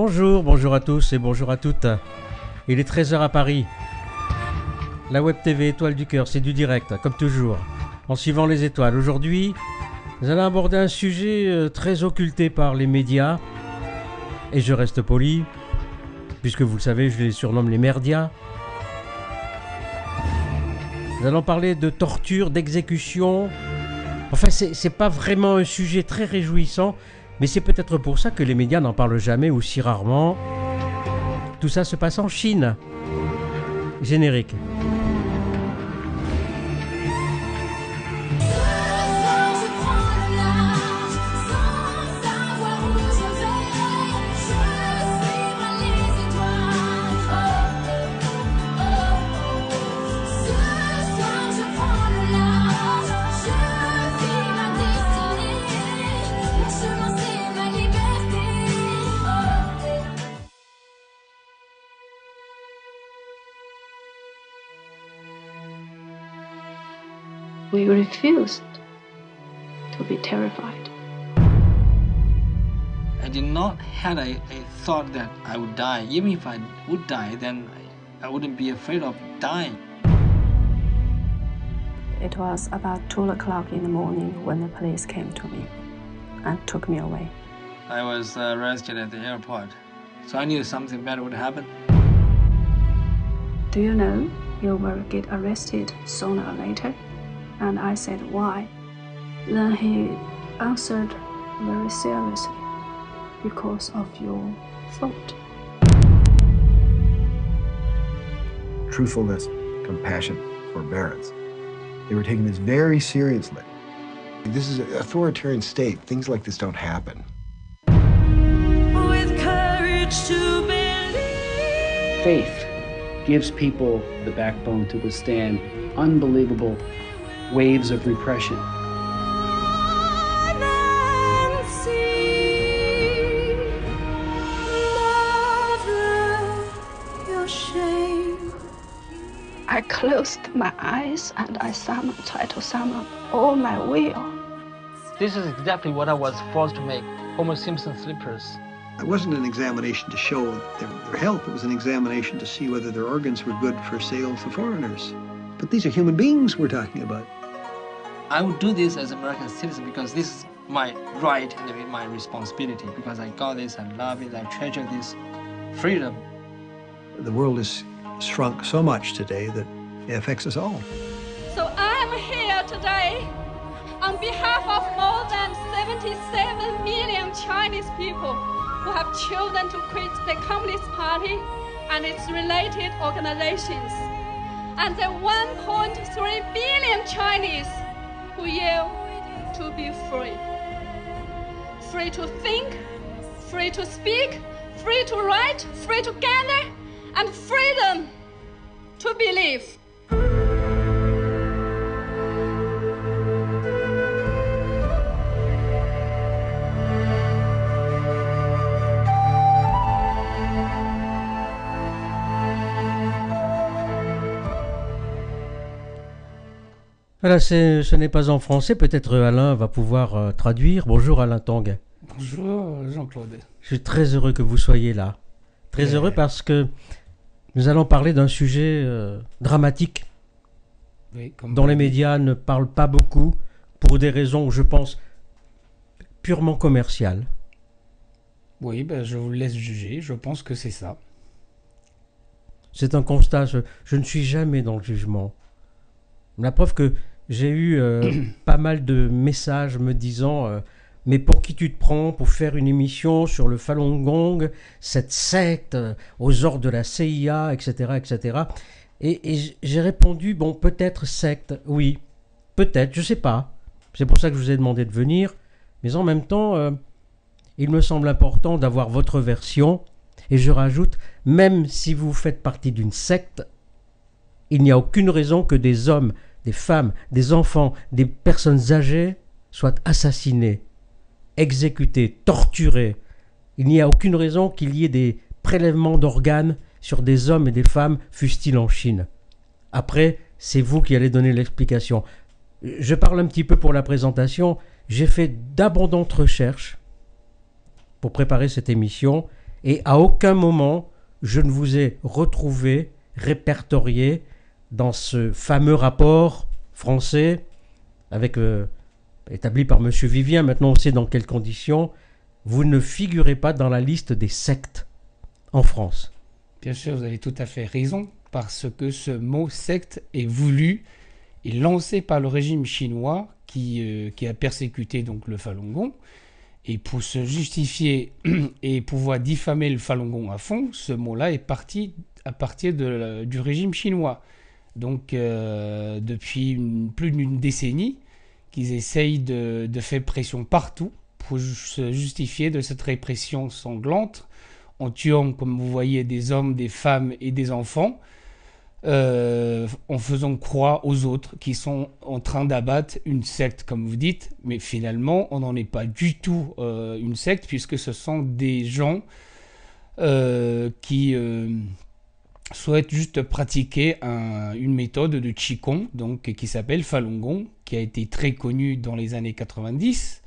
Bonjour, bonjour à tous et bonjour à toutes. Il est 13h à Paris. La Web TV Étoile du Cœur, c'est du direct, comme toujours, en suivant les étoiles. Aujourd'hui, nous allons aborder un sujet euh, très occulté par les médias. Et je reste poli, puisque vous le savez, je les surnomme les merdias. Nous allons parler de torture, d'exécution. Enfin, c'est pas vraiment un sujet très réjouissant, mais c'est peut-être pour ça que les médias n'en parlent jamais ou si rarement. Tout ça se passe en Chine. Générique. Refused to be terrified. I did not have a, a thought that I would die. Even if I would die, then I, I wouldn't be afraid of dying. It was about 2 o'clock in the morning when the police came to me and took me away. I was uh, arrested at the airport, so I knew something bad would happen. Do you know you will get arrested sooner or later? and I said, Why? Then he answered very seriously, Because of your fault. Truthfulness, compassion, forbearance. They were taking this very seriously. This is an authoritarian state. Things like this don't happen. Faith gives people the backbone to withstand unbelievable waves of repression. I closed my eyes and I tried try to summon all my will. This is exactly what I was forced to make, Homer Simpson slippers. It wasn't an examination to show their, their health. It was an examination to see whether their organs were good for sale to foreigners. But these are human beings we're talking about. I would do this as an American citizen because this is my right and my responsibility because I got this, I love it, I treasure this freedom. The world has shrunk so much today that it affects us all. So I am here today on behalf of more than 77 million Chinese people who have chosen to quit the Communist Party and its related organizations. And the 1.3 billion Chinese who yell to be free. Free to think, free to speak, free to write, free to gather, and freedom to believe. Voilà, ce n'est pas en français, peut-être euh, Alain va pouvoir euh, traduire. Bonjour Alain Tang. Bonjour euh, Jean-Claude. Je suis très heureux que vous soyez là. Très heureux parce que nous allons parler d'un sujet dramatique dont les médias ne parlent pas beaucoup pour des raisons, je pense, purement commerciales. Oui, ben, je vous laisse juger, je pense que c'est ça. C'est un constat, je ne suis jamais dans le jugement. La preuve que j'ai eu euh, pas mal de messages me disant euh, Mais pour qui tu te prends pour faire une émission sur le Falun Gong, cette secte, euh, aux ordres de la CIA, etc. etc. Et, et j'ai répondu Bon, peut-être secte, oui, peut-être, je sais pas. C'est pour ça que je vous ai demandé de venir. Mais en même temps, il me semble important d'avoir votre version. Et je rajoute Même si vous faites partie d'une secte, il n'y a aucune raison que des hommes des femmes, des enfants, des personnes âgées soient assassinées, exécutées, torturées. Il n'y a aucune raison qu'il y ait des prélèvements d'organes sur des hommes et des femmes, fussent-ils en Chine. Après, c'est vous qui allez donner l'explication. Je parle un petit peu pour la présentation. J'ai fait d'abondantes recherches pour préparer cette émission et à aucun moment je ne vous ai retrouvé, répertorié dans ce fameux rapport français avec, euh, établi par M. Vivien, maintenant on sait dans quelles conditions, vous ne figurez pas dans la liste des sectes en France. Bien sûr, vous avez tout à fait raison, parce que ce mot secte est voulu et lancé par le régime chinois qui, euh, a persécuté donc le Falun Gong. Et pour se justifier et pouvoir diffamer le Falun Gong à fond, ce mot-là est parti à partir du régime chinois donc euh, depuis plus d'une décennie, qu'ils essayent de, faire pression partout pour se justifier de cette répression sanglante en tuant, comme vous voyez, des hommes, des femmes et des enfants, euh, en faisant croire aux autres qui sont en train d'abattre une secte, comme vous dites, mais finalement, on n'en est pas du tout euh, une secte, puisque ce sont des gens qui souhaite juste pratiquer une méthode de Qigong donc, qui s'appelle Falun Gong, qui a été très connue dans les années 90.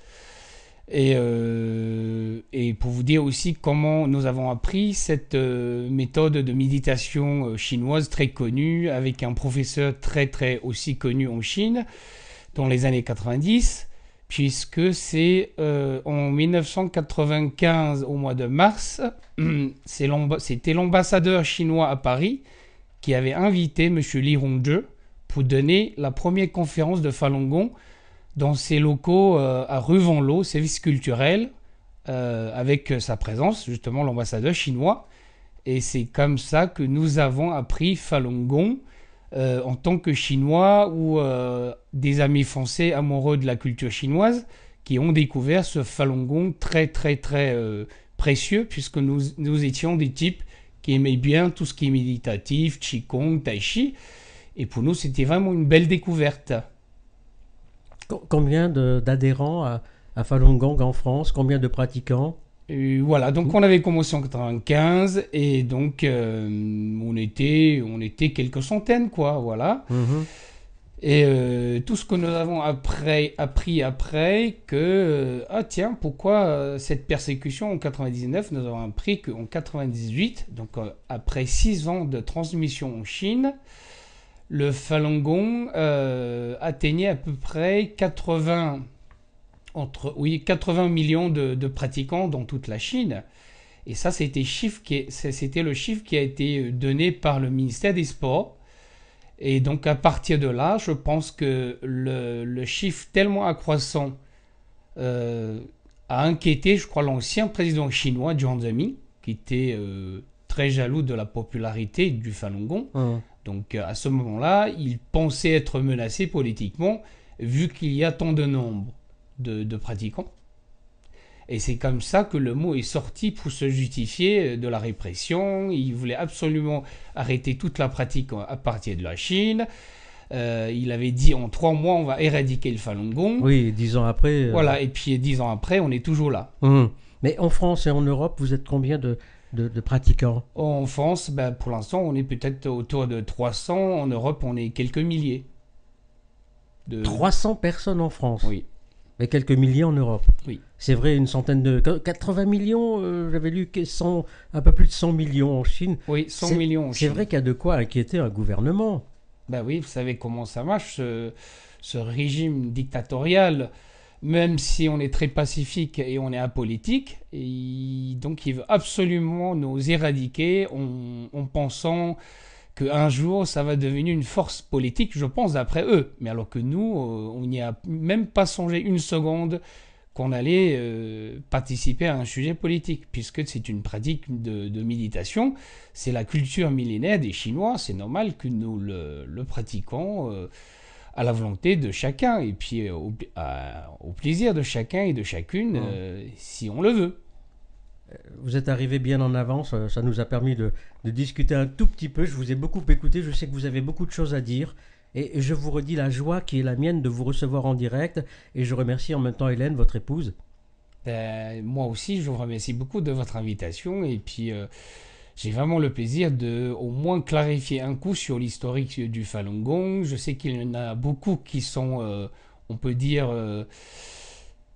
Euh, et, pour vous dire aussi comment nous avons appris cette euh, méthode de méditation euh, chinoise très connue avec un professeur très très aussi connu en Chine dans les années 90 puisque c'est euh, en 1995, au mois de mars, c'était l'ambassadeur chinois à Paris qui avait invité M. Li Rongde pour donner la première conférence de Falun Gong dans ses locaux euh, à Rue service culturel, euh, avec sa présence, justement, l'ambassadeur chinois. Et c'est comme ça que nous avons appris Falun Gong euh, en tant que Chinois ou euh, des amis français amoureux de la culture chinoise qui ont découvert ce Falun Gong très très très euh, précieux puisque nous, étions des types qui aimaient bien tout ce qui est méditatif, Qigong, Tai Chi. Et pour nous, c'était vraiment une belle découverte. Combien d'adhérents à Falun Gong en France Combien de pratiquants voilà, donc on avait commencé en 95 et donc euh, on était on était quelques centaines quoi, voilà. Mhm. Et euh, tout ce que nous avons après, appris après, que euh, ah tiens pourquoi cette persécution en 99, nous avons appris qu'en 98, donc après 6 ans de transmission en Chine, le Falun Gong atteignait à peu près 80 oui, 80 millions de, pratiquants dans toute la Chine. Et ça, c'était, chiffre c'était le chiffre qui a été euh, donné par le ministère des Sports. Et donc à partir de là, je pense que le, chiffre tellement accroissant euh, a inquiété, je crois, l'ancien président chinois Jiang Zemin, qui était euh, très jaloux de la popularité du Falun Gong. Hein. Donc à ce moment-là, il pensait être menacé politiquement vu qu'il y a tant de nombres de, pratiquants. Et c'est comme ça que le mot est sorti pour se justifier de la répression. Il voulait absolument arrêter toute la pratique à partir de la Chine. Euh, il avait dit en trois mois, on va éradiquer le Falun Gong. Oui, dix ans après. Euh, voilà, et puis dix ans après, on est toujours là. Hum. Mais en France et en Europe, vous êtes combien de, pratiquants En France, ben, pour l'instant, on est peut-être autour de 300. En Europe, on est quelques milliers. De... 300 personnes en France Oui mais quelques milliers en Europe. Oui. C'est vrai, une centaine de... 80 millions, euh, j'avais lu 100, un peu plus de 100 millions en Chine. Oui, 100 millions en Chine. C'est vrai qu'il y a de quoi inquiéter un gouvernement. Ben oui, vous savez comment ça marche, ce, régime dictatorial même si on est très pacifique et on est apolitique. Et donc, il veut absolument nous éradiquer en, en pensant un jour ça va devenir une force politique, je pense, d'après eux. Mais alors que nous, euh, on n'y a même pas songé une seconde qu'on allait euh, participer à un sujet politique, puisque c'est une pratique de, méditation, c'est la culture millénaire des Chinois, c'est normal que nous le, le pratiquons euh, à la volonté de chacun, et puis au, plaisir de chacun et de chacune, mmh. si on le veut. Vous êtes arrivé bien en avance, ça nous a permis de, de discuter un tout petit peu. Je vous ai beaucoup écouté, je sais que vous avez beaucoup de choses à dire. Et je vous redis la joie qui est la mienne de vous recevoir en direct. Et je remercie en même temps Hélène, votre épouse. Ben, moi aussi, je vous remercie beaucoup de votre invitation. Et puis, euh, j'ai vraiment le plaisir de au moins clarifier un coup sur l'historique du Falun Gong. Je sais qu'il y en a beaucoup qui sont, euh, on peut dire euh,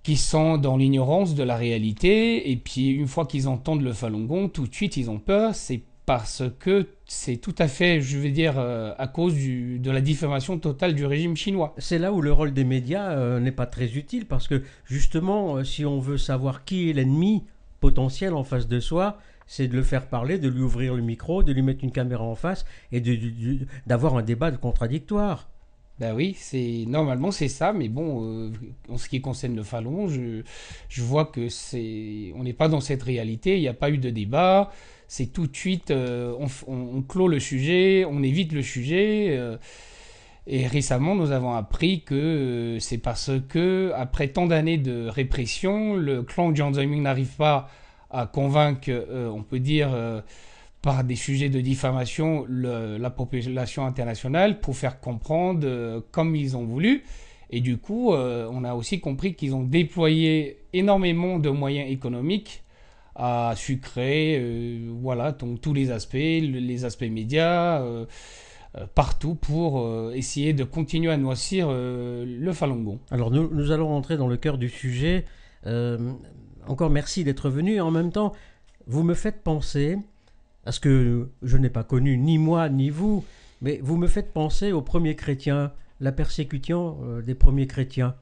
qui sont dans l'ignorance de la réalité, et puis une fois qu'ils entendent le Falun Gong, tout de suite ils ont peur, c'est parce que c'est tout à fait, je vais dire, euh, à cause de la diffamation totale du régime chinois. C'est là où le rôle des médias euh, n'est pas très utile, parce que justement, euh, si on veut savoir qui est l'ennemi potentiel en face de soi, c'est de le faire parler, de lui ouvrir le micro, de lui mettre une caméra en face et d'avoir un débat contradictoire. Ben oui, c'est normalement c'est ça, mais bon, euh, en ce qui concerne le Fallon, je, je vois que c'est on n'est pas dans cette réalité. Il n'y a pas eu de débat. C'est tout de suite, euh, on, clôt le sujet, on évite le sujet. Euh, et récemment, nous avons appris que c'est parce que après tant d'années de répression, le clan Jiang Zemin n'arrive pas à convaincre, on peut dire par des sujets de diffamation la population internationale pour faire comprendre euh, comme ils ont voulu. Et du coup, euh, on a aussi compris qu'ils ont déployé énormément de moyens économiques à sucrer, euh, voilà, donc tous les aspects, les aspects médias, partout pour essayer de continuer à noircir le Gong. Alors nous, allons rentrer dans le cœur du sujet. encore merci d'être venu. En même temps, vous me faites penser parce que je n'ai pas connu ni moi ni vous, mais vous me faites penser aux premiers chrétiens, la persécution euh, des premiers chrétiens.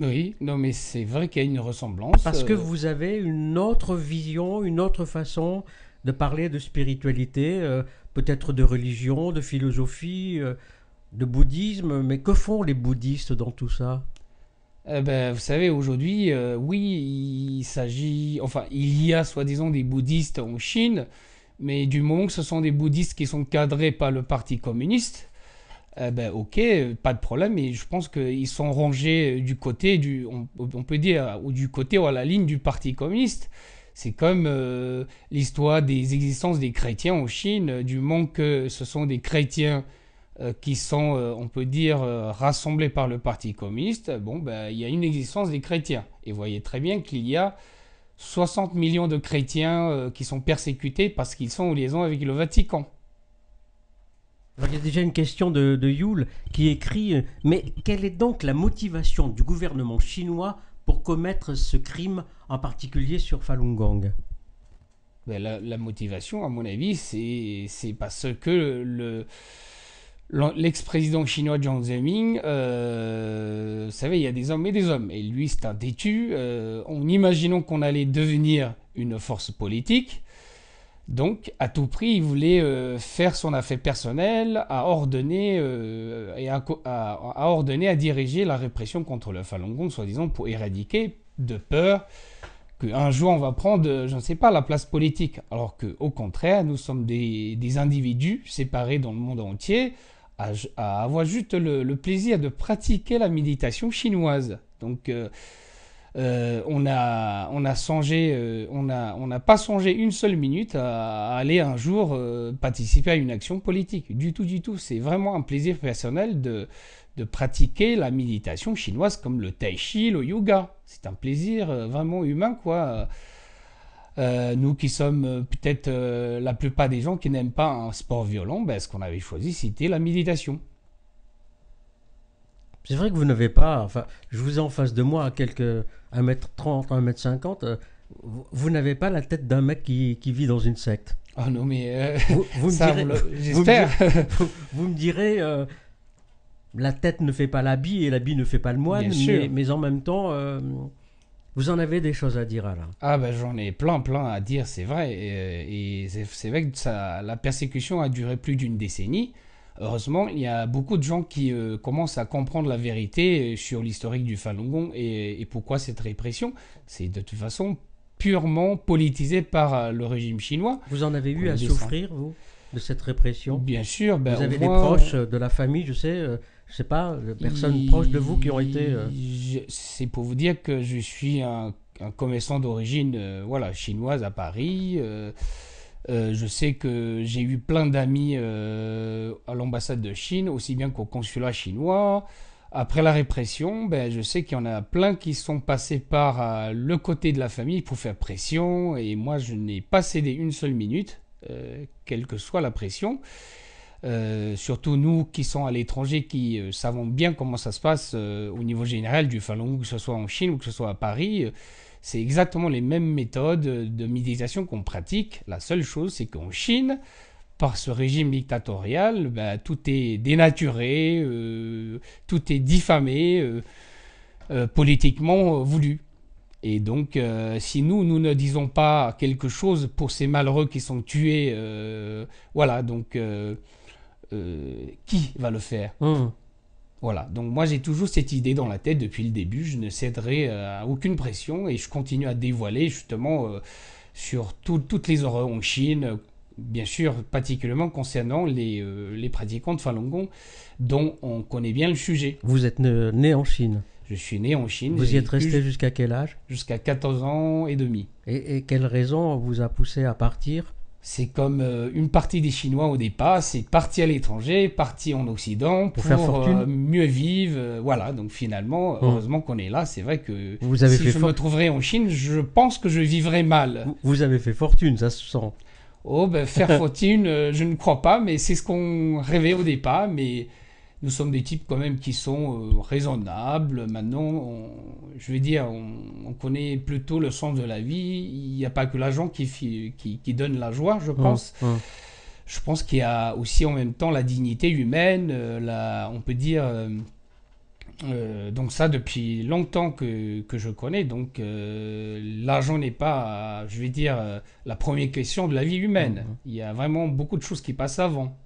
Oui, non, mais c'est vrai qu'il y a une ressemblance. Parce que euh, vous avez une autre vision, une autre façon de parler de spiritualité, euh, peut-être de religion, de philosophie, de bouddhisme, mais que font les bouddhistes dans tout ça euh, ben, vous savez, aujourd'hui, euh, oui, il s'agit, enfin, il y a soi-disant des bouddhistes en Chine, mais du moment que ce sont des bouddhistes qui sont cadrés par le Parti communiste, euh, ben, ok, pas de problème, mais je pense qu'ils sont rangés du côté du, on, on, peut dire, ou du côté ou à la ligne du Parti communiste. C'est comme l'histoire des existences des chrétiens en Chine, du moment que ce sont des chrétiens euh, qui sont, euh, on peut dire, euh, rassemblés par le Parti communiste, bon, ben, il y a une existence des chrétiens. Et vous voyez très bien qu'il y a 60 millions de chrétiens qui sont persécutés parce qu'ils sont en liaison avec le Vatican. il y a déjà une question de, de Yule qui écrit Mais quelle est donc la motivation du gouvernement chinois pour commettre ce crime, en particulier sur Falun Gong ben, la, la, motivation, à mon avis, c'est parce que le L'ex-président chinois Jiang Zemin, euh, vous savez, il y a des hommes et des hommes. Et lui, c'est un détu. Euh, en imaginant qu'on allait devenir une force politique, donc, à tout prix, il voulait euh, faire son affaire personnelle, à ordonner, et à, ordonner, à diriger la répression contre le Falun Gong, soi-disant pour éradiquer, de peur qu'un jour on va prendre, je ne sais pas, la place politique. Alors qu'au contraire, nous sommes des, des individus séparés dans le monde entier à, avoir juste le, plaisir de pratiquer la méditation chinoise. Donc, euh, euh, on on a songé, euh, on n'a on pas songé une seule minute à, aller un jour participer à une action politique. Du tout, du tout. C'est vraiment un plaisir personnel de, de pratiquer la méditation chinoise comme le tai chi, le yoga. C'est un plaisir vraiment humain, quoi. Euh, nous qui sommes euh, peut-être euh, la plupart des gens qui n'aiment pas un sport violent, ben, ce qu'on avait choisi, c'était la méditation. C'est vrai que vous n'avez pas, enfin, je vous ai en face de moi à quelques 1m30, 1m50, vous, n'avez pas la tête d'un mec qui, qui, vit dans une secte. Ah oh non, mais vous, vous, me direz, j'espère. Vous, me direz, la tête ne fait pas l'habit et l'habit ne fait pas le moine, mais, mais, en même temps, vous en avez des choses à dire, Alain Ah ben j'en ai plein, plein à dire, c'est vrai. Et, c'est vrai que ça, la persécution a duré plus d'une décennie. Heureusement, il y a beaucoup de gens qui euh, commencent à comprendre la vérité sur l'historique du Falun Gong et, pourquoi cette répression. C'est de toute façon purement politisé par euh, le régime chinois. Vous en avez eu à souffrir, vous, de cette répression Bien sûr. Ben, vous avez des proches de la famille, je sais, euh, je sais pas, euh, personne proche de vous qui ont été. Euh, c'est pour vous dire que je suis un, commerçant d'origine euh, voilà, chinoise à Paris. je sais que j'ai eu plein d'amis à l'ambassade de Chine, aussi bien qu'au consulat chinois. Après la répression, ben, je sais qu'il y en a plein qui sont passés par le côté de la famille pour faire pression. Et moi, je n'ai pas cédé une seule minute, quelle que soit la pression. Euh, surtout nous qui sommes à l'étranger, qui euh, savons bien comment ça se passe euh, au niveau général du Falun que ce soit en Chine ou que ce soit à Paris. c'est exactement les mêmes méthodes de méditation qu'on pratique. La seule chose, c'est qu'en Chine, par ce régime dictatorial, bah, tout est dénaturé, tout est diffamé, politiquement voulu. Et donc, si nous, nous ne disons pas quelque chose pour ces malheureux qui sont tués, voilà, donc... Euh, qui va le faire mmh. Voilà, donc moi j'ai toujours cette idée dans la tête depuis le début, je ne céderai euh, à aucune pression et je continue à dévoiler justement euh, sur toutes les horreurs en Chine, bien sûr particulièrement concernant les, les pratiquants de Falun Gong dont on connaît bien le sujet. Vous êtes né, en Chine je suis né en Chine. Vous y êtes resté jusqu'à quel âge Jusqu'à 14 ans et demi. et, quelle raison vous a poussé à partir c'est comme euh, une partie des Chinois au départ, c'est parti à l'étranger, parti en Occident pour, euh, mieux vivre. Euh, voilà, donc finalement, mmh. heureusement qu'on est là. C'est vrai que si je me trouverais en Chine, je pense que je vivrais mal. Vous avez fait fortune, ça se sent. Oh, ben, faire fortune, je ne crois pas, mais c'est ce qu'on rêvait au départ. Mais nous sommes des types quand même qui sont euh, raisonnables. Maintenant, je vais dire, on, connaît plutôt le sens de la vie. Il n'y a pas que l'argent qui, qui, donne la joie, je pense. Je pense qu'il y a aussi en même temps la dignité humaine, euh, on peut dire... Euh, donc ça depuis longtemps que, je connais. Donc l'argent n'est pas, je vais dire, la première question de la vie humaine. Il y a vraiment beaucoup de choses qui passent avant.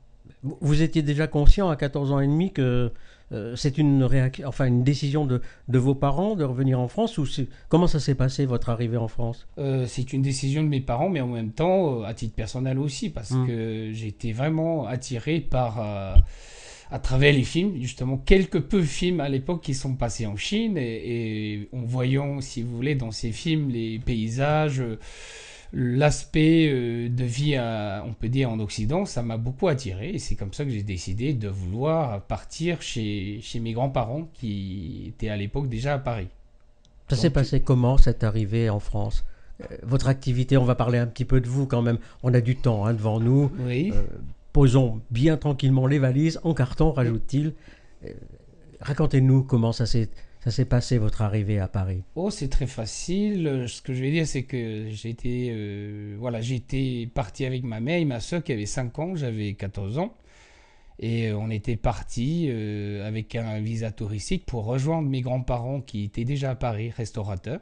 Vous étiez déjà conscient à 14 ans et demi que euh, c'est une, enfin, une décision de, de, vos parents de revenir en France ou Comment ça s'est passé votre arrivée en France euh, C'est une décision de mes parents, mais en même temps, euh, à titre personnel aussi, parce mmh. que j'étais vraiment attiré par à travers les films, justement quelques peu films à l'époque qui sont passés en Chine et, et, en voyant, si vous voulez, dans ces films les paysages, l'aspect euh, de vie, on peut dire, en Occident, ça m'a beaucoup attiré. Et c'est comme ça que j'ai décidé de vouloir partir chez, chez mes grands-parents qui étaient à l'époque déjà à Paris. Ça s'est passé euh, comment cette arrivée en France euh, Votre activité, on va parler un petit peu de vous quand même. On a du temps hein, devant nous. Oui. posons bien tranquillement les valises en carton, rajoute-t-il. Racontez-nous comment ça s'est ça s'est passé votre arrivée à Paris Oh, c'est très facile. Euh, ce que je vais dire, c'est que j'étais euh, voilà, j'étais parti avec ma mère et ma soeur qui avait 5 ans, j'avais 14 ans. Et euh, on était parti avec un visa touristique pour rejoindre mes grands-parents qui étaient déjà à Paris, restaurateurs.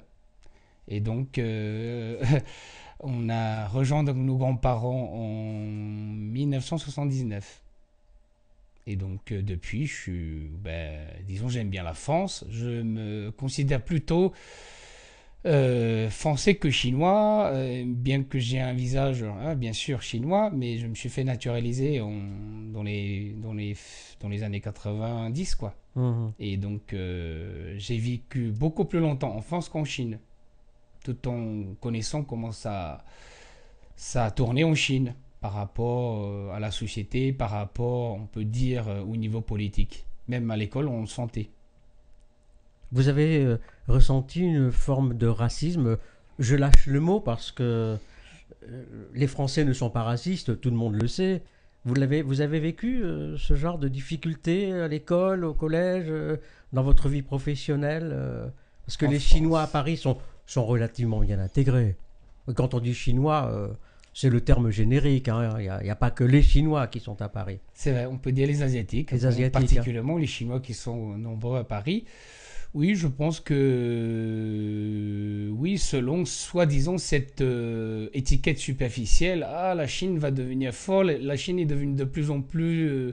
Et donc, on a rejoint nos grands-parents en 1979. Et donc euh, depuis, je suis, ben, disons, j'aime bien la France. Je me considère plutôt euh, français que chinois, euh, bien que j'ai un visage, hein, bien sûr, chinois, mais je me suis fait naturaliser dans, les, années 90, quoi. Mhm. Et donc, j'ai vécu beaucoup plus longtemps en France qu'en Chine, tout en connaissant comment ça, ça a tourné en Chine par rapport euh, à la société, par rapport, on peut dire, euh, au niveau politique. Même à l'école, on le sentait. Vous avez euh, ressenti une forme de racisme Je lâche le mot parce que les Français ne sont pas racistes, tout le monde le sait. Vous, l'avez, vous avez vécu ce genre de difficultés à l'école, au collège, dans votre vie professionnelle Parce que les Chinois à Paris sont, sont relativement bien intégrés. Quand on dit Chinois, c'est le terme générique. Hein. Il n'y a, pas que les Chinois qui sont à Paris. C'est vrai, on peut dire les Asiatiques. Les hein, hein. Particulièrement les Chinois qui sont nombreux à Paris. Oui, je pense que oui, selon soi-disant cette euh, étiquette superficielle, ah la Chine va devenir folle, la Chine est devenue de plus en plus euh,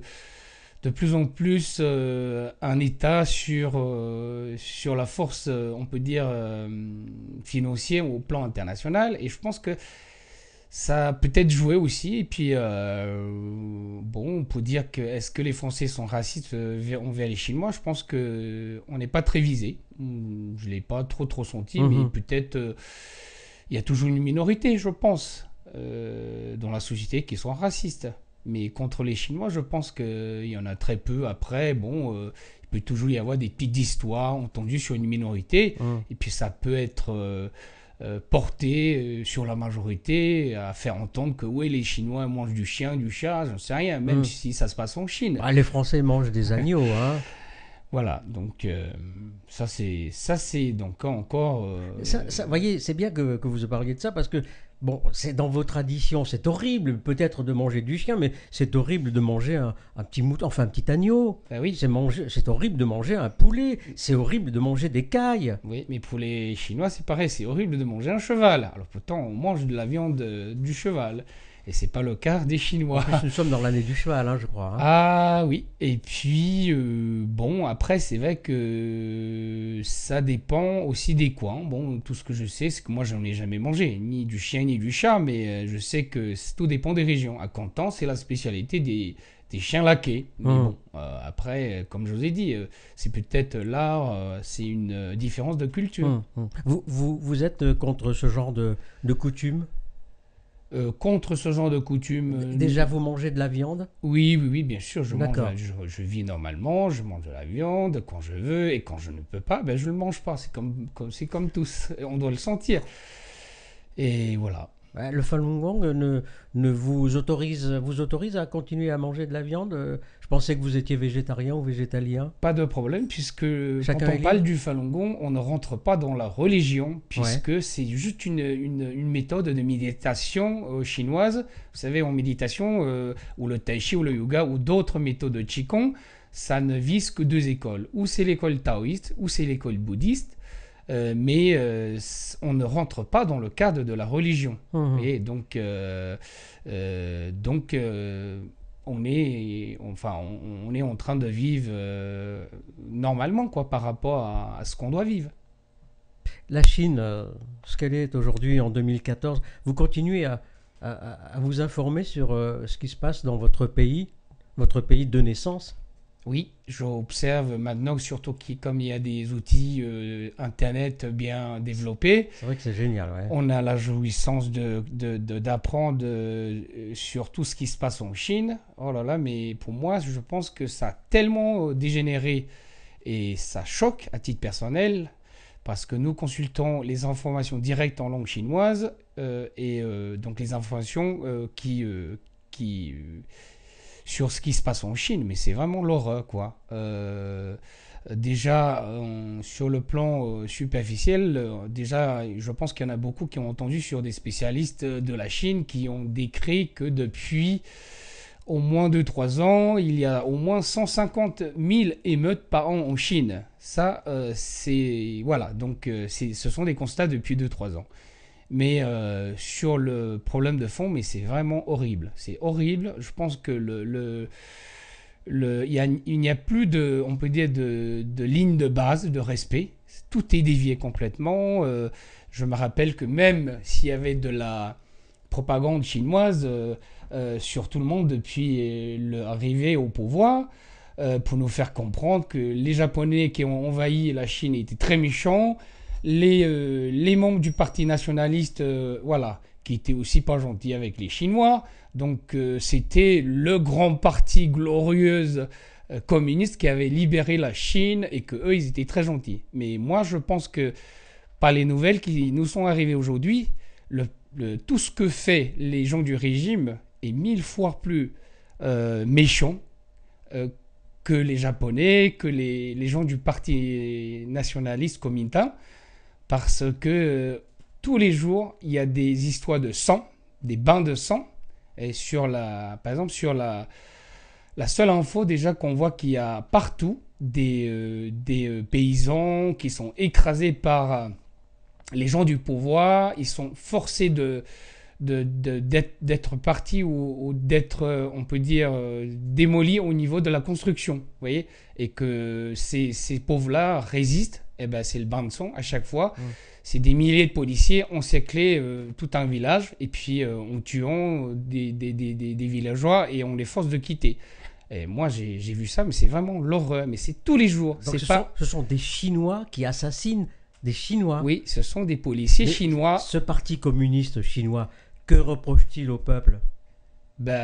de plus en plus euh, un état sur sur la force on peut dire financière au plan international et je pense que ça peut-être joué aussi. Et puis, euh, bon, on peut dire que est-ce que les Français sont racistes envers euh, les Chinois Je pense que on n'est pas très visé. Je l'ai pas trop trop senti, mais mhm. peut-être euh, il y a toujours une minorité, je pense, dans la société qui sont racistes. Mais contre les Chinois, je pense qu'il y en a très peu. Après, bon, il peut toujours y avoir des petites histoires entendues sur une minorité. Mhm. Et puis ça peut être euh, porté euh, sur la majorité, à faire entendre que ouais, les Chinois mangent du chien, du chat, j'en sais rien, même hmm. si ça se passe en Chine. Bah, les Français mangent des agneaux, hein. Voilà, donc euh, ça c'est ça c'est donc encore. Ça, voyez, c'est bien que, que, vous parliez de ça parce que Bon, c'est dans vos traditions, c'est horrible peut-être de manger du chien, mais c'est horrible de manger un, petit mouton, enfin un petit agneau. Ben oui. C'est horrible de manger un poulet, c'est horrible de manger des cailles. Oui, mais pour les Chinois, c'est pareil, c'est horrible de manger un cheval. Alors pourtant, on mange de la viande euh, du cheval. Et c'est pas le cas des Chinois. nous sommes dans l'année du cheval, là hein, je crois. Hein. Ah oui. Et puis, euh, bon, après, c'est vrai que ça dépend aussi des coins. Bon, tout ce que je sais, c'est que moi, j'en ai jamais mangé, ni du chien, ni du chat, mais euh, je sais que tout dépend des régions. À Canton, c'est la spécialité des, des chiens laqués. Mais hum. bon, euh, après, comme je vous ai dit, c'est peut-être là, c'est une différence de culture. Hum, hum. Vous, vous, vous, êtes contre ce genre de coutume euh, contre ce genre de coutume. Euh, déjà, vous mangez de la viande Oui, oui, bien sûr. Je, mange je, vis normalement, je mange de la viande quand je veux, et quand je ne peux pas, ben, je ne le mange pas. C'est comme, comme, comme tous, on doit le sentir. Et voilà. Le Falun Gong ne, ne vous, autorise, vous autorise à continuer à manger de la viande euh, pensais que vous étiez végétarien ou végétalien. Pas de problème, puisque quand on parle du Falun Gong, on ne rentre pas dans la religion, puisque c'est juste une, méthode de méditation euh, chinoise. Vous savez, en méditation, euh, ou le tai chi, ou le yoga, ou d'autres méthodes de qigong, ça ne vise que deux écoles. Ou c'est l'école taoïste, ou c'est l'école bouddhiste. Euh, mais on ne rentre pas dans le cadre de la religion. Mmh. Et donc, donc on est, enfin, on, est en train de vivre euh, normalement quoi, par rapport à, ce qu'on doit vivre. La Chine, euh, ce qu'elle est aujourd'hui en 2014, vous continuez à, vous informer sur euh, ce qui se passe dans votre pays, votre pays de naissance oui, j'observe maintenant, surtout qu'il comme il y a des outils euh, Internet bien développés. C'est vrai que c'est génial, On a la jouissance d'apprendre de, d'apprendre euh, sur tout ce qui se passe en Chine. Oh là là, mais pour moi, je pense que ça a tellement euh, dégénéré et ça choque à titre personnel parce que nous consultons les informations directes en langue chinoise et donc les informations qui... qui sur ce qui se passe en Chine, mais c'est vraiment l'horreur, quoi. Euh, déjà, euh, sur le plan euh, superficiel, déjà, je pense qu'il y en a beaucoup qui ont entendu sur des spécialistes de la Chine qui ont décrit que depuis au moins 2-3 ans, il y a au moins 150 000 émeutes par an en Chine. Ça, c'est... Voilà, donc c'est ce sont des constats depuis 2-3 ans mais euh, sur le problème de fond, mais c'est vraiment horrible. C'est horrible. Je pense que le, le, il n'y a plus de, on peut dire de, de ligne de base, de respect. Tout est dévié complètement. Euh, je me rappelle que même s'il y avait de la propagande chinoise euh, sur tout le monde depuis l'arrivée au pouvoir, pour nous faire comprendre que les Japonais qui ont envahi la Chine étaient très méchants, euh, les, membres du parti nationaliste, euh, voilà, qui étaient aussi pas gentils avec les Chinois. Donc euh, c'était le grand parti glorieuse communiste qui avait libéré la Chine et que eux ils étaient très gentils. Mais moi je pense que par les nouvelles qui nous sont arrivées aujourd'hui, tout ce que fait les gens du régime est mille fois plus méchant que les Japonais, que les, gens du parti nationaliste communiste parce que euh, tous les jours, il y a des histoires de sang, des bains de sang. Et sur la, par exemple, sur la, la seule info déjà qu'on voit qu'il y a partout des, euh, des euh, paysans qui sont écrasés par les gens du pouvoir, ils sont forcés de d'être partis ou, d'être, on peut dire, démolis au niveau de la construction, vous voyez, et que ces, ces pauvres-là résistent eh ben, c'est le bain de son à chaque fois. Mm. C'est des milliers de policiers, on s'éclait euh, tout un village, et puis en euh, on tuant des, des, villageois et on les force de quitter. Et moi, j'ai vu ça, mais c'est vraiment l'horreur. Mais c'est tous les jours. ce, sont, ce sont des Chinois qui assassinent des Chinois. Oui, ce sont des policiers chinois. Ce parti communiste chinois, que reproche-t-il au peuple bah,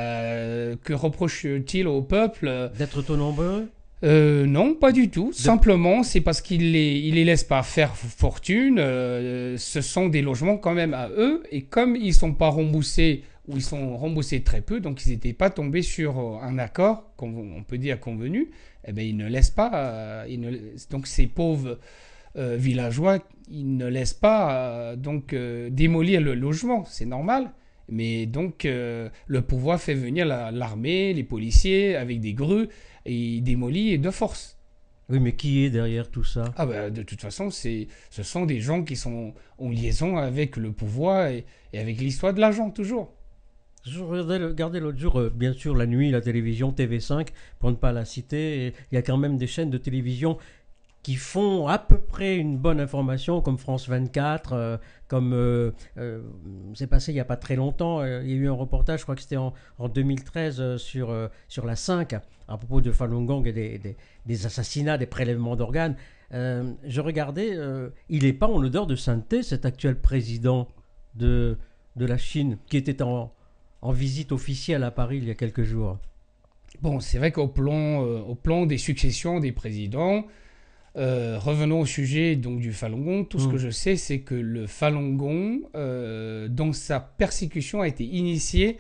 Que reproche-t-il au peuple D'être trop nombreux euh, non, pas du tout. Simplement, c'est parce qu'ils les, les laissent pas faire fortune. Euh, ce sont des logements quand même à eux. Et comme ils sont pas remboursés ou ils sont remboursés très peu, donc ils n'étaient pas tombés sur euh, un accord, on peut dire convenu, eh ben, ils ne laissent pas. donc ces pauvres villageois, ils ne laissent pas donc démolir le logement. C'est normal. Mais donc, le pouvoir fait venir l'armée, les policiers avec des grues et de force. Oui, mais qui est derrière tout ça Ah bah, de toute façon, c'est ce sont des gens qui sont en liaison avec le pouvoir et, avec l'histoire de l'argent toujours. Je regardais, l'autre jour, euh, bien sûr, la nuit, la télévision TV5, pour ne pas la citer. Il y a quand même des chaînes de télévision qui font à peu près une bonne information, comme France 24, euh, comme euh, euh, c'est passé il n'y a pas très longtemps, il y a eu un reportage, je crois que c'était en, 2013, sur, sur la 5, à propos de Falun Gong et des, des, assassinats, des prélèvements d'organes. je regardais, il n'est pas en odeur de sainteté, cet actuel président de, de la Chine, qui était en, en visite officielle à Paris il y a quelques jours. Bon, c'est vrai qu'au plan, au plan des successions des présidents, euh, revenons au sujet donc du Falun Gong. Tout ce hmm. que je sais, c'est que le Falun Gong, euh, dont sa persécution, a été initiée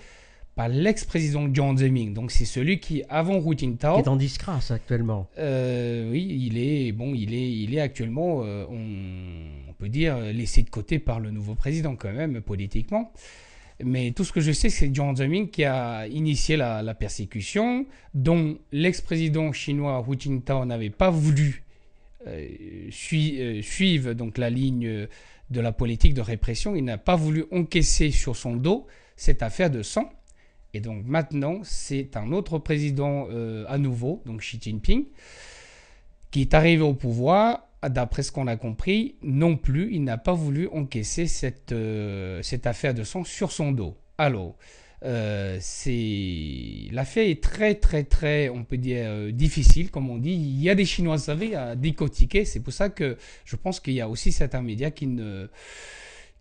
par l'ex-président Jiang Zemin. Donc c'est celui qui, avant Hu Jintao, qui est en disgrâce actuellement. Euh, oui, il est bon, il est, il est actuellement, on, peut dire laissé de côté par le nouveau président quand même politiquement. Mais tout ce que je sais, c'est Jiang Zemin qui a initié la, la persécution, dont l'ex-président chinois Hu Jintao n'avait pas voulu euh, euh, suivent donc la ligne de la politique de répression. Il n'a pas voulu encaisser sur son dos cette affaire de sang. Et donc maintenant, c'est un autre président euh, à nouveau, donc Xi Jinping, qui est arrivé au pouvoir. D'après ce qu'on a compris, non plus, il n'a pas voulu encaisser cette, cette affaire de sang sur son dos. Alors, euh, c'est la est très très très on peut dire euh, difficile comme on dit il y a des chinoiseries à décortiquer c'est pour ça que je pense qu'il y a aussi certains médias qui ne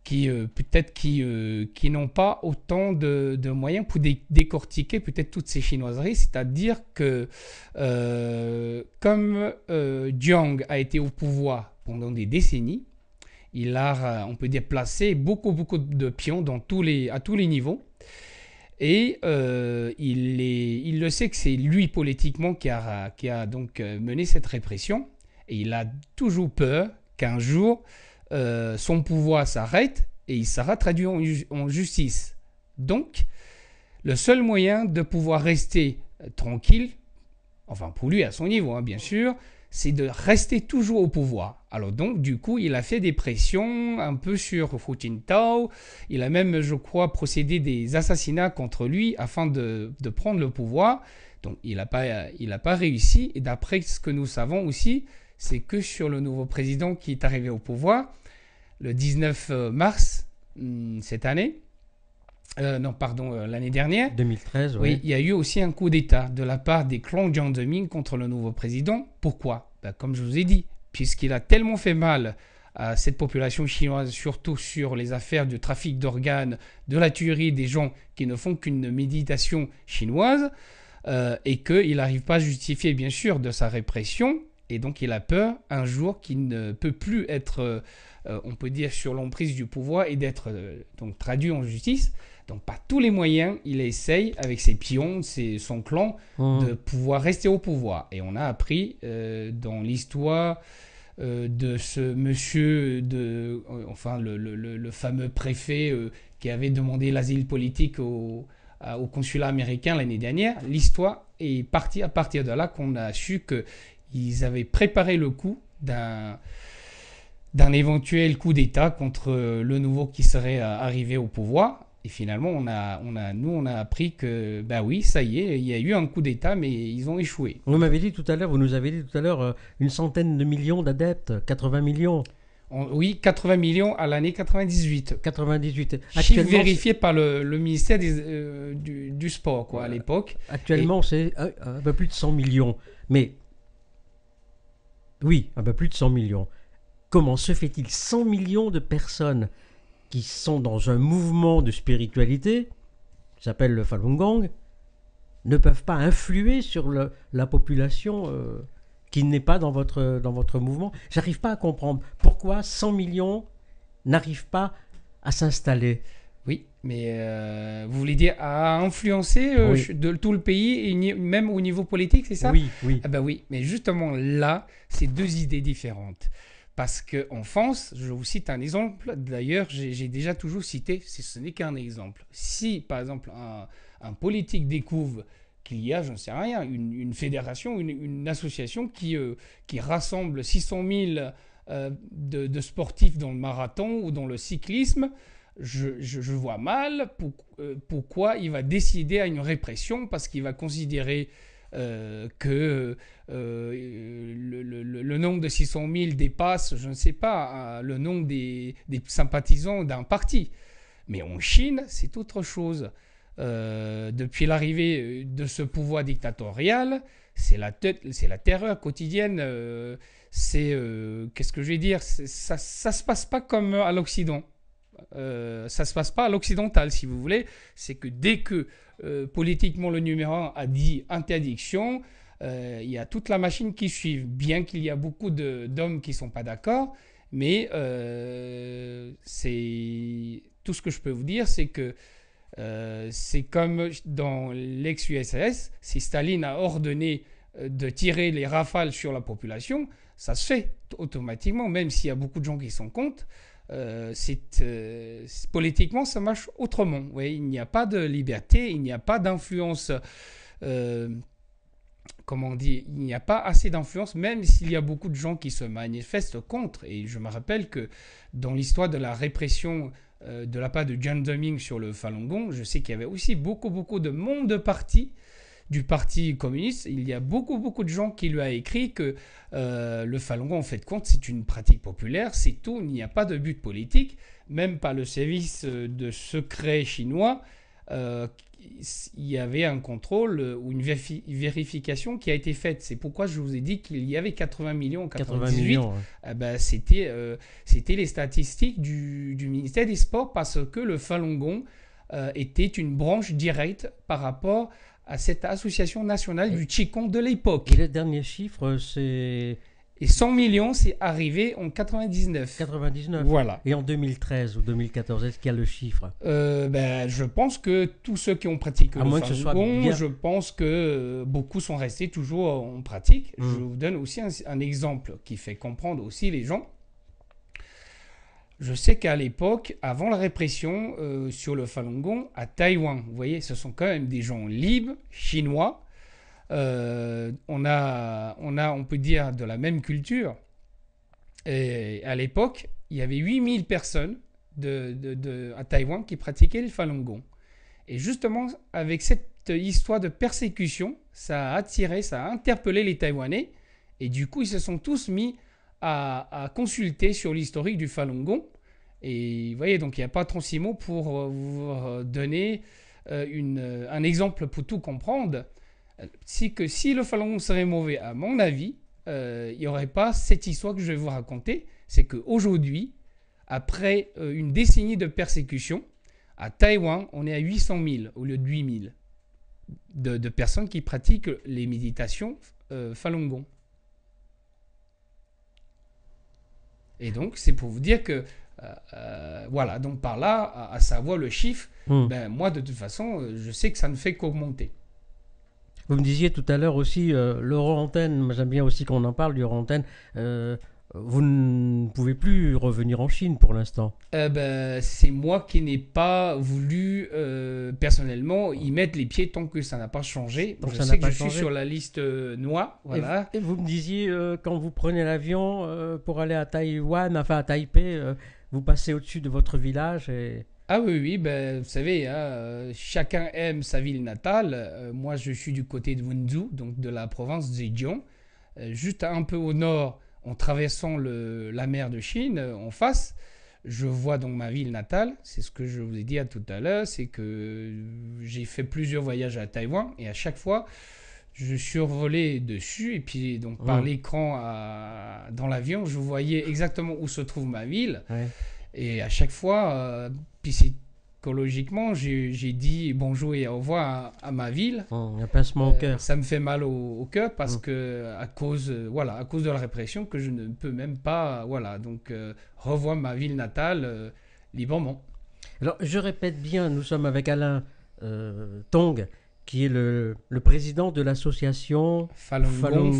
qui euh, peut-être qui qui n'ont pas autant de, moyens pour décortiquer peut-être toutes ces chinoiseries c'est-à-dire que comme Jiang a été au pouvoir pendant des décennies il a on peut dire placé beaucoup beaucoup de pions dans tous les à tous les niveaux et euh, il, le sait que c'est lui politiquement qui a, donc euh, mené cette répression. Et il a toujours peur qu'un jour euh, son pouvoir s'arrête et il sera traduit en, justice. Donc, le seul moyen de pouvoir rester tranquille, enfin pour lui à son niveau hein, bien sûr, c'est de rester toujours au pouvoir. Alors donc, du coup, il a fait des pressions un peu sur Hu Jintao. Il a même, je crois, procédé des assassinats contre lui afin de, prendre le pouvoir. Donc, il n'a pas, pas réussi. Et d'après ce que nous savons aussi, c'est que sur le nouveau président qui est arrivé au pouvoir, le 19 euh, mars hmm, cette année, euh, non, pardon, euh, l'année dernière. 2013, oui. Il y a eu aussi un coup d'État de la part des clans Jiang Zemin contre le nouveau président. Pourquoi ben, Comme je vous ai dit, puisqu'il a tellement fait mal à cette population chinoise, surtout sur les affaires du trafic d'organes, de la tuerie des gens qui ne font qu'une méditation chinoise, euh, et qu'il n'arrive pas à justifier, bien sûr, de sa répression. Et donc, il a peur un jour qu'il ne peut plus être, on peut dire, sur l'emprise du pouvoir et d'être donc traduit en justice. Donc, par tous les moyens, il essaye, avec ses pions, ses, son clan, mmh. de pouvoir rester au pouvoir. Et on a appris euh, dans l'histoire euh, de ce monsieur, de, euh, enfin, le, fameux préfet qui avait demandé l'asile politique au, consulat américain l'année dernière, l'histoire est partie à partir de là qu'on a su qu'ils avaient préparé le coup d'un d'un éventuel coup d'État contre le nouveau qui serait arrivé au pouvoir. Et finalement, on a, on a, nous, on a appris que, bah oui, ça y est, il y a eu un coup d'État, mais ils ont échoué. Vous m'avez dit tout à l'heure, vous nous avez dit tout à l'heure, euh, une centaine de millions d'adeptes, 80 millions. oui, 80 millions à l'année 98. 98. Chiffre vérifié par le, ministère euh, du, Sport quoi, à l'époque. Actuellement, c'est un, peu plus de 100 millions. Mais oui, un peu plus de 100 millions. Comment se fait-il 100 millions de personnes qui sont dans un mouvement de spiritualité, qui s'appelle le Falun Gong, ne peuvent pas influer sur le, la population euh, qui n'est pas dans votre, dans votre mouvement. J'arrive pas à comprendre pourquoi 100 millions n'arrivent pas à s'installer. Oui, mais euh, vous voulez dire à influencer euh, de, tout le pays, et même au niveau politique, c'est ça Oui, oui. Ah ben oui, mais justement là, c'est deux idées différentes. Parce qu'en France, je vous cite un exemple, d'ailleurs j'ai déjà toujours cité, ce n'est qu'un exemple. Si par exemple un, politique découvre qu'il y a, je ne sais rien, une, fédération, une, association qui, euh, qui rassemble 600 000 euh, de, sportifs dans le marathon ou dans le cyclisme, je, vois mal euh, pourquoi il va décider à une répression parce qu'il va considérer euh, que euh, le, nombre de 600 000 dépasse, je ne sais pas, euh, le nombre des, sympathisants d'un parti. Mais en Chine, c'est autre chose. depuis l'arrivée de ce pouvoir dictatorial, c'est la, c'est la terreur quotidienne. c'est qu'est-ce que je vais dire Ça, ça se passe pas comme à l'Occident. Ça ça se passe pas à l'occidental, si vous voulez. C'est que dès que euh, politiquement le numéro a dit interdiction, euh, il y a toute la machine qui suit, bien qu'il y a beaucoup d'hommes qui ne sont pas d'accord, mais euh, c'est tout ce que je peux vous dire, c'est que c'est comme dans l'ex-USS, si Staline a ordonné de tirer les rafales sur la population, ça se fait automatiquement, même s'il y a beaucoup de gens qui sont contre. Euh, euh, politiquement, ça marche autrement. il n'y a pas de liberté, il n'y a pas d'influence. comme euh, comment on dit, il n'y a pas assez d'influence, même s'il y a beaucoup de gens qui se manifestent contre. Et je me rappelle que dans l'histoire de la répression de la part de John Deming sur le Falun Gong, je sais qu'il y avait aussi beaucoup, beaucoup de monde de partis du Parti communiste, il y a beaucoup, beaucoup de gens qui lui a écrit que euh, le Falun Gong, en fait, compte, c'est une pratique populaire, c'est tout, il n'y a pas de but politique, même pas le service euh, de secret chinois. Euh, il y avait un contrôle ou une vérification qui a été faite. C'est pourquoi je vous ai dit qu'il y avait 80 millions en 98. Ah ben, c'était, c'était les statistiques du, ministère des Sports parce que le Falun Gong était une branche directe par rapport à cette association nationale du Qigong de l'époque. Et le dernier chiffre, c'est... Et 100 millions, c'est arrivé en 99. 99. Voilà. Et en 2013 ou 2014, est-ce qu'il y a le chiffre euh, ben, Je pense que tous ceux qui ont pratiqué le moins ce soit je pense que euh, beaucoup sont restés toujours en pratique. Mm. Je vous donne aussi un exemple qui fait comprendre aussi les gens. Je sais qu'à l'époque, avant la répression euh, sur le Falun Gong à Taïwan, vous voyez, ce sont quand même des gens libres, chinois. Euh, on, a, on a, on peut dire, de la même culture. Et à l'époque, il y avait 8000 personnes de, à Taïwan qui pratiquaient le Falun Gong. Et justement, avec cette histoire de persécution, ça a attiré, ça a interpellé les Taïwanais. Et du coup, ils se sont tous mis à, consulter sur l'historique du Falun Gong. Et vous voyez, donc il n'y a pas trop de mots pour euh, vous euh, donner euh, une, un exemple pour tout comprendre. C'est que si le Falun Gong serait mauvais, à mon avis, il n'y aurait pas cette histoire que je vais vous raconter. C'est qu'aujourd'hui, après une décennie de persécution, à Taïwan, on est à 800 000 au lieu de 8 000 de, personnes qui pratiquent les méditations Falun Gong. Et donc, c'est pour vous dire que, euh, euh, voilà, donc par là, à, savoir le chiffre, hmm. ben, moi, de toute façon, euh, je sais que ça ne fait qu'augmenter. Vous me disiez tout à l'heure aussi, euh, Laurent Antenne, j'aime bien aussi qu'on en parle, Laurent Antenne, vous ne pouvez plus revenir en Chine pour l'instant. Euh, bah, c'est moi qui n'ai pas voulu euh, personnellement y ah. mettre les pieds tant que ça n'a pas changé. Donc je sais que je suis sur la liste euh, noire. Voilà. Et, vous, me disiez quand vous prenez l'avion pour aller à Taïwan, enfin à Taipei, vous passez au-dessus de votre village et... Ah oui, oui, ben, vous savez, hein, chacun aime sa ville natale. moi, je suis du côté de Wenzhou, donc de la province de Zhejiang, juste un peu au nord en traversant la mer de Chine, euh, en face, je vois donc ma ville natale. C'est ce que je vous ai dit à tout à l'heure, c'est que j'ai fait plusieurs voyages à Taïwan et à chaque fois, je survolais dessus et puis donc par l'écran dans l'avion, je voyais exactement où se trouve ma ville. Et à chaque fois, euh, puis c'est Écologiquement, j'ai dit bonjour et au revoir à, ma ville. Un placement au cœur. Ça me fait mal au, cœur parce mm. que à cause, euh, voilà, à cause de la répression que je ne peux même pas, voilà, donc euh, revoir ma ville natale euh, librement. Alors, je répète bien, nous sommes avec Alain Tong, qui est le, le président de l'association Falun,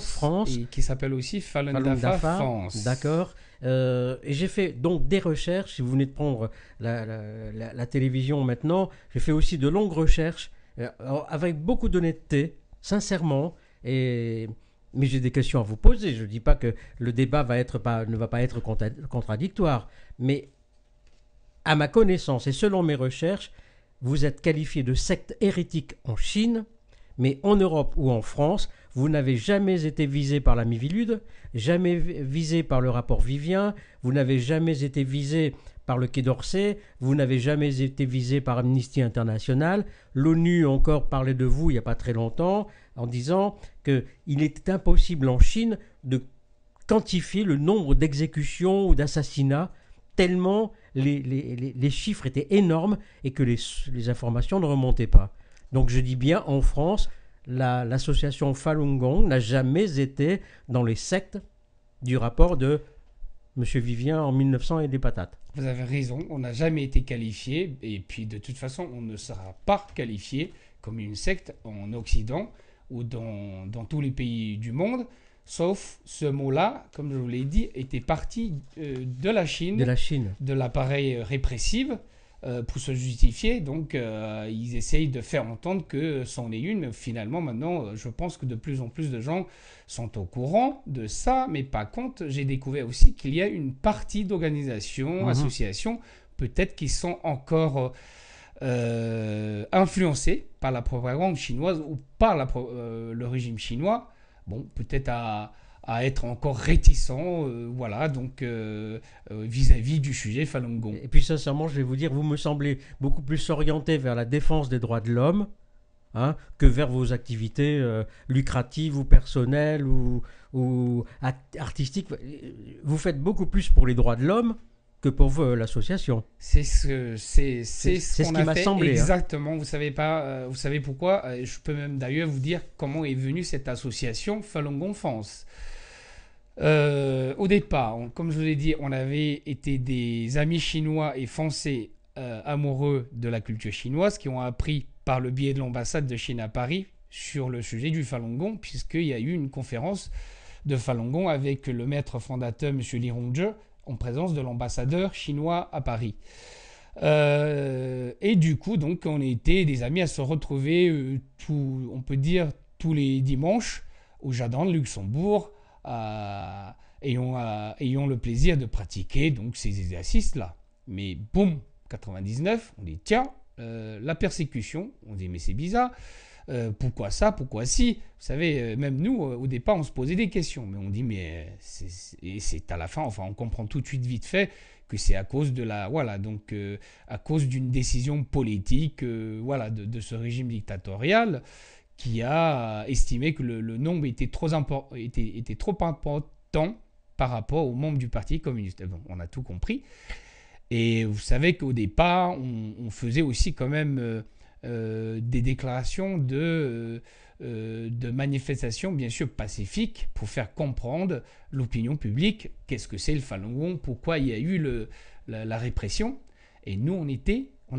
France, qui s'appelle aussi Falun, Dafa France. D'accord. Euh, et j'ai fait donc des recherches. Si vous venez de prendre la, télévision maintenant, j'ai fait aussi de longues recherches euh, avec beaucoup d'honnêteté, sincèrement. Et mais j'ai des questions à vous poser. Je ne dis pas que le débat va être ne va pas être contradictoire, mais à ma connaissance et selon mes recherches, vous êtes qualifié de secte hérétique en Chine, mais en Europe ou en France, vous n'avez jamais été visé par la Mivilude, jamais visé par le rapport Vivien, vous n'avez jamais été visé par le Quai d'Orsay, vous n'avez jamais été visé par Amnesty International, l'ONU encore parlait de vous il n'y a pas très longtemps en disant qu'il était impossible en Chine de quantifier le nombre d'exécutions ou d'assassinats tellement les, les, chiffres étaient énormes et que les informations ne remontaient pas. Donc je dis bien en France, l'association Falun Gong n'a jamais été dans les sectes du rapport de M. Vivien en 1900 et des patates. Vous avez raison, on n'a jamais été qualifié, et puis de toute façon, on ne sera pas qualifié comme une secte en Occident ou dans, dans tous les pays du monde. Sauf ce mot-là, comme je vous l'ai dit, était parti euh, Chine, de la Chine, de l'appareil répressif, euh, pour se justifier. Donc, euh, ils essayent de faire entendre que c'en est une, finalement, maintenant, euh, je pense que de plus en plus de gens sont au courant de ça. Mais par contre, j'ai découvert aussi qu'il y a une partie d'organisations, mhm. associations, peut-être qui sont encore. influencées par la propagande chinoise ou par le régime chinois, bon, peut-être à, à être encore réticent, euh, voilà, donc euh, euh, vis-à-vis du sujet Falun Gong. Et puis sincèrement, je vais vous dire, vous me semblez beaucoup plus orienté vers la défense des droits de l'homme hein, que vers vos activités lucratives ou personnelles ou, artistiques. Vous faites beaucoup plus pour les droits de l'homme que pour l'association. C'est ce, c'est, c'est ce, qu'on ce qui m'a semblé. Hein. Exactement. Vous savez pas, vous savez pourquoi. Je peux même d'ailleurs vous dire comment est venue cette association Falun Gong France. Euh, au départ, comme je vous l'ai dit, on avait été des amis chinois et français euh, amoureux de la culture chinoise qui ont appris par le biais de l'ambassade de Chine à Paris sur le sujet du Falun Gong, puisqu'il y a eu une conférence de Falun Gong avec le maître fondateur M. Li Hongzhe en présence de l'ambassadeur chinois à Paris. Euh, et du coup, donc, on était des amis à se retrouver, tout, on peut dire, tous les dimanches au Jardin de Luxembourg euh, ayant euh, ayons, le plaisir de pratiquer donc ces exercices-là. Mais boum, 99, on dit tiens, euh, la persécution, on dit mais c'est bizarre, pourquoi ça, pourquoi si Vous savez, même nous, au départ, on se posait des questions, mais on dit mais c'est à la fin, enfin on comprend tout de suite vite fait que c'est à cause de la voilà donc à cause d'une décision politique voilà de, ce régime dictatorial qui a estimé que le, nombre était trop, était, trop important par rapport aux membres du Parti communiste. on a tout compris. Et vous savez qu'au départ, on, faisait aussi quand même euh, euh, des déclarations de, euh, de manifestations, bien sûr, pacifiques, pour faire comprendre l'opinion publique qu'est-ce que c'est le Falun Gong, pourquoi il y a eu le, la répression. Et nous, on était on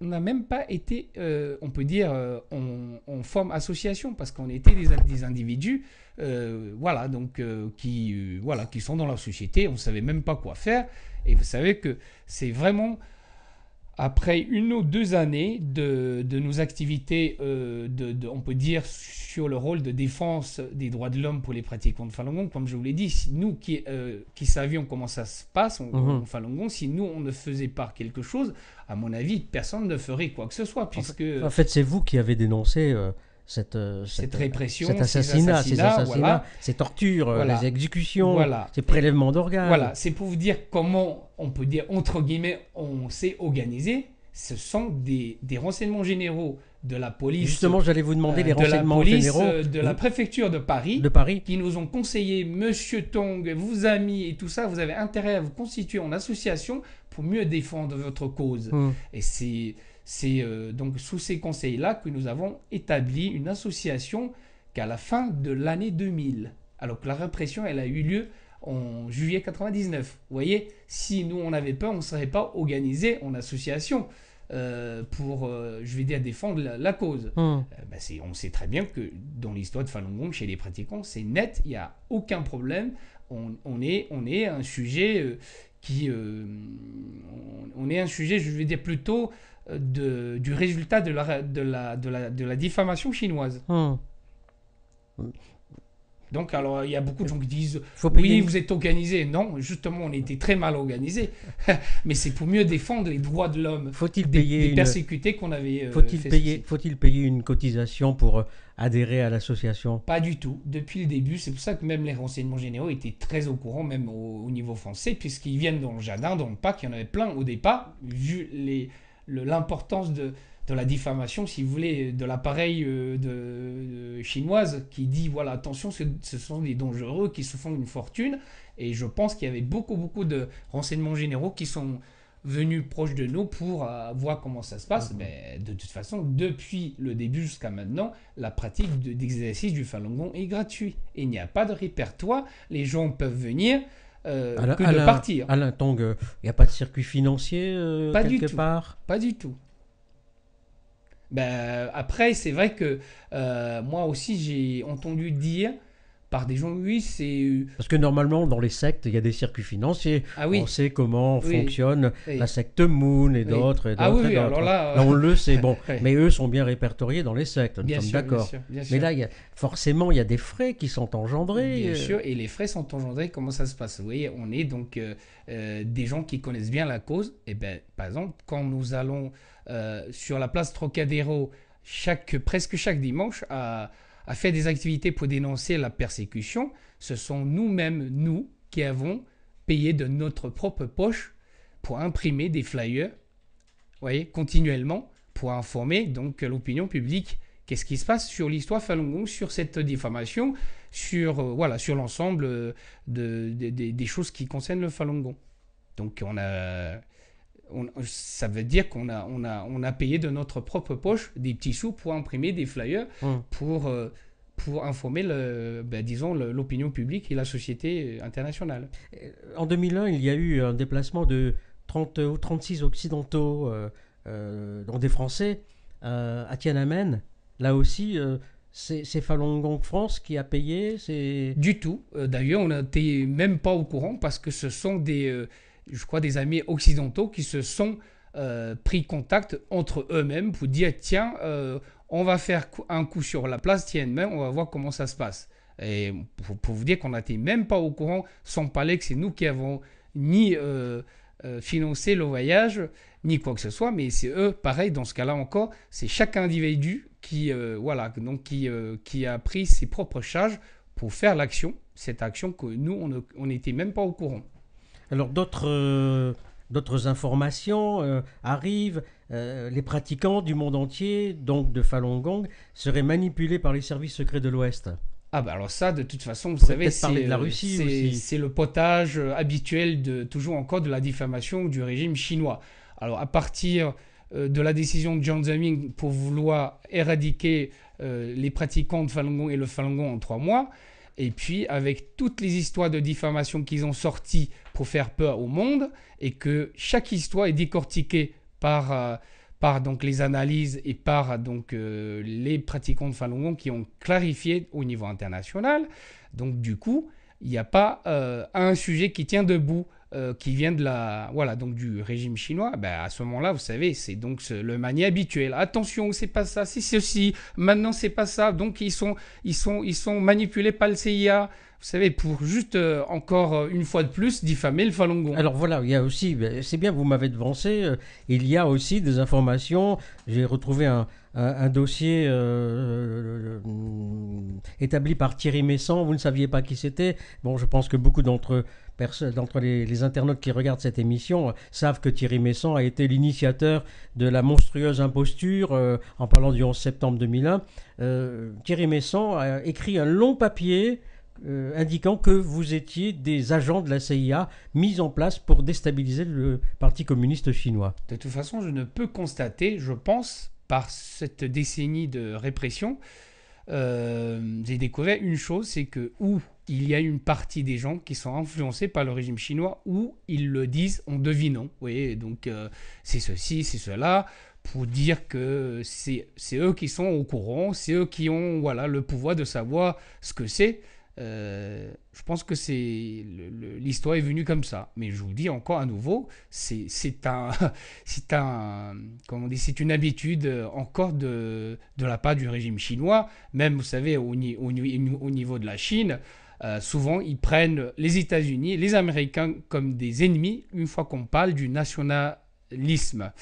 n'a même pas été, euh, on peut dire, on, euh, forme association parce qu'on était des, des individus, euh, voilà, donc qui, voilà, qui sont dans la société, on ne savait même pas quoi faire. Et vous savez que c'est vraiment après une ou deux années de, de nos activités, euh, de, de, on peut dire, sur le rôle de défense des droits de l'homme pour les pratiquants de Falun Gong, comme je vous l'ai dit, nous qui, euh, qui savions comment ça se passe mhm. en, Falun Gong, si nous on ne faisait pas quelque chose, à mon avis, personne ne ferait quoi que ce soit. Puisque... En fait, c'est vous qui avez dénoncé euh, cette, euh, euh, répression, assassinat, ces assassinats, ces, tortures, euh, les exécutions, ces prélèvements d'organes. Voilà, c'est pour vous dire comment on peut dire, entre guillemets, on s'est organisé. Ce sont des, des, renseignements généraux de la police. Justement, j'allais vous demander les de renseignements la généraux. de la préfecture de Paris. De Paris. Qui nous ont conseillé, monsieur Tong, vos amis et tout ça, vous avez intérêt à vous constituer en association pour mieux défendre votre cause. Hmm. Et c'est c'est euh, donc sous ces conseils-là que nous avons établi une association qu'à la fin de l'année 2000, alors que la répression, elle a eu lieu en juillet 99. Vous voyez, si nous on avait peur, on ne serait pas organisé en association. Euh, pour, euh, je vais dire, défendre la, cause. Hum. Ben, on sait très bien que dans l'histoire de Falun Gong, chez les pratiquants, c'est net, il n'y a aucun problème. On, est, on est un sujet qui. on, est un sujet, je vais dire, plutôt de, du résultat de la, de la, de la, de la diffamation chinoise. Hmm. Donc, alors, il y a beaucoup de gens qui disent Oui, vous êtes organisé. Non, justement, on était très mal organisé. Mais c'est pour mieux défendre les droits de l'homme. Faut-il payer persécutés qu'on avait. Euh, faut-il payer, faut payer une cotisation pour euh, adhérer à l'association Pas du tout. Depuis le début, c'est pour ça que même les renseignements généraux étaient très au courant, même au, au niveau français, puisqu'ils viennent dans le jardin, dans le parc. Il y en avait plein au départ, vu les, l'importance de, de, la diffamation, si vous voulez, de l'appareil euh, de, chinoise qui dit voilà, attention, ce, ce, sont des dangereux qui se font une fortune. Et je pense qu'il y avait beaucoup, beaucoup de renseignements généraux qui sont venus proches de nous pour euh, voir comment ça se passe. Mais ben, de toute façon, depuis le début jusqu'à maintenant, la pratique d'exercice du Falun Gong est gratuite. Il n'y a pas de répertoire. Les gens peuvent venir. Euh, de partir. Alain Tong, il euh, n'y a pas de circuit financier euh, pas quelque du tout. part Pas du tout. Ben, après, c'est vrai que moi aussi, j'ai entendu dire par des gens. Oui, c'est. Euh, Parce que normalement, dans les sectes, il y a des circuits financiers. Ah oui. On sait comment fonctionne la secte Moon et d'autres. Ah oui, et alors là, on le euh, sait, bon. Mais eux sont bien répertoriés dans les sectes, bien d'accord. Mais là, forcément, il y a des frais qui sont engendrés. Bien euh. sûr, et les frais sont engendrés. Comment ça se passe Vous on est donc des gens qui connaissent bien la cause. Et eh ben, par exemple, quand nous allons sur la place Trocadéro, chaque, presque chaque dimanche à a fait des activités pour dénoncer la persécution, ce sont nous-mêmes, nous, qui avons payé de notre propre poche pour imprimer des flyers, voyez, continuellement, pour informer donc l'opinion publique qu'est-ce qui se passe sur l'histoire Falun Gong, sur cette diffamation, sur euh, voilà, sur l'ensemble euh, de, des choses qui concernent le Falun Gong. Donc on a ça veut dire qu'on a, on a, on a payé de notre propre poche des petits sous pour imprimer des flyers mm. pour, euh, pour informer, le, ben, disons, l'opinion publique et la société internationale. Euh, en 2001, il y a eu un déplacement de 30 ou 36 occidentaux, euh, euh dont des Français, à Tiananmen. Là aussi, c'est Falun Gong France qui a payé Du tout. D'ailleurs, on n'était même pas au courant parce que ce sont des, je crois, des amis occidentaux qui se sont euh, pris contact entre eux-mêmes pour dire tiens, euh, on va faire un coup sur la place, tiens, on va voir comment ça se passe. Et pour, vous dire qu'on n'était même pas au courant, sans parler que c'est nous qui avons ni euh, financé le voyage, ni quoi que ce soit, mais c'est eux, pareil, dans ce cas-là encore, c'est chaque individu qui, voilà, donc qui, qui a pris ses propres charges pour faire l'action, cette action que nous, on n'était même pas au courant. Alors d'autres euh, d'autres informations euh, arrivent. Euh, les pratiquants du monde entier, donc de Falun Gong, seraient manipulés par les services secrets de l'Ouest. Ah bah alors ça, de toute façon, vous savez, c'est la Russie c'est le potage habituel de toujours encore de la diffamation du régime chinois. Alors à partir de la décision de Jiang Zemin pour vouloir éradiquer les pratiquants de Falun Gong et le Falun Gong en trois mois. Et puis, avec toutes les histoires de diffamation qu'ils ont sorties pour faire peur au monde et que chaque histoire est décortiquée par, euh, par donc les analyses et par donc euh, les pratiquants de Falun Gong qui ont clarifié au niveau international. Donc du coup, il n'y a pas euh, un sujet qui tient debout. Euh, qui vient de la, voilà, donc du régime chinois, ben à ce moment-là, vous savez, c'est donc le manier habituel. Attention, c'est pas ça, c'est ceci. Maintenant, c'est pas ça. Donc ils sont, ils sont, ils sont manipulés par le CIA. Vous savez, pour juste euh, encore euh, une fois de plus diffamer le Falun Gong. Alors voilà, il y a aussi, ben, c'est bien, vous m'avez devancé. il y a aussi des informations. J'ai retrouvé un, dossier établi par Thierry Messant, Vous ne saviez pas qui c'était. Bon, je pense que beaucoup d'entre d'entre les, internautes qui regardent cette émission euh, savent que Thierry Messon a été l'initiateur de la monstrueuse imposture euh, en parlant du 11 septembre 2001. Euh, Thierry Messon a écrit un long papier indiquant que vous étiez des agents de la CIA mis en place pour déstabiliser le Parti communiste chinois. De toute façon, je ne peux constater, je pense, par cette décennie de répression, j'ai découvert une chose, c'est que où il y a une partie des gens qui sont influencés par le régime chinois ou ils le disent en devinant. Vous donc euh, c'est ceci, c'est cela, pour dire que c'est eux qui sont au courant, c'est eux qui ont voilà, le pouvoir de savoir ce que c'est. Euh, je pense que c'est l'histoire est venue comme ça. Mais je vous dis encore à nouveau, c'est un, c'est un, comment on dit, c'est une habitude encore de, la part du régime chinois. Même vous savez au, au niveau de la Chine, euh, souvent, ils prennent les États-Unis, les Américains comme des ennemis une fois qu'on parle du nationalisme.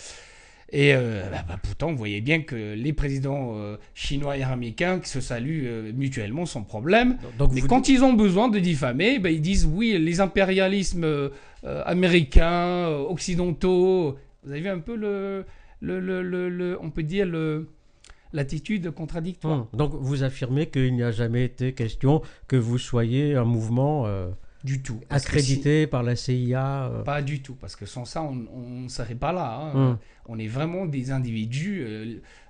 Et euh, bah, bah, pourtant, vous voyez bien que les présidents euh, chinois et américains qui se saluent mutuellement sans problème. mais quand ils ont besoin de diffamer, bah, ils disent oui, les impérialismes américains, occidentaux. Vous avez vu un peu le on peut dire le, l'attitude contradictoire. Hmm. Donc vous affirmez qu'il n'y a jamais été question que vous soyez un mouvement... Euh, du tout. Accrédité par la CIA euh. Pas du tout, parce que sans ça, on ne serait pas là. Hein. Hmm. On est vraiment des individus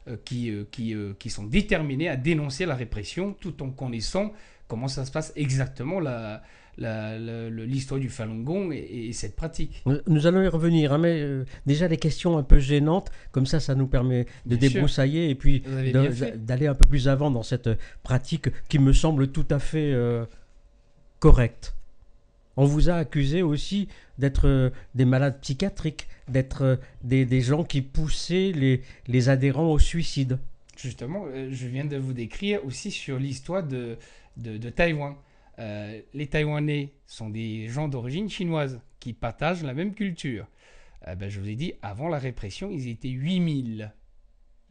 euh, qui, qui, qui sont déterminés à dénoncer la répression tout en connaissant comment ça se passe exactement la, l'histoire du Falun Gong et, cette pratique. Nous allons y revenir, hein, mais euh, déjà les questions un peu gênantes, comme ça, ça nous permet de débroussailler et puis d'aller un peu plus avant dans cette pratique qui me semble tout à fait euh, correcte. On vous a accusé aussi d'être euh, des malades psychiatriques, d'être des, gens qui poussaient les, les adhérents au suicide. Justement, je viens de vous décrire aussi sur l'histoire de, de Taïwan. Euh, les Taïwanais sont des gens d'origine chinoise qui partagent la même culture. Euh, ben, je vous ai dit, avant la répression, ils étaient 8000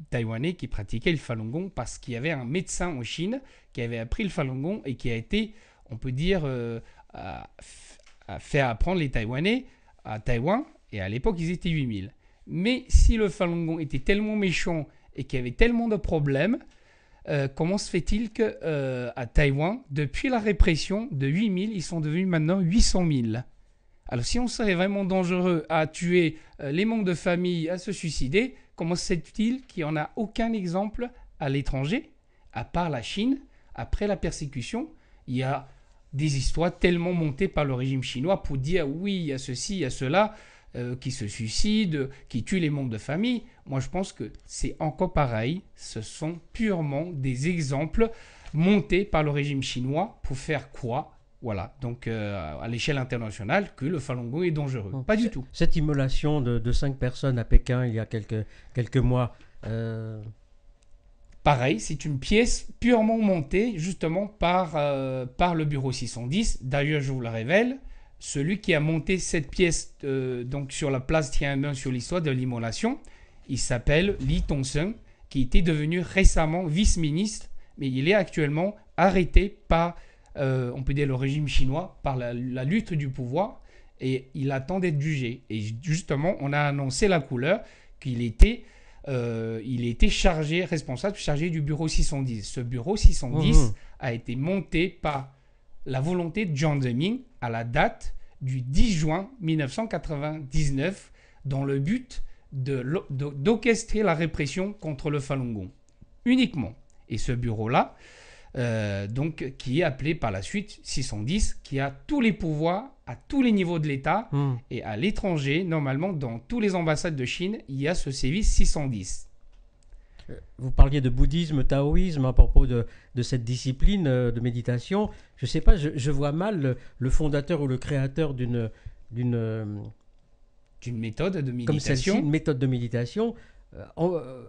Taïwanais qui pratiquaient le Falun Gong parce qu'il y avait un médecin en Chine qui avait appris le Falun Gong et qui a été, on peut dire, euh, à, à faire apprendre les Taïwanais à Taïwan. Et à l'époque, ils étaient 8000. Mais si le Falun Gong était tellement méchant et qu'il y avait tellement de problèmes, euh, comment se fait-il que euh, à Taïwan, depuis la répression de 8000, ils sont devenus maintenant 800 000 Alors si on serait vraiment dangereux à tuer euh, les membres de famille, à se suicider, comment se fait-il qu'il n'y en a aucun exemple à l'étranger, à part la Chine Après la persécution, il y a des histoires tellement montées par le régime chinois pour dire oui, il y a ceci, il y a cela, qui se suicident, qui tuent les membres de famille. Moi, je pense que c'est encore pareil. Ce sont purement des exemples montés par le régime chinois pour faire quoi voilà, donc euh, à l'échelle internationale, que le Falun Gong est dangereux. Pas du tout. Cette immolation de, de cinq personnes à Pékin il y a quelques, quelques mois. Euh, pareil, c'est une pièce purement montée justement par, euh, par le bureau 610. D'ailleurs, je vous le révèle, celui qui a monté cette pièce donc sur la place Tiananmen sur l'histoire de l'immolation, il s'appelle Li tong qui était devenu récemment vice-ministre, mais il est actuellement arrêté par, euh, on peut dire, le régime chinois, par la, lutte du pouvoir, et il attend d'être jugé. Et justement, on a annoncé la couleur qu'il était. Euh, il était chargé, responsable, chargé du bureau 610. Ce bureau 610 a été monté par la volonté de Jiang Zemin à la date du 10 juin 1999 dans le but d'orchestrer la répression contre le Falun Gong uniquement. Et ce bureau-là, euh, donc, qui est appelé par la suite 610, qui a tous les pouvoirs à tous les niveaux de l'État hmm. et à l'étranger, normalement, dans tous les ambassades de Chine, il y a ce service 610. Euh, vous parliez de bouddhisme, taoïsme à propos de, cette discipline euh, de méditation. Je ne sais pas, je, vois mal le, le fondateur ou le créateur d'une d'une méthode de méditation. Comme celle-ci, une méthode de méditation euh, euh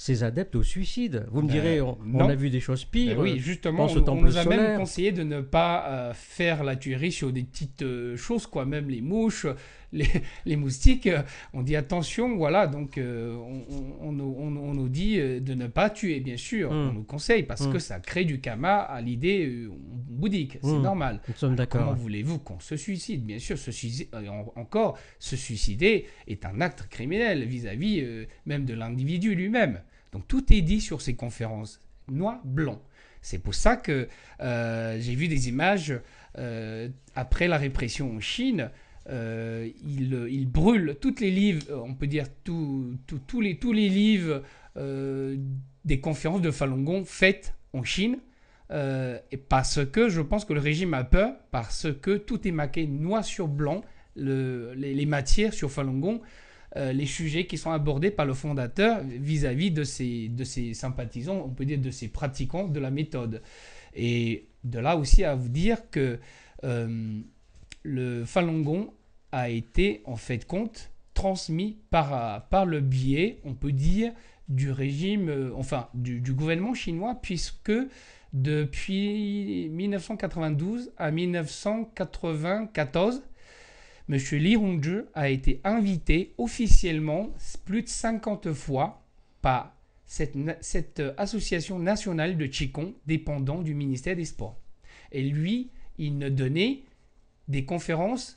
ses adeptes au suicide. Vous me ben, direz, on, a vu des choses pires. Ben oui, euh, justement, on, nous a même conseillé de ne pas euh, faire la tuerie sur des petites euh, choses, quoi, même les mouches, les, moustiques. on dit attention, voilà, donc on, nous dit de ne pas tuer, bien sûr. Hmm. On nous conseille parce hmm. que ça crée du kama à l'idée bouddhique, c'est hmm. normal. Nous sommes d'accord. Comment voulez-vous qu'on se suicide Bien sûr, se suicide, encore, se suicider est un acte criminel vis à -vis, même de l'individu lui-même. Donc tout est dit sur ces conférences, noir, blanc. C'est pour ça que euh, j'ai vu des images euh, après la répression en Chine. Euh, ils il, brûle toutes les livres, on peut dire tous les, tous les livres des conférences de Falun Gong faites en Chine. Et parce que je pense que le régime a peur, parce que tout est marqué noir sur blanc, les, matières sur Falun Gong. Euh, les sujets qui sont abordés par le fondateur vis-à-vis de, ses, de sympathisants, on peut dire de ses pratiquants de la méthode. Et de là aussi à vous dire que euh, le Falun Gong a été, en fait, compte transmis par, par le biais, on peut dire, du régime, euh, enfin, du, du, gouvernement chinois, puisque depuis 1992 à 1994, M. Li a été invité officiellement plus de 50 fois par cette, euh, association nationale de Qigong dépendant du ministère des Sports. Et lui, il ne donnait des conférences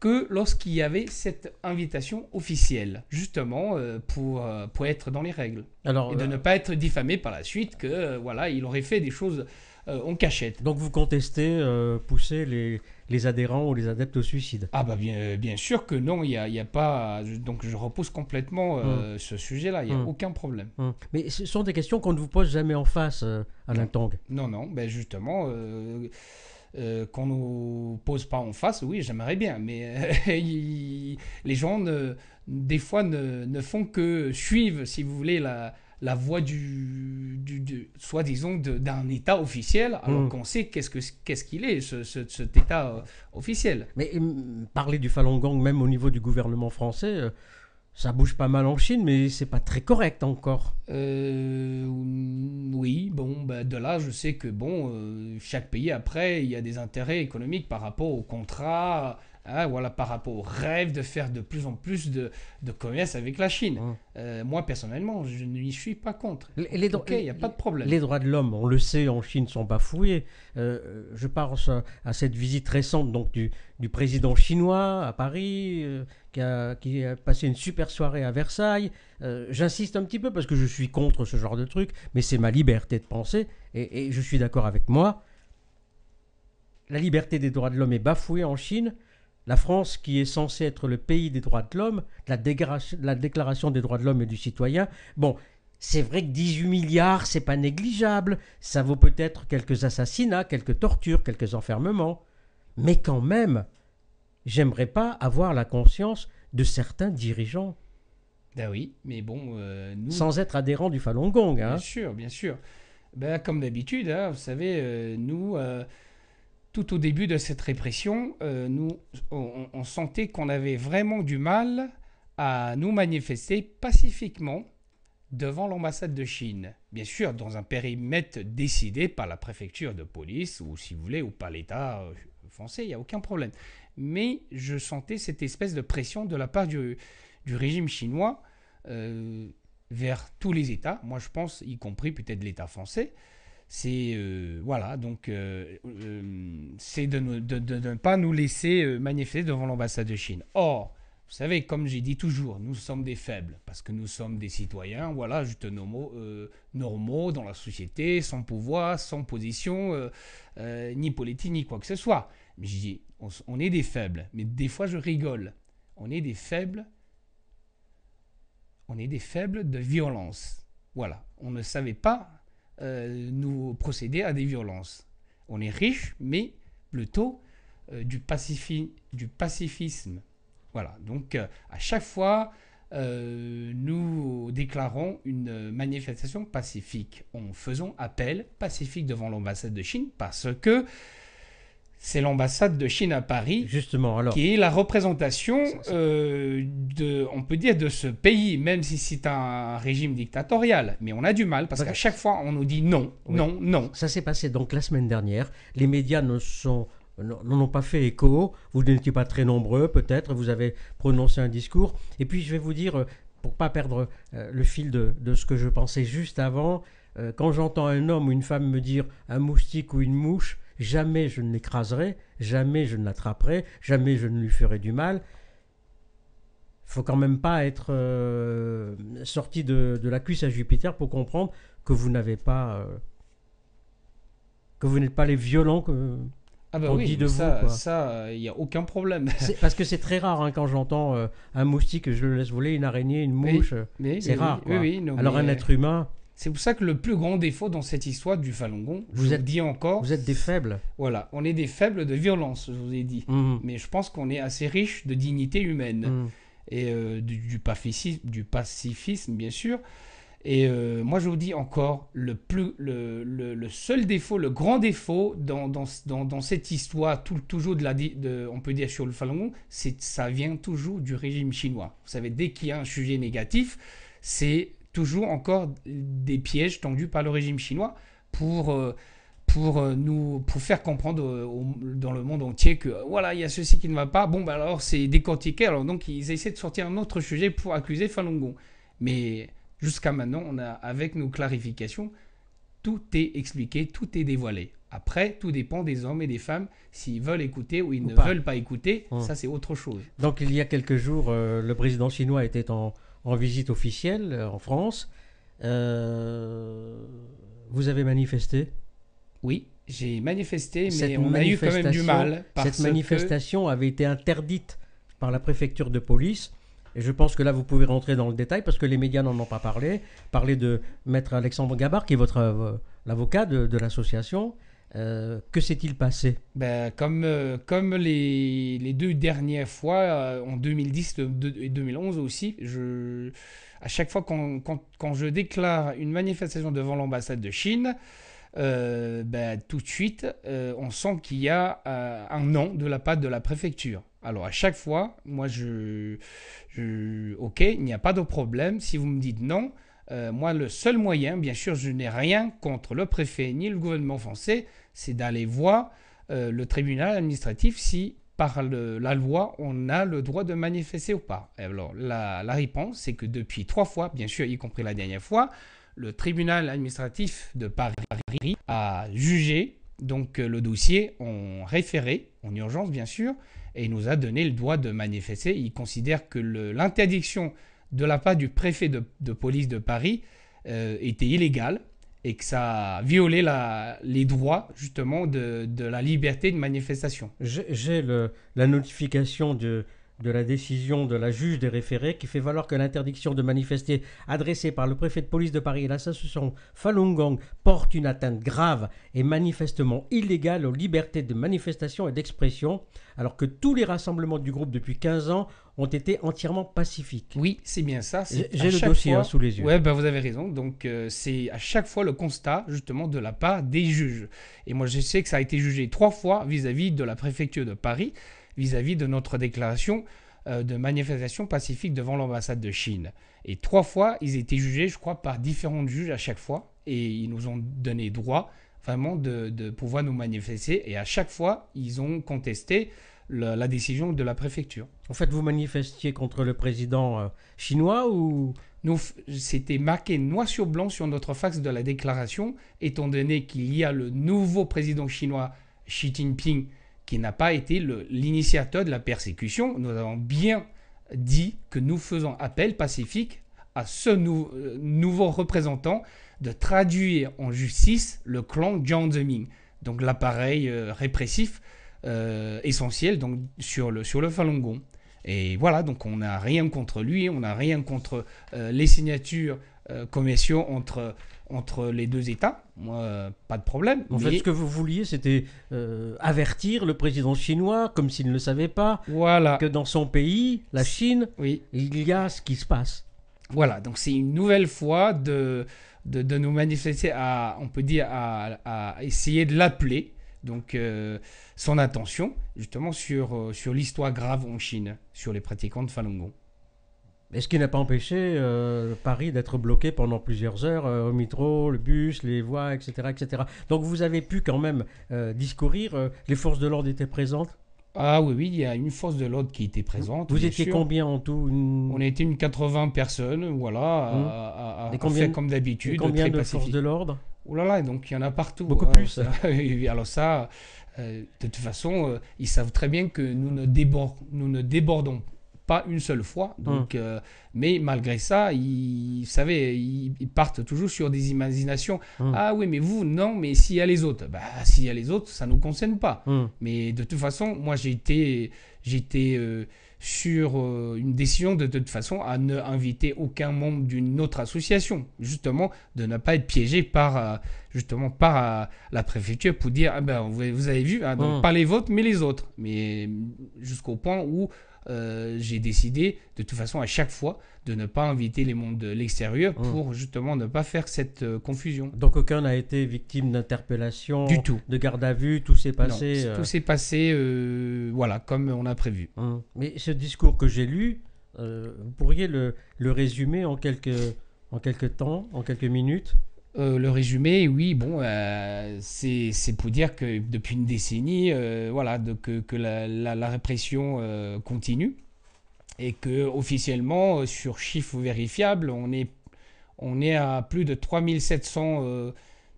que lorsqu'il y avait cette invitation officielle, justement euh, pour, euh, pour être dans les règles. et de ne pas être diffamé par la suite que voilà, il aurait fait des choses euh, cachette. Donc vous contestez euh, pousser les, adhérents ou les adeptes au suicide Ah bah bien, euh, bien sûr que non, il n'y a, y a, pas... Donc je repousse complètement hum. ce sujet-là, il n'y a hum. aucun problème. Hum. Mais ce sont des questions qu'on ne vous pose jamais en face, euh, Alain Non, non, ben justement... qu'on ne nous pose pas en face, oui, j'aimerais bien, mais les gens, des fois, ne, ne font que suivre, si vous voulez, la, la voix du, du, soi-disant d'un État officiel, alors hmm. qu'on sait qu'est-ce qu'est-ce qu'il est, ce, cet État euh, officiel. Mais hum, parler du Falun Gong, même au niveau du gouvernement français, euh, ça bouge pas mal en Chine, mais c'est pas très correct encore. Euh, oui, bon, bah de là, je sais que bon, chaque pays après, il y a des intérêts économiques par rapport aux contrats Hein, voilà, par rapport au rêve de faire de plus en plus de, commerce avec la Chine. Mmh. Euh, moi, personnellement, je n'y suis pas contre. Les, les il n'y a pas de problème. Les droits de l'homme, on le sait, en Chine, sont bafoués. Euh, je pense à, cette visite récente donc, du, président chinois à Paris, euh, qui, a, passé une super soirée à Versailles. J'insiste un petit peu parce que je suis contre ce genre de truc, mais c'est ma liberté de penser, et je suis d'accord avec moi. La liberté des droits de l'homme est bafouée en Chine. La France, qui est censée être le pays des droits de l'homme, la, déclaration des droits de l'homme et du citoyen, bon, c'est vrai que 18 milliards, c'est pas négligeable, ça vaut peut-être quelques assassinats, quelques tortures, quelques enfermements, mais quand même, j'aimerais pas avoir la conscience de certains dirigeants. Ben oui, mais bon, euh, Sans être adhérent du Falun Gong, hein. Bien sûr, bien sûr. Ben, comme d'habitude, hein, vous savez, euh, nous... Euh, tout au début de cette répression, euh, nous, on, sentait qu'on avait vraiment du mal à nous manifester pacifiquement devant l'ambassade de Chine. Bien sûr, dans un périmètre décidé par la préfecture de police, ou si vous voulez, ou par l'État euh, français, il n'y a aucun problème. Mais je sentais cette espèce de pression de la part du, régime chinois euh, vers tous les États, moi je pense, y compris peut-être l'État français, c'est euh, voilà, donc euh, euh, c'est de, de, de, ne pas nous laisser manifester devant l'ambassade de Chine. Or, vous savez, comme j'ai dit toujours, nous sommes des faibles parce que nous sommes des citoyens, voilà, juste normaux, normaux dans la société, sans pouvoir, sans position, ni politique, ni quoi que ce soit. Mais je dis, on, on est des faibles. Mais des fois, je rigole. On est des faibles on est des faibles de violence. Voilà, on ne savait pas euh, nous procéder à des violences. On est riche, mais plutôt euh, du, du pacifisme. Voilà, donc euh, à chaque fois, nous déclarons une manifestation pacifique On faisons appel pacifique devant l'ambassade de Chine parce que c'est l'ambassade de Chine à Paris, qui est la représentation, euh, de, on peut dire, de ce pays, même si c'est un régime dictatorial. Mais on a du mal parce, qu'à chaque fois, on nous dit non, non, non. Ça s'est passé donc la semaine dernière. Les médias ne sont n'en pas fait écho, vous n'étiez pas très nombreux peut-être, vous avez prononcé un discours. Et puis je vais vous dire, euh, pour pas perdre euh, le fil de ce que je pensais juste avant, quand j'entends un homme ou une femme me dire un moustique ou une mouche, Jamais je ne l'écraserai, jamais je ne l'attraperai, jamais je ne lui ferai du mal. Il Faut quand même pas être euh, sorti de, la cuisse à Jupiter pour comprendre que vous n'avez pas, euh, que vous n'êtes pas les violents que, ah bah dit de ça, il n'y euh, a aucun problème. parce que c'est très rare hein, quand j'entends un moustique, je le laisse voler, une araignée, une mouche, c'est rare. Oui, Alors un être humain, c'est pour ça que le plus grand défaut dans cette histoire du Falun Gong, vous je êtes, vous dis encore. Vous êtes des faibles. Voilà, on est des faibles de violence, je vous ai dit. Mhm. Mais je pense qu'on est assez riche de dignité humaine. Mhm. Et euh, du, pacifisme, bien sûr. Et euh, moi, je vous dis encore, le, le, seul défaut, le grand défaut dans, cette histoire, toujours de la, de, on peut dire sur le Falun Gong, c'est ça vient toujours du régime chinois. Vous savez, dès qu'il y a un sujet négatif, c'est toujours encore des pièges tendus par le régime chinois pour, euh, pour, euh, nous, pour faire comprendre euh, dans le monde entier que voilà, il y a ceci qui ne va pas. Bon, bah alors c'est décortiqué. Alors donc ils essaient de sortir un autre sujet pour accuser Falun Gong. Mais jusqu'à maintenant, on a, avec nos clarifications, tout est expliqué, tout est dévoilé. Après, tout dépend des hommes et des femmes s'ils veulent écouter ou ils ne veulent pas écouter. Hum. Ça, c'est autre chose. Donc, il y a quelques jours, le président chinois était en, en visite officielle euh, en France. Euh, vous avez manifesté Oui, j'ai manifesté, mais j'ai on a eu quand même du mal. cette manifestation avait été interdite par la préfecture de police. Et je pense que là, vous pouvez rentrer dans le détail parce que les médias n'en ont pas parlé. Parler de maître Alexandre Gabard, qui est votre euh, l'avocat de, de l'association, euh, que s'est-il passé ben, comme, euh, comme les, les, deux dernières fois, euh, en 2010 et 2011 aussi, je, à chaque fois quand, je déclare une manifestation devant l'ambassade de Chine, ben, tout de suite, on sent qu'il y a un non de la part de la préfecture. Alors à chaque fois, moi je... je ok, il n'y a pas de problème. Si vous me dites non, moi le seul moyen, bien sûr, je n'ai rien contre le préfet ni le gouvernement français, c'est d'aller voir euh, le tribunal administratif si par la loi on a le droit de manifester ou pas. alors la, réponse, c'est que depuis trois fois, bien sûr, y compris la dernière fois, le tribunal administratif de Paris a jugé donc euh, le dossier en référé, en urgence bien sûr, et nous a donné le droit de manifester. Il considère que l'interdiction de la part du préfet de, police de Paris euh, était illégale et que ça a la, les droits justement de, la liberté de manifestation. J'ai la notification de, de la décision de la juge des référés qui fait valoir que l'interdiction de manifester adressée par le préfet de police de Paris et l'association Falun Gong porte une atteinte grave et manifestement illégale aux libertés de manifestation et d'expression, alors que tous les rassemblements du groupe depuis 15 ans ont été entièrement pacifiques. Oui, c'est bien ça. J'ai le dossier hein, sous les yeux. Oui, ben vous avez raison. Donc, euh, c'est à chaque fois le constat, justement, de la part des juges. Et moi, je sais que ça a été jugé trois fois vis-à-vis de la préfecture de Paris, vis-à-vis de notre déclaration euh, de manifestation pacifique devant l'ambassade de Chine. Et trois fois, ils étaient jugés, je crois, par différents juges à chaque fois. Et ils nous ont donné droit vraiment de, de pouvoir nous manifester. Et à chaque fois, ils ont contesté la, décision de la préfecture. En fait, vous manifestiez contre le président euh, chinois ou Nous, c'était marqué noir sur blanc sur notre fax de la déclaration, étant donné qu'il y a le nouveau président chinois Xi Jinping qui n'a pas été l'initiateur de la persécution. Nous avons bien dit que nous faisons appel pacifique à ce euh, nouveau représentant de traduire en justice le clan Jiang Zemin, donc l'appareil euh, répressif euh, essentiel donc, sur, le, sur le Falun Gong. Et voilà, donc on n'a rien contre lui, on n'a rien contre euh, les signatures euh, commerciaux entre, entre les deux États. pas de problème. En fait, ce que vous vouliez, c'était avertir le président chinois, comme s'il ne le savait pas, que dans son pays, la Chine, il y a ce qui se passe. Voilà, donc c'est une nouvelle fois de, de, nous manifester à, on peut dire, à essayer de l'appeler donc euh, son attention justement sur, euh, sur l'histoire grave en Chine, sur les pratiquants de Falun Gong. Et ce qui n'a pas empêché euh, Paris d'être bloqué pendant plusieurs heures au métro, le bus, les voies, etc., etc. Donc vous avez pu quand même discourir. les forces de l'ordre étaient présentes Ah oui, oui, il y a une force de l'ordre qui était présente. Vous étiez combien en tout On était une 80 personnes, voilà, à, mmh. et combien, comme d'habitude. Combien de forces de l'ordre Ouh là là, donc il y en a partout. Beaucoup hein, plus. alors ça, euh, de toute façon, euh, ils savent très bien que nous ne, nous ne débordons pas une seule fois. Hum. Donc, euh, mais malgré ça, ils, savez, ils, partent toujours sur des imaginations. Hum. Ah oui, mais vous, non, mais s'il y a les autres, bah, s'il y a les autres, ça ne nous concerne pas. Hum. Mais de toute façon, moi j'ai été... J'étais sur euh, une décision de toute façon à ne inviter aucun membre d'une autre association, justement de ne pas être piégé par euh, justement par euh, la préfecture pour dire ah ben vous, avez vu hein, hum. pas les vôtres mais les autres, mais jusqu'au point où euh, j'ai décidé de toute façon à chaque fois de ne pas inviter les mondes de l'extérieur mmh. pour justement ne pas faire cette euh, confusion. Donc aucun n'a été victime d'interpellation, du tout, de garde à vue, tout s'est passé. Euh, tout s'est passé, voilà, comme on a prévu. Mmh. Mais ce discours que j'ai lu, vous pourriez le, résumer en quelques en quelques temps, en quelques minutes euh, le résumé, oui, bon, euh, c'est pour dire que depuis une décennie, euh, voilà, que, la, répression continue et que officiellement, sur chiffres vérifiables, on est, à plus de 3700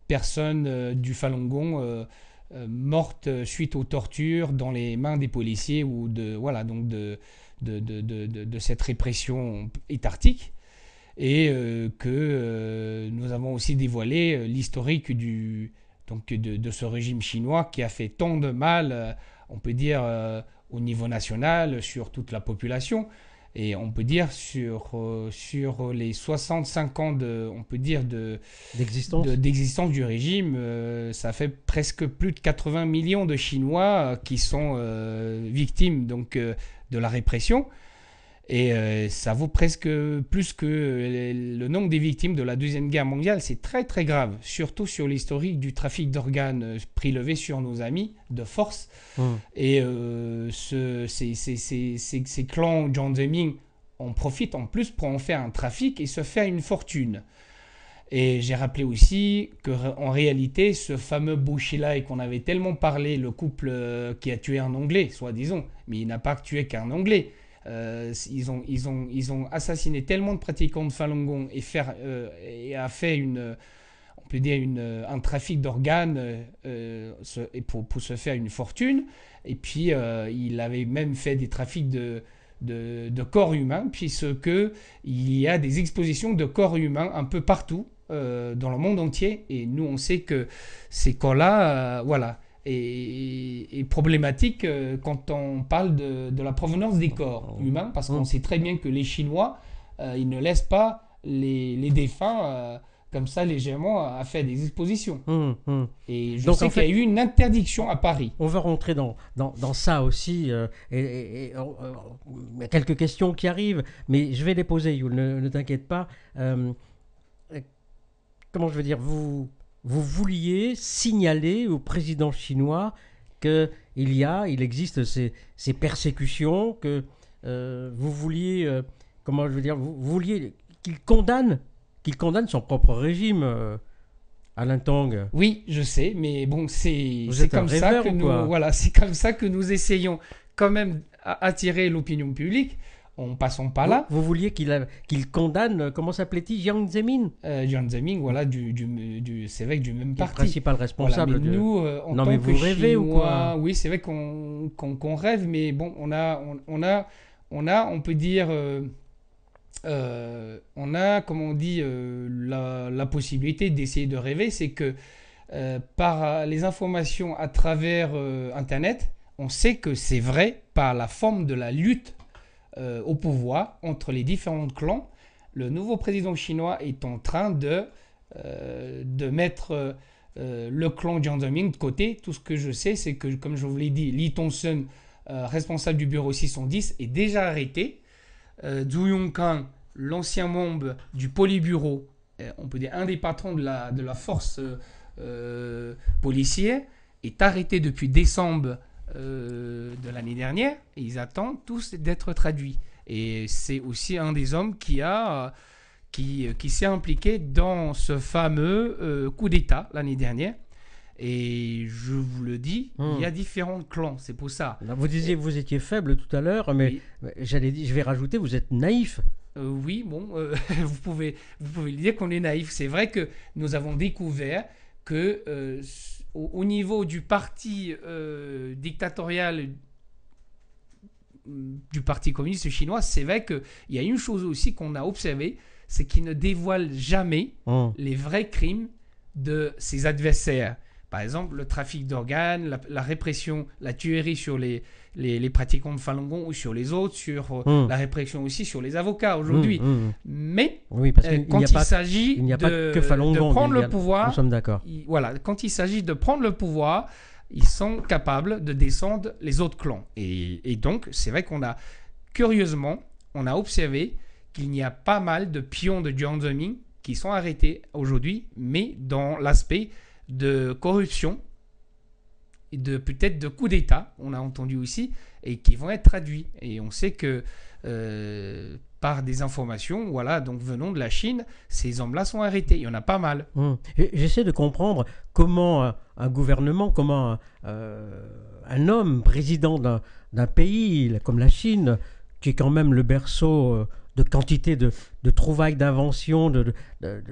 personnes du Falun mortes suite aux tortures dans les mains des policiers ou de, voilà, donc de, cette répression étartique et euh, que euh, nous avons aussi dévoilé euh, l'historique de, ce régime chinois qui a fait tant de mal, on peut dire au niveau national sur toute la population et on peut dire sur les 65 ans on peut dire d'existence du régime, ça fait presque plus de 80 millions de Chinois qui sont victimes donc de la répression et euh, ça vaut presque plus que euh, le nombre des victimes de la Deuxième Guerre mondiale. C'est très très grave, surtout sur l'historique du trafic d'organes euh, prélevé sur nos amis de force. Hum. Et ces, clans John Deming, en profitent en plus pour en faire un trafic et se faire une fortune. Et j'ai rappelé aussi qu'en réalité, ce fameux Bushila et qu'on avait tellement parlé, le couple qui a tué un Anglais, soi-disant, mais il n'a pas tué qu'un Anglais. Euh, ils, ont, ont, ils ont assassiné tellement de pratiquants de Falun Gong et, faire, euh, et a fait une, euh, on peut dire un trafic d'organes pour, se faire une fortune. Et puis, il avait même fait des trafics de, corps humains, puisqu'il y a des expositions de corps humains un peu partout dans le monde entier. Et nous, on sait que ces corps-là, voilà, et, problématique euh, quand on parle de, de, la provenance des corps oh. humains, parce qu'on oh. sait très bien que les Chinois, euh, ils ne laissent pas les, les défunts. Euh, comme ça légèrement à faire des expositions. Hum, hum. Et je Donc, sais fait, qu'il y a eu une interdiction à Paris. On va rentrer dans, dans, dans ça aussi. et, oh, quelques questions qui arrivent, mais je vais les poser, Yul, ne, t'inquiète pas. comment je veux dire vous, vous vouliez signaler au président chinois qu'il y a, il existe ces, persécutions, que euh, vous vouliez, euh, comment je veux dire, vous, vouliez qu'il condamne, qu'il condamne son propre régime. à euh, Alain Oui, je sais, mais bon, c'est comme ça que nous, voilà, c'est comme ça que nous essayons quand même d'attirer attirer l'opinion publique on passons pas là. Vous, vouliez qu'il qu'il condamne, euh, comment s'appelait-il, Jiang Zemin euh, Jiang Zemin, voilà, du, du, du c'est vrai que du même parti. principal responsable. de... Nous, euh, en non, mais vous ou quoi Oui, c'est vrai qu'on rêve, mais bon, on a, on, a, on a, on peut dire. on a, comme on dit, la, la, possibilité d'essayer de rêver, c'est que par les informations à travers Internet, on sait que c'est vrai par la forme de la lutte euh, au pouvoir entre les différents clans. Le nouveau président chinois est en train de, euh, de mettre euh, le clan Jiang Zemin de côté. Tout ce que je sais, c'est que, comme je vous l'ai dit, Li Tongsun, responsable du bureau 610, est déjà arrêté. Zhu Yongkang, l'ancien membre du Polybureau, on peut dire un des patrons de la, de la force policière, est arrêté depuis décembre euh, de l'année dernière et ils attendent tous d'être traduits. Et c'est aussi un des hommes qui a qui, qui s'est impliqué dans ce fameux euh, coup d'État l'année dernière. Et je vous le dis, il y a hmm. différents clans, c'est pour ça. vous disiez vous étiez faible tout à l'heure, mais j'allais je vais rajouter, vous êtes naïf. Euh, oui, bon, vous pouvez, vous pouvez dire qu'on est naïf. C'est vrai que nous avons découvert que au, niveau du parti euh, dictatorial du Parti communiste chinois, c'est vrai qu'il y a une chose aussi qu'on a observée, c'est qu'il ne dévoile jamais hum. les vrais crimes de ses adversaires. Par exemple, le trafic d'organes, la, répression, la tuerie sur les, les, pratiquants de Falun Gong ou sur les autres, sur euh, hmm. la répression aussi sur les avocats aujourd'hui. Hmm, hmm. Mais euh, quand il, s'agit de, prendre le pouvoir, Voilà, quand il s'agit de prendre le pouvoir, ils sont capables de descendre les autres clans. Et, donc, c'est vrai qu'on a, curieusement, on a observé qu'il n'y a pas mal de pions de Jiang Zemin qui sont arrêtés aujourd'hui, mais dans l'aspect de corruption de peut-être de coups d'État, on a entendu aussi, et qui vont être traduits. Et on sait que euh, par des informations, voilà, donc venant de la Chine, ces hommes-là sont arrêtés. Il y en a pas mal. Hum. J'essaie de comprendre comment euh, un gouvernement, comment euh, un homme président d'un pays comme la Chine, qui est quand même le berceau de quantité de, de trouvailles, d'inventions, de,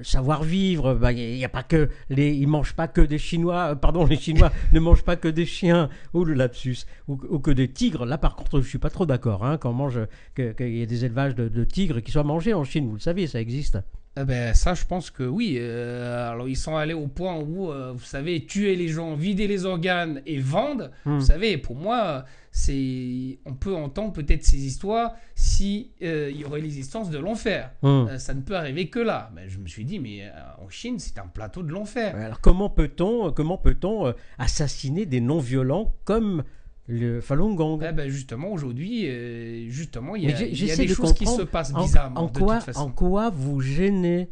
savoir-vivre. Il bah, n'y y a pas que les, ils mangent pas que des Chinois. Euh, pardon, les Chinois ne mangent pas que des chiens ou le lapsus ou, que des tigres. Là, par contre, je suis pas trop d'accord. Hein, quand mange qu'il y ait des élevages de, de tigres qui soient mangés en Chine, vous le savez, ça existe. Eh ben, ça, je pense que oui. Euh, alors, ils sont allés au point où, euh, vous savez, tuer les gens, vider les organes et vendre. Hmm. Vous savez, pour moi, c'est on peut entendre peut-être ces histoires si euh, il y aurait l'existence de l'enfer. Hmm. ça ne peut arriver que là. Mais ben, je me suis dit, mais en Chine, c'est un plateau de l'enfer. Alors, comment peut-on, comment peut-on assassiner des non-violents comme le Falun Gong. Eh ben justement, aujourd'hui, euh, justement, il y a, des choses qui se passent bizarrement. En, quoi, en quoi vous gênez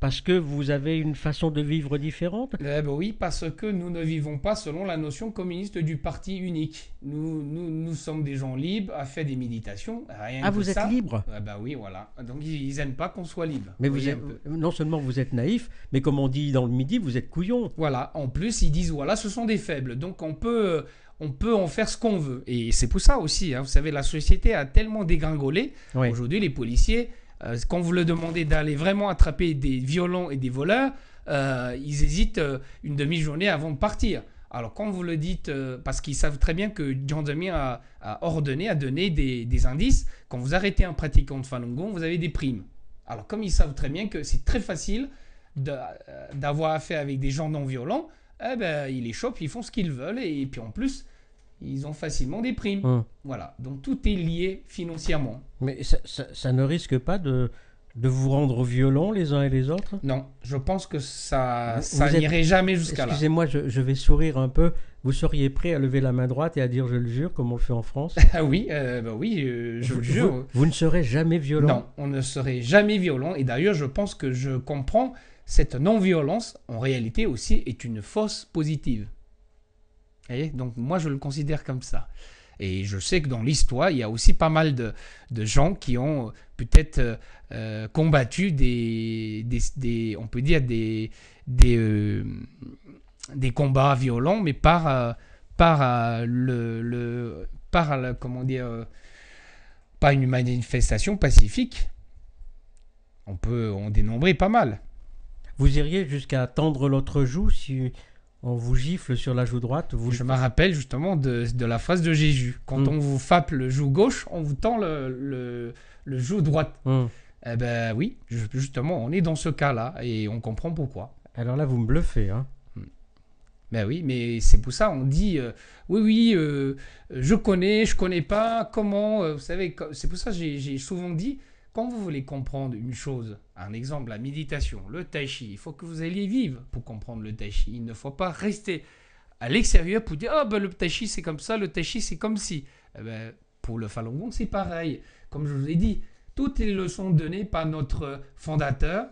parce que vous avez une façon de vivre différente eh ben Oui, parce que nous ne vivons pas selon la notion communiste du parti unique. Nous, nous, nous sommes des gens libres, à faire des méditations, rien Ah, vous êtes libre eh ben Oui, voilà. Donc ils n'aiment pas qu'on soit libre. Mais vous, euh, non seulement vous êtes naïf, mais comme on dit dans le midi, vous êtes couillon. Voilà, en plus ils disent, voilà, ce sont des faibles. Donc on peut on peut en faire ce qu'on veut. Et c'est pour ça aussi, hein. vous savez, la société a tellement dégringolé. Aujourd'hui, les policiers, euh, quand vous leur demandez d'aller vraiment attraper des violents et des voleurs, euh, ils hésitent euh, une demi-journée avant de partir. Alors quand vous le dites, parce qu'ils savent très bien que John Demir a, ordonné, a donné des, des, indices, quand vous arrêtez un pratiquant de Falun Gong, vous avez des primes. Alors comme ils savent très bien que c'est très facile d'avoir affaire avec des gens non violents, eh ben, ils les chopent, ils font ce qu'ils veulent, et, puis en plus, ils ont facilement des primes. Hum. Voilà, donc tout est lié financièrement. Mais ça, ne risque pas de, de vous rendre violents les uns et les autres Non, je pense que ça, ça n'irait jamais jusqu'à là. Excusez-moi, je, vais sourire un peu. Vous seriez prêt à lever la main droite et à dire je le jure, comme on le fait en France Ah oui, euh, bah oui, euh, je le jure. Vous, ne serez jamais violent Non, on ne serait jamais violent. Et d'ailleurs, je pense que je comprends cette non-violence, en réalité aussi, est une fausse positive. donc moi, je le considère comme ça. Et je sais que dans l'histoire, il y a aussi pas mal de, gens qui ont euh, peut-être euh, euh, combattu des, on peut dire des, des, combats violents, mais par, par le, par comment dire, par une manifestation pacifique. On peut en dénombrer pas mal. Vous iriez jusqu'à tendre l'autre joue si on vous gifle sur la joue droite. Je me rappelle justement de, la phrase de Jésus. Quand hmm. on vous fape le joue gauche, on vous tend le, le, joue droite. Hmm. Eh ben oui, justement, on est dans ce cas-là et on comprend pourquoi. Alors là, vous me bluffez. Hein. Hmm. Ben oui, mais c'est pour ça on dit euh, oui, oui, euh, je connais, je connais pas, comment, euh, vous savez, c'est pour ça j'ai souvent dit quand vous voulez comprendre une chose, un exemple, la méditation, le tai chi, il faut que vous alliez vivre pour comprendre le tai chi. Il ne faut pas rester à l'extérieur pour dire Ah, ben, le tai chi c'est comme ça, le tai chi c'est comme si. Eh ben, pour le Falun Gong, c'est pareil. Comme je vous ai dit, toutes les leçons données par notre fondateur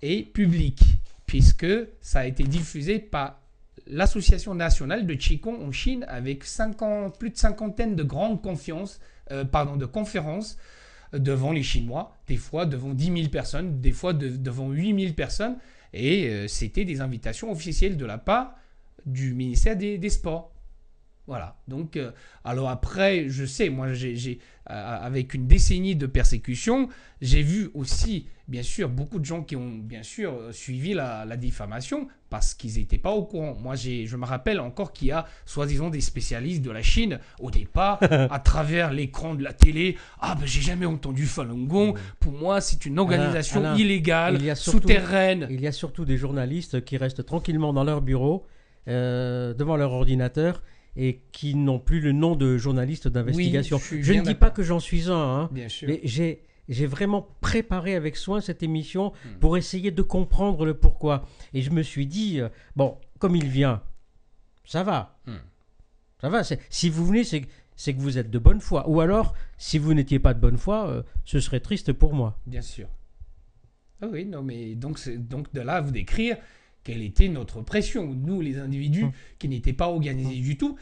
et public, puisque ça a été diffusé par l'Association nationale de Qigong en Chine avec plus de cinquantaine de grandes euh, conférences devant les Chinois, des fois devant 10 000 personnes, des fois devant 8 000 personnes. Et euh, c'était des invitations officielles de la part du ministère des Sports. Voilà. Donc, euh, alors après, je sais, moi, j'ai, euh, avec une décennie de persécution, j'ai vu aussi, bien sûr, beaucoup de gens qui ont, bien sûr, euh, suivi la, diffamation parce qu'ils n'étaient pas au courant. Moi, je me rappelle encore qu'il y a, soi-disant, des spécialistes de la Chine, au départ, à travers l'écran de la télé. Ah, ben, j'ai jamais entendu Falun Gong. Pour moi, c'est une organisation illégale, souterraine. Il y a surtout des journalistes qui restent tranquillement dans leur bureau, devant leur ordinateur et qui n'ont plus le nom de journaliste d'investigation. je, ne dis pas que j'en suis un, hein, mais j'ai vraiment préparé avec soin cette émission hmm. pour essayer de comprendre le pourquoi. Et je me suis dit, euh, bon, comme il vient, ça va. Hmm. Ça va. Si vous venez, c'est que vous êtes de bonne foi. Ou alors, si vous n'étiez pas de bonne foi, euh, ce serait triste pour moi. Bien sûr. Ah oui, non, mais donc, donc de là à vous décrire, quelle était notre pression, nous les individus hum. qui n'étaient pas organisés hum. du tout,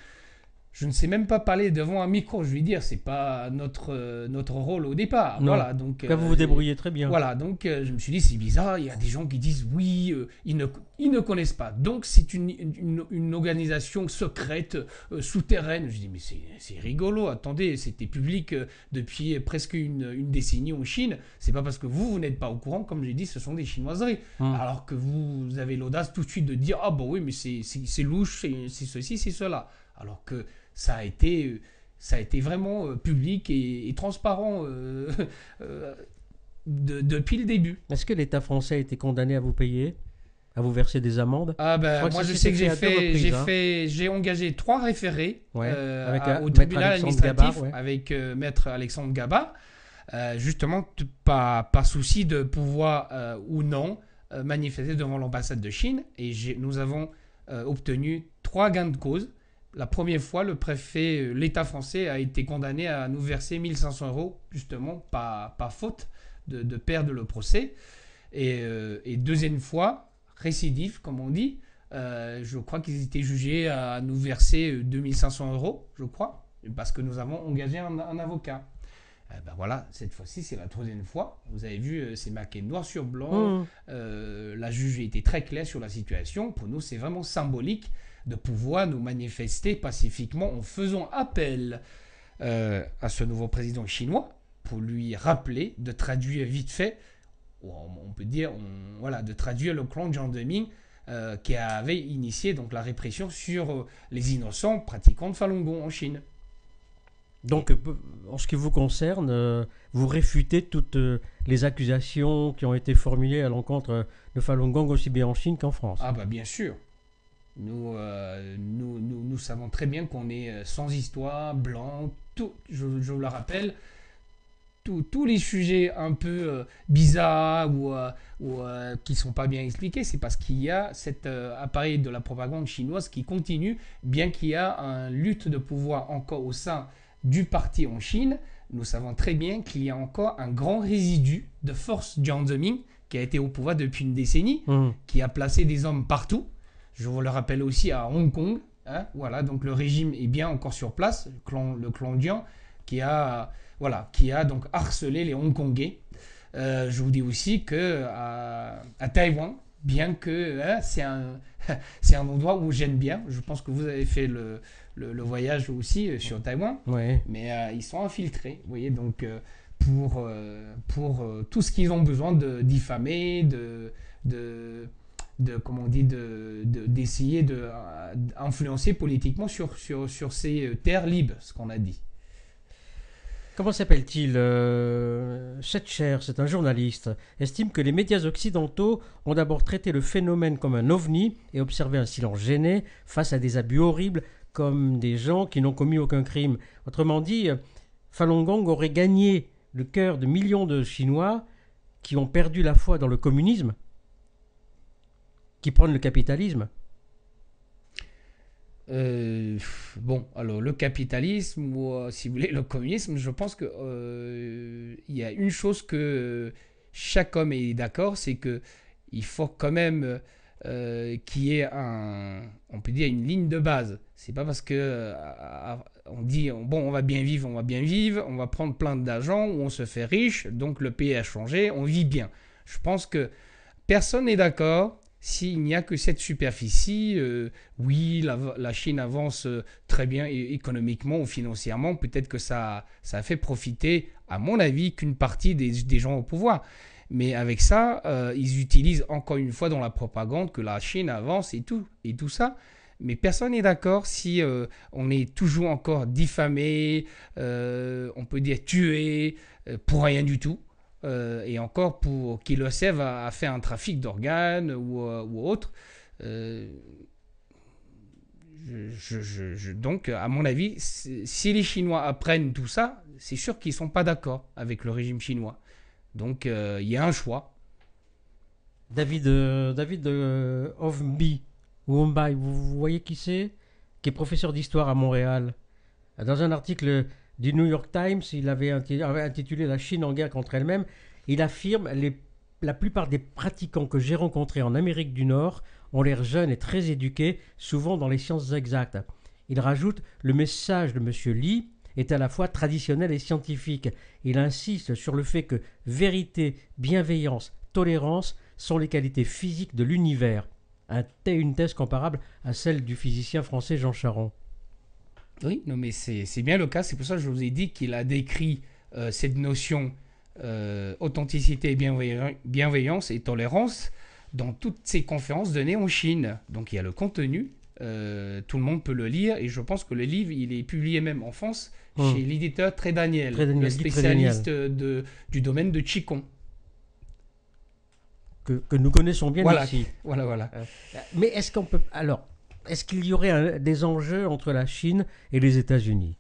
je ne sais même pas parler devant un micro. Je veux dire, c'est pas notre, euh, notre rôle au départ. Voilà, donc. Là, vous euh, vous débrouillez très bien. Voilà, donc euh, je me suis dit, c'est bizarre. Il y a des gens qui disent oui, ils, ne, ils ne connaissent pas. Donc c'est une, une, organisation secrète, souterraine. Je dis, mais c'est rigolo. Attendez, c'était public depuis presque une, une, décennie en Chine. C'est pas parce que vous, vous n'êtes pas au courant, comme j'ai dit, ce sont des chinoiseries. Hum. Alors que vous avez l'audace tout de suite de dire, ah bon, bah oui, mais c'est louche, c'est ceci, c'est cela. Alors que ça a été, ça a été vraiment euh, public et, transparent euh, euh, depuis le début. Est-ce que l'État français a été condamné à vous payer à vous verser des amendes Ah ben, moi je sais que j'ai fait, j'ai hein. j'ai engagé trois référés au tribunal administratif avec maître Alexandre Gaba. justement pas, pas souci de pouvoir ou non manifester devant l'ambassade de Chine et nous avons obtenu trois gains de cause la première fois, le préfet, euh, l'État français a été condamné à nous verser 1500 euros, justement, pas, faute de, perdre le procès. Euh, et, deuxième fois, récidive, comme on dit, euh, je crois qu'ils étaient jugés à nous verser 2500 euros, je crois, parce que nous avons engagé un, avocat. Eh ben voilà, cette fois-ci, c'est la troisième fois. Vous avez vu, c'est marqué noir sur blanc. Mmh. la juge était très claire sur la situation. Pour nous, c'est vraiment symbolique de pouvoir nous manifester pacifiquement en faisant appel euh, à ce nouveau président chinois pour lui rappeler de traduire vite fait, on peut dire, voilà, de traduire le clan de Jiang euh, qui avait initié donc la répression sur euh, les innocents pratiquant de Falun Gong en Chine. Donc, en ce qui vous concerne, vous réfutez toutes les accusations qui ont été formulées à l'encontre de Falun Gong aussi bien en Chine qu'en France. Ah bah bien sûr, euh, nous, nous, nous, savons très bien qu'on est euh, sans histoire, blanc, tout, je, vous le rappelle, tous les sujets un peu euh, bizarres ou, qui ne sont pas bien expliqués, c'est parce qu'il y a cet appareil de la propagande chinoise qui continue, bien qu'il y a une lutte de pouvoir encore au sein du parti en Chine. Nous savons très bien qu'il y a encore un grand résidu de force Jiang Zemin qui a été au pouvoir depuis une décennie, mmh. qui a placé des hommes partout je vous le rappelle aussi à Hong Kong. Hein, voilà, donc le régime est bien encore sur place, le clan, le clan qui a, voilà, qui a donc harcelé les Hongkongais. Euh, je vous dis aussi que à, Taïwan, bien que hein, c'est un, c'est un endroit où j'aime bien, je pense que vous avez fait le, le, voyage aussi euh, sur Taïwan, mais euh, ils sont infiltrés, vous voyez, donc euh, pour, pour tout ce qu'ils ont besoin de diffamer, de, de de comment dit de d'essayer de, d'influencer euh, politiquement sur, sur, ces euh, terres libres, ce qu'on a dit. Comment s'appelle-t-il euh, Cette c'est un journaliste, estime que les médias occidentaux ont d'abord traité le phénomène comme un ovni et observé un silence gêné face à des abus horribles comme des gens qui n'ont commis aucun crime. Autrement dit, Falun Gong aurait gagné le cœur de millions de Chinois qui ont perdu la foi dans le communisme prendre le capitalisme euh, bon, alors le capitalisme ou si vous voulez le communisme, je pense que euh, il ya y a une chose que chaque homme est d'accord, c'est que il faut quand même euh, qu'il y ait un, on peut dire une ligne de base. C'est pas parce que on dit bon, on va bien vivre, on va bien vivre, on va prendre plein d'argent ou on se fait riche, donc le pays a changé, on vit bien. Je pense que personne n'est d'accord s'il n'y a que cette superficie, euh, oui, la, Chine avance euh, très bien économiquement ou financièrement. Peut-être que ça, ça fait profiter, à mon avis, qu'une partie des, gens au pouvoir. Mais avec ça, euh, ils utilisent encore une fois dans la propagande que la Chine avance et tout, et tout ça. Mais personne n'est d'accord si on est toujours encore diffamé, on peut dire tué, pour rien du tout. Euh, et encore pour le sève a fait un trafic d'organes ou, euh, autre. Euh, donc, à mon avis, si les Chinois apprennent tout ça, c'est sûr qu'ils ne sont pas d'accord avec le régime chinois. Donc, il y a un choix. David, euh, David vous voyez qui c'est Qui est professeur d'histoire à Montréal. Dans un article du New York Times, il avait intitulé La Chine en guerre contre elle-même. Il affirme La plupart des pratiquants que j'ai rencontrés en Amérique du Nord ont l'air jeunes et très éduqués, souvent dans les sciences exactes. Il rajoute Le message de M. Lee est à la fois traditionnel et scientifique. Il insiste sur le fait que vérité, bienveillance, tolérance sont les qualités physiques de l'univers. Un une thèse comparable à celle du physicien français Jean Charon. Oui, non, mais c'est bien le cas. C'est pour ça que je vous ai dit qu'il a décrit euh, cette notion euh, authenticité bienveillance et tolérance dans toutes ses conférences données en Chine. Donc il y a le contenu, euh, tout le monde peut le lire et je pense que le livre il est publié même en France mmh. chez l'éditeur Très Daniel, le spécialiste du domaine de Qigong. Que, nous connaissons bien voilà, Voilà, voilà. mais est-ce qu'on peut. Alors, est-ce qu'il y aurait des enjeux entre la Chine et les États-Unis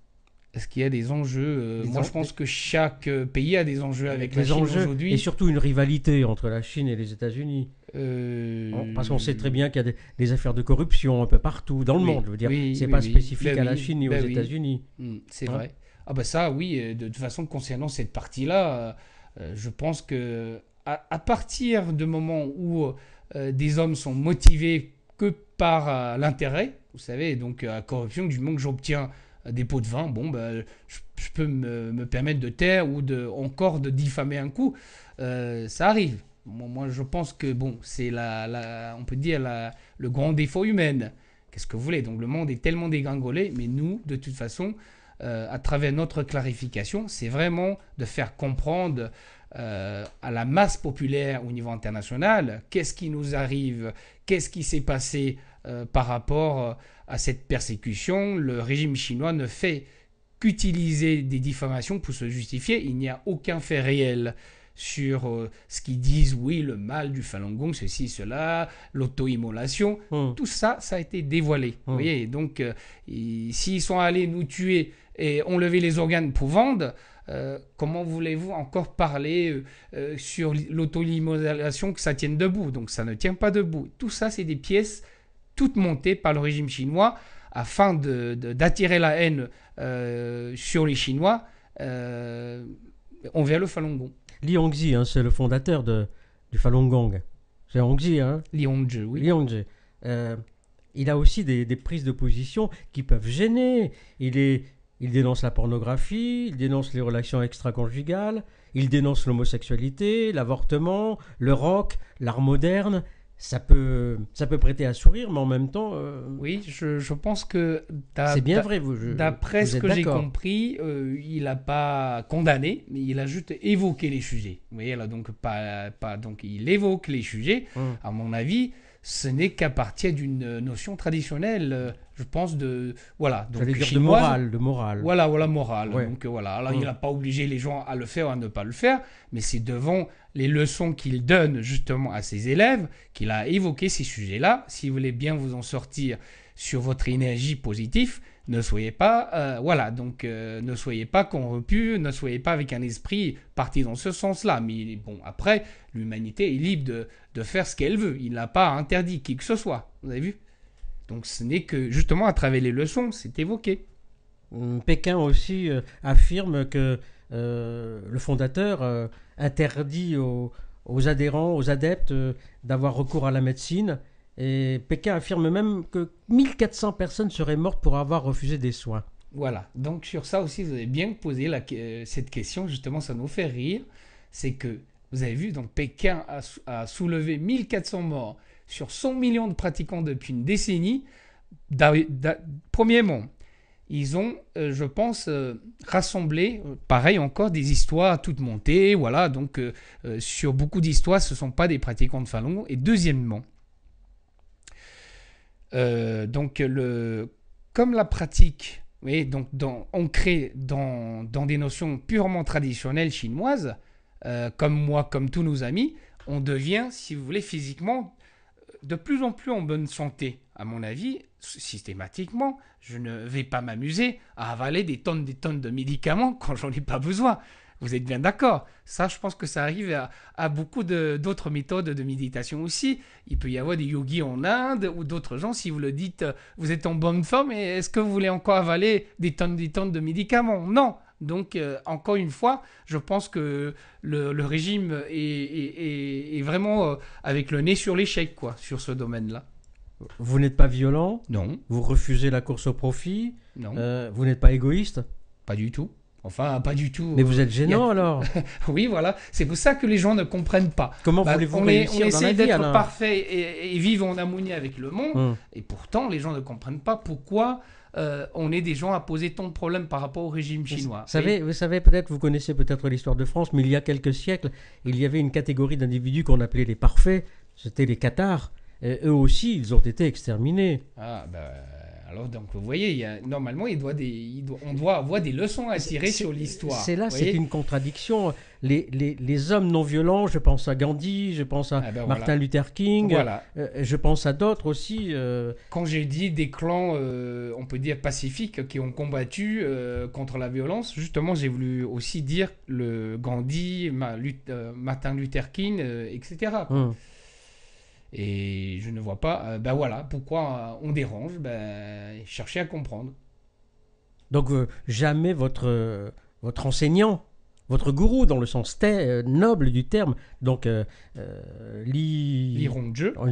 Est-ce qu'il y a des enjeux euh, Moi, je pense que chaque euh, pays a des enjeux avec les la Chine aujourd'hui. Et surtout une rivalité entre la Chine et les États-Unis. Euh, parce qu'on sait très bien qu'il y a des, affaires de corruption un peu partout dans le monde. Je veux dire, c'est pas spécifique ben à la Chine ni aux ben États-Unis. Hmm, c'est hein vrai. Ah ben ça, oui. De toute façon, concernant cette partie-là, je pense que à, partir du moment où des hommes sont motivés que par euh, l'intérêt, vous savez, donc euh, à corruption, du moment que j'obtiens euh, des pots de vin, bon, ben, je, peux me, permettre de taire ou de, encore de diffamer un coup. ça arrive. Moi, je pense que, bon, c'est la, on peut dire la, le grand défaut humain. Qu'est-ce que vous voulez Donc, le monde est tellement dégringolé, mais nous, de toute façon, à travers notre clarification, c'est vraiment de faire comprendre à la masse populaire au niveau international qu'est-ce qui nous arrive, qu'est-ce qui s'est passé euh, par rapport euh, à cette persécution. Le régime chinois ne fait qu'utiliser des diffamations pour se justifier. Il n'y a aucun fait réel sur euh, ce qu'ils disent, oui, le mal du Falun Gong, ceci, cela, l'auto-immolation. Mmh. Tout ça, ça a été dévoilé. Vous mmh. voyez, donc, s'ils sont allés nous tuer et ont levé les organes pour vendre, comment voulez-vous encore parler sur l'auto-immolation que ça tienne debout Donc, ça ne tient pas debout. Tout ça, c'est des pièces toutes montées par le régime chinois afin d'attirer la haine euh, sur les Chinois euh, envers le Falun Gong. Li Hongzhi, hein, c'est le fondateur du Falun Gong. C'est Hongzhi, hein Li Hongzhi, oui. Li euh, il a aussi des, prises de position qui peuvent gêner. Il, est, il dénonce la pornographie, il dénonce les relations extra-conjugales, il dénonce l'homosexualité, l'avortement, le rock, l'art moderne ça peut, ça peut prêter à sourire, mais en même temps. Euh, oui, je, pense que. C'est bien vrai, vous. D'après ce que j'ai compris, euh, il n'a pas condamné, mais il a juste évoqué les sujets. Vous voyez, là, donc, pas, pas, donc il évoque les sujets. Hum. À mon avis, ce n'est qu'à partir d'une euh, notion traditionnelle, euh, je pense, de. Voilà. Donc, dire de morale, de morale. Voilà, voilà, morale. Donc, euh, voilà. Alors, il n'a hum. pas obligé les gens à le faire ou à ne pas le faire, mais c'est devant les leçons qu'il donne justement à ses élèves qu'il a évoqué ces sujets-là. Si vous voulez bien vous en sortir sur votre énergie positive, ne soyez pas, euh, voilà, donc euh, ne soyez pas corrompus, ne soyez pas avec un esprit parti dans ce sens-là. Mais bon, après, l'humanité est libre de, faire ce qu'elle veut. Il n'a pas interdit qui que ce soit, vous avez vu Donc ce n'est que justement à travers les leçons, c'est évoqué. Hum, Pékin aussi euh, affirme que le fondateur interdit aux, adhérents, aux adeptes d'avoir recours à la médecine et Pékin affirme même que 1400 personnes seraient mortes pour avoir refusé des soins. Voilà, donc sur ça aussi, vous avez bien posé euh, cette question, justement, ça nous fait rire. C'est que, vous avez vu, donc Pékin a, soulevé 1400 morts sur 100 millions de pratiquants depuis une décennie. Premièrement, ils ont, euh, je pense, euh, rassemblé, pareil encore, des histoires toutes montées, voilà, donc sur beaucoup d'histoires, ce ne sont pas des pratiquants de Falun. Et deuxièmement, euh, donc, le, comme la pratique, oui, donc dans, crée dans, dans des notions purement traditionnelles chinoises, euh, comme moi, comme tous nos amis, on devient, si vous voulez, physiquement euh, de plus en plus en bonne santé. À mon avis, systématiquement, je ne vais pas m'amuser à avaler des tonnes des tonnes de médicaments quand j'en ai pas besoin. Vous êtes bien d'accord Ça, je pense que ça arrive à, beaucoup d'autres méthodes de méditation aussi. Il peut y avoir des yogis en Inde ou d'autres gens, si vous le dites, euh, vous êtes en bonne forme, et est-ce que vous voulez encore avaler des tonnes des tonnes de médicaments Non donc, euh, encore une fois, je pense que le, régime est, vraiment euh, avec le nez sur l'échec, quoi, sur ce domaine-là. Vous n'êtes pas violent Non. Vous refusez la course au profit Non. vous n'êtes pas égoïste Pas du tout. Enfin, pas du tout. Mais vous êtes gênant alors. oui, voilà. C'est pour ça que les gens ne comprennent pas. Comment bah, voulez-vous réussir On essaie d'être parfait et, et, vivre en harmonie avec le monde. Hum. Et pourtant, les gens ne comprennent pas pourquoi euh, on est des gens à poser tant de problèmes par rapport au régime chinois. Vous savez, vous savez peut-être, vous connaissez peut-être l'histoire de France, mais il y a quelques siècles, il y avait une catégorie d'individus qu'on appelait les parfaits. C'était les cathares. eux aussi, ils ont été exterminés. Ah ben alors donc vous voyez, il normalement il doit on doit avoir des leçons à tirer sur l'histoire. C'est là, c'est une contradiction. Les, hommes non violents, je pense à Gandhi, je pense à ah ben Martin Luther King, euh, je pense à d'autres aussi. Euh. Quand j'ai dit des clans, euh, on peut dire pacifiques, qui ont combattu contre la violence, justement j'ai voulu aussi dire le Gandhi, Martin Luther King, etc. Et je ne vois pas, ben voilà, pourquoi euh, on dérange, ben, cherchez à comprendre. Donc euh, jamais votre, votre enseignant, votre gourou dans le sens noble du terme, donc euh, li...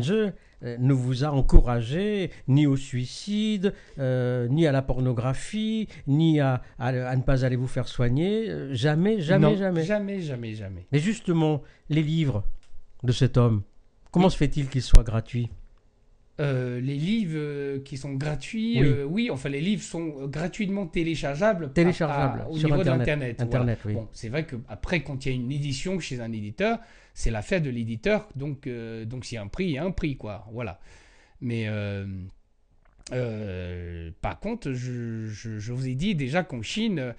jeu ne vous a encouragé ni au suicide, ni à la pornographie, ni à, ne pas aller vous faire soigner. Jamais, jamais, jamais. Jamais, jamais, jamais. Mais justement, les livres de cet homme, Comment se fait-il qu'ils soient gratuits euh, les livres euh, qui sont gratuits, euh, oui. enfin les livres sont gratuitement téléchargeables, téléchargeables au niveau d'Internet. Internet, c'est vrai qu'après, quand il y a une édition chez un éditeur, c'est l'affaire de l'éditeur, donc donc s'il y a un prix, il y a un prix, quoi. Voilà. Mais par contre, je vous ai dit déjà qu'en Chine,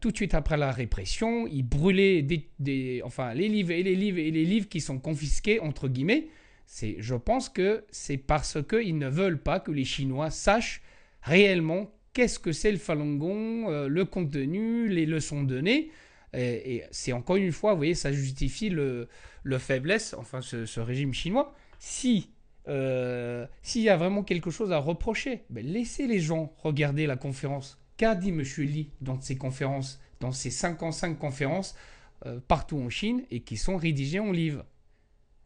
tout de suite après la répression, ils brûlaient des, enfin, les livres et les livres et les livres qui sont confisqués, entre guillemets. C'est, je pense que c'est parce qu'ils ne veulent pas que les Chinois sachent réellement qu'est-ce que c'est le Falun Gong, euh, le contenu, les leçons données. Et, c'est encore une fois, vous voyez, ça justifie le, faiblesse, enfin ce, régime chinois. Si euh, s'il y a vraiment quelque chose à reprocher, ben, laissez les gens regarder la conférence qu'a dit M. Li dans ses conférences, dans ses 55 conférences euh, partout en Chine et qui sont rédigées en livres.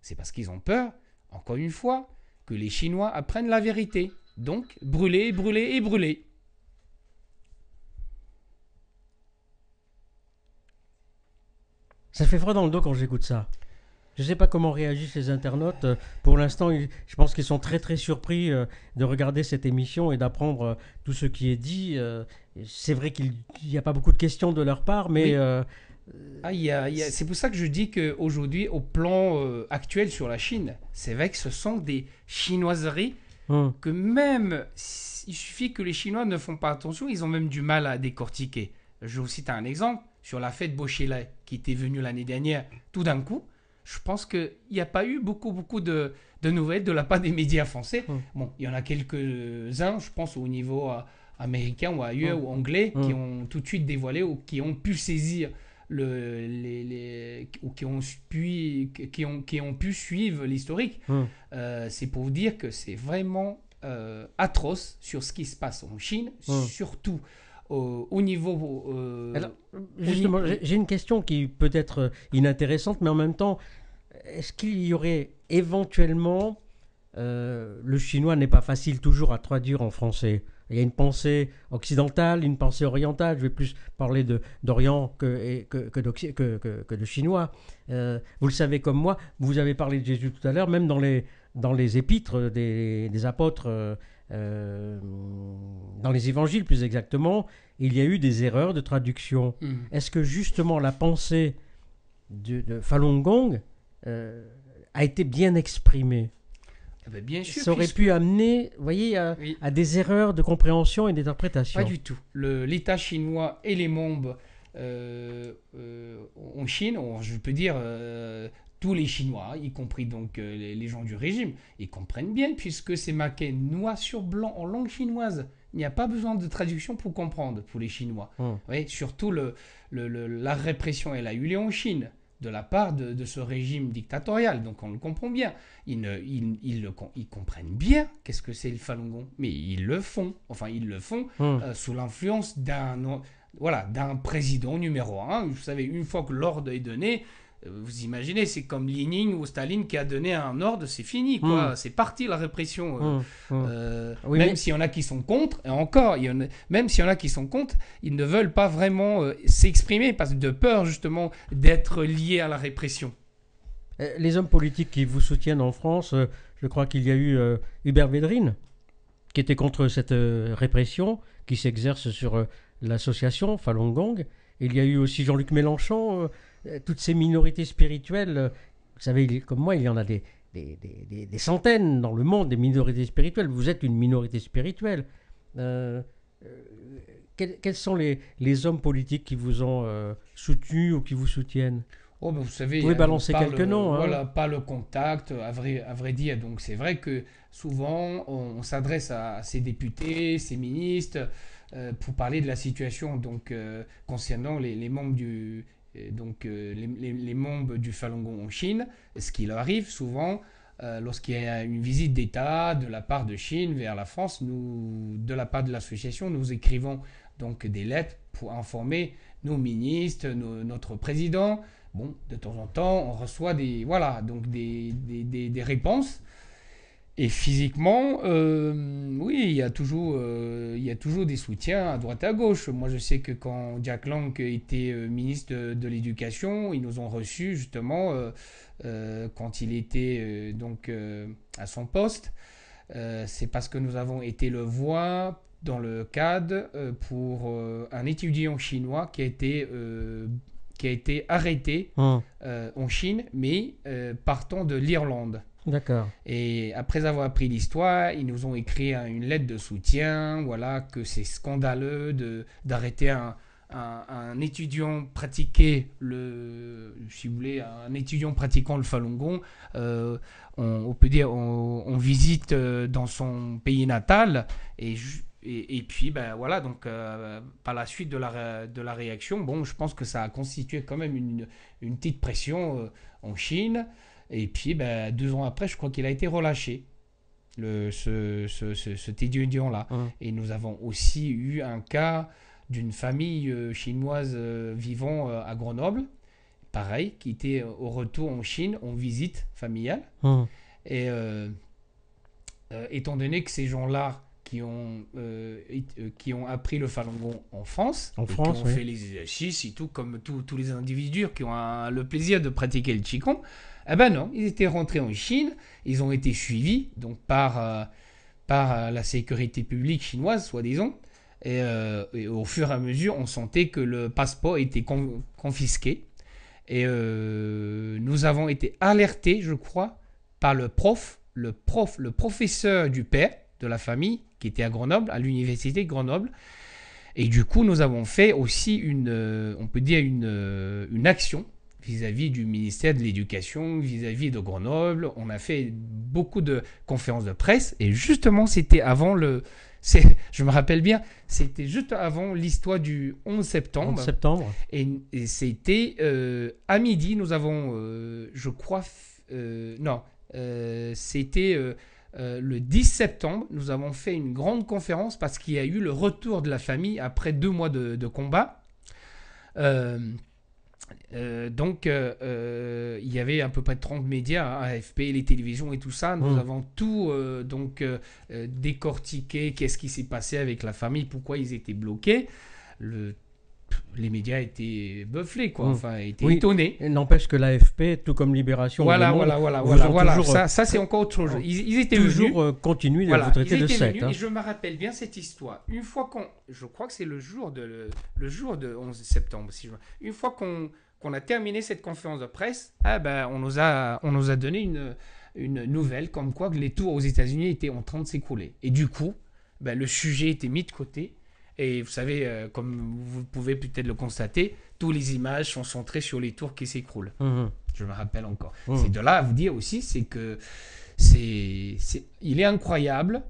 C'est parce qu'ils ont peur, encore une fois, que les Chinois apprennent la vérité. Donc, brûler, brûler et brûler. Ça fait froid dans le dos quand j'écoute ça. Je ne sais pas comment réagissent les internautes. Pour l'instant, je pense qu'ils sont très très surpris euh, de regarder cette émission et d'apprendre euh, tout ce qui est dit. Euh, c'est vrai qu'il n'y a pas beaucoup de questions de leur part, mais... Ah, c'est pour ça que je dis qu'aujourd'hui, au plan actuel sur la Chine, c'est vrai que ce sont des chinoiseries hum. que même, il suffit que les Chinois ne font pas attention, ils ont même du mal à décortiquer. Je vous cite un exemple sur la fête Bochilay qui était venue l'année dernière tout d'un coup je pense qu'il n'y a pas eu beaucoup, beaucoup de, de, nouvelles de la part des médias français. Hum. Bon, il y en a quelques-uns, je pense, au niveau euh, américain ou ailleurs, hum. ou anglais, qui hum. ont tout de suite dévoilé ou qui ont pu saisir le, les, les, ou qui ont, pu, qui, ont, qui ont pu suivre l'historique. Euh, c'est pour vous dire que c'est vraiment euh, atroce sur ce qui se passe en Chine, surtout euh, au, niveau. Euh, justement, j'ai une question qui peut être euh, inintéressante, mais en même temps, est-ce qu'il y aurait éventuellement. le chinois n'est pas facile toujours à traduire en français. Il y a une pensée occidentale, une pensée orientale. Je vais plus parler d'Orient que, que, que, que, de chinois. vous le savez comme moi, vous avez parlé de Jésus tout à l'heure, même dans les, dans les épîtres des, des apôtres, euh, dans les évangiles plus exactement, il y a eu des erreurs de traduction. Hmm. Est-ce que justement la pensée de, Falun Gong euh, a été bien exprimée eh ben, bien, sûr, ça aurait pu amener, voyez, à, des erreurs de compréhension et d'interprétation. Pas du tout. L'État chinois et les membres euh, en Chine, je peux dire, tous les Chinois, y compris donc euh, les gens du régime, ils comprennent bien puisque c'est marqué noir sur blanc en langue chinoise. Il n'y a pas besoin de traduction pour comprendre pour les Chinois. Hmm. surtout la répression, elle a eu lieu en Chine de la part de, ce régime dictatorial. Donc on le comprend bien. Ils, comprennent bien qu'est-ce que c'est le Falun Gong, mais ils le font. Enfin, ils le font hmm. euh, sous l'influence d'un voilà, d'un président numéro un. Vous savez, une fois que l'ordre est donné, vous imaginez, c'est comme Lénine ou Staline qui a donné un ordre, c'est fini, hmm. C'est parti la répression. Euh, hmm. Hmm. Euh, même s'il y en a qui sont contre, et encore, il y même s'il y en a qui sont contre, ils ne veulent pas vraiment euh, s'exprimer parce de peur justement d'être liés à la répression. Les hommes politiques qui vous soutiennent en France, je crois qu'il y a eu Hubert Védrine qui était contre cette répression qui s'exerce sur l'association Falun Gong. Il y a eu aussi Jean-Luc Mélenchon euh, toutes ces minorités spirituelles, euh, vous savez, comme moi, il y en a des, centaines dans le monde, des minorités spirituelles. Vous êtes une minorité spirituelle. Euh, quels, sont les, hommes politiques qui vous ont soutenus soutenu ou qui vous soutiennent Oh, ben, vous savez, vous pouvez balancer quelques noms. Hein. Voilà, pas le contact, à vrai, à dire. Donc c'est vrai que souvent on, s'adresse à ces députés, ces ministres, pour parler de la situation donc, concernant les, membres du, donc euh, les, membres du Falun Gong en Chine, ce qui leur arrive souvent euh, lorsqu'il y a une visite d'État de la part de Chine vers la France, nous, de la part de l'association, nous écrivons donc des lettres pour informer nos ministres, notre président. Bon, de temps en temps, on reçoit des, voilà, donc des, des, des réponses et physiquement, euh, oui, il y, a toujours, euh, il y toujours des soutiens à droite à gauche. Moi, je sais que quand Jack Lang était euh, ministre de, l'Éducation, ils nous ont reçus justement quand il était donc à son poste. C'est parce que nous avons été le voix dans le cadre pour un étudiant chinois qui a été qui a été arrêté hum. en Chine, mais partant de l'Irlande. D'accord. Et après avoir appris l'histoire, ils nous ont écrit une lettre de soutien, voilà, que c'est scandaleux d'arrêter un, un, étudiant pratiquer le, si vous voulez, un étudiant pratiquant le Falun Gong. Euh, on, peut dire, on, visite euh, dans son pays natal et et, puis, ben voilà, donc euh, par la suite de la, de la réaction, bon, je pense que ça a constitué quand même une, une petite pression en Chine. Et puis, bah, deux ans après, je crois qu'il a été relâché, le, ce, ce, cet étudiant-là. Et nous avons aussi eu un cas d'une famille euh, chinoise euh, vivant euh, à Grenoble, pareil, qui était au retour en Chine en visite familiale. Et étant donné que ces gens-là qui ont, qui ont appris le Falun en France, en France qui ont fait les exercices et tout, comme tous les individus qui ont le plaisir de pratiquer le Qigong, eh ben non, ils étaient rentrés en Chine, ils ont été suivis donc par, euh, par euh, la sécurité publique chinoise, soi-disant. Euh, et, au fur et à mesure, on sentait que le passeport était confisqué. Et nous avons été alertés, je crois, par le prof, le prof, le professeur du père de la famille qui était à Grenoble, à l'université de Grenoble. Et du coup, nous avons fait aussi une, on peut dire une, une action vis-à-vis du ministère de l'Éducation, vis-à-vis de Grenoble. On a fait beaucoup de conférences de presse et justement c'était avant le... Je me rappelle bien, c'était juste avant l'histoire du 11 septembre. 11 septembre. Et, c'était euh, à midi, nous avons, euh, je crois, euh, non, c'était le 10 septembre, nous avons fait une grande conférence parce qu'il y a eu le retour de la famille après deux mois de, de combat. Euh, donc, euh, euh, il y avait à peu près 30 médias, hein, AFP, les télévisions et tout ça. Nous mmh. avons tout donc décortiqué, qu'est-ce qui s'est passé avec la famille, pourquoi ils étaient bloqués. Le, les médias étaient bufflés, quoi. Mmh. Enfin, étaient étonnés. N'empêche que l'AFP, tout comme Libération, voilà, monde, voilà, voilà, voilà, voilà. ça, c'est encore autre chose. Ils, étaient toujours continuent de vous traiter de je me rappelle bien cette histoire. Une fois qu'on, je crois que c'est le jour de le, jour de 11 septembre, si je... une fois qu'on qu'on a terminé cette conférence de presse, ah ben, on, nous a, on nous a donné une, une nouvelle comme quoi les tours aux États-Unis étaient en train de s'écrouler. Et du coup, ben, le sujet était mis de côté. Et vous savez, euh, comme vous pouvez peut-être le constater, toutes les images sont centrées sur les tours qui s'écroulent. Mhm. Je me rappelle encore. Mhm. C'est de là à vous dire aussi, c'est que c'est, c'est, il est incroyable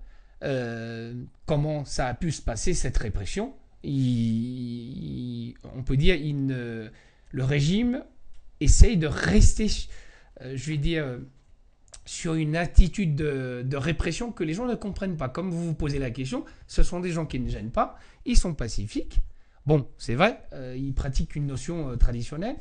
euh, comment ça a pu se passer cette répression. Il, on peut dire il ne, le régime essaye de rester, euh, je vais dire, sur une attitude de, répression que les gens ne comprennent pas. Comme vous vous posez la question, ce sont des gens qui ne gênent pas, ils sont pacifiques. Bon, c'est vrai, euh, ils pratiquent une notion euh, traditionnelle.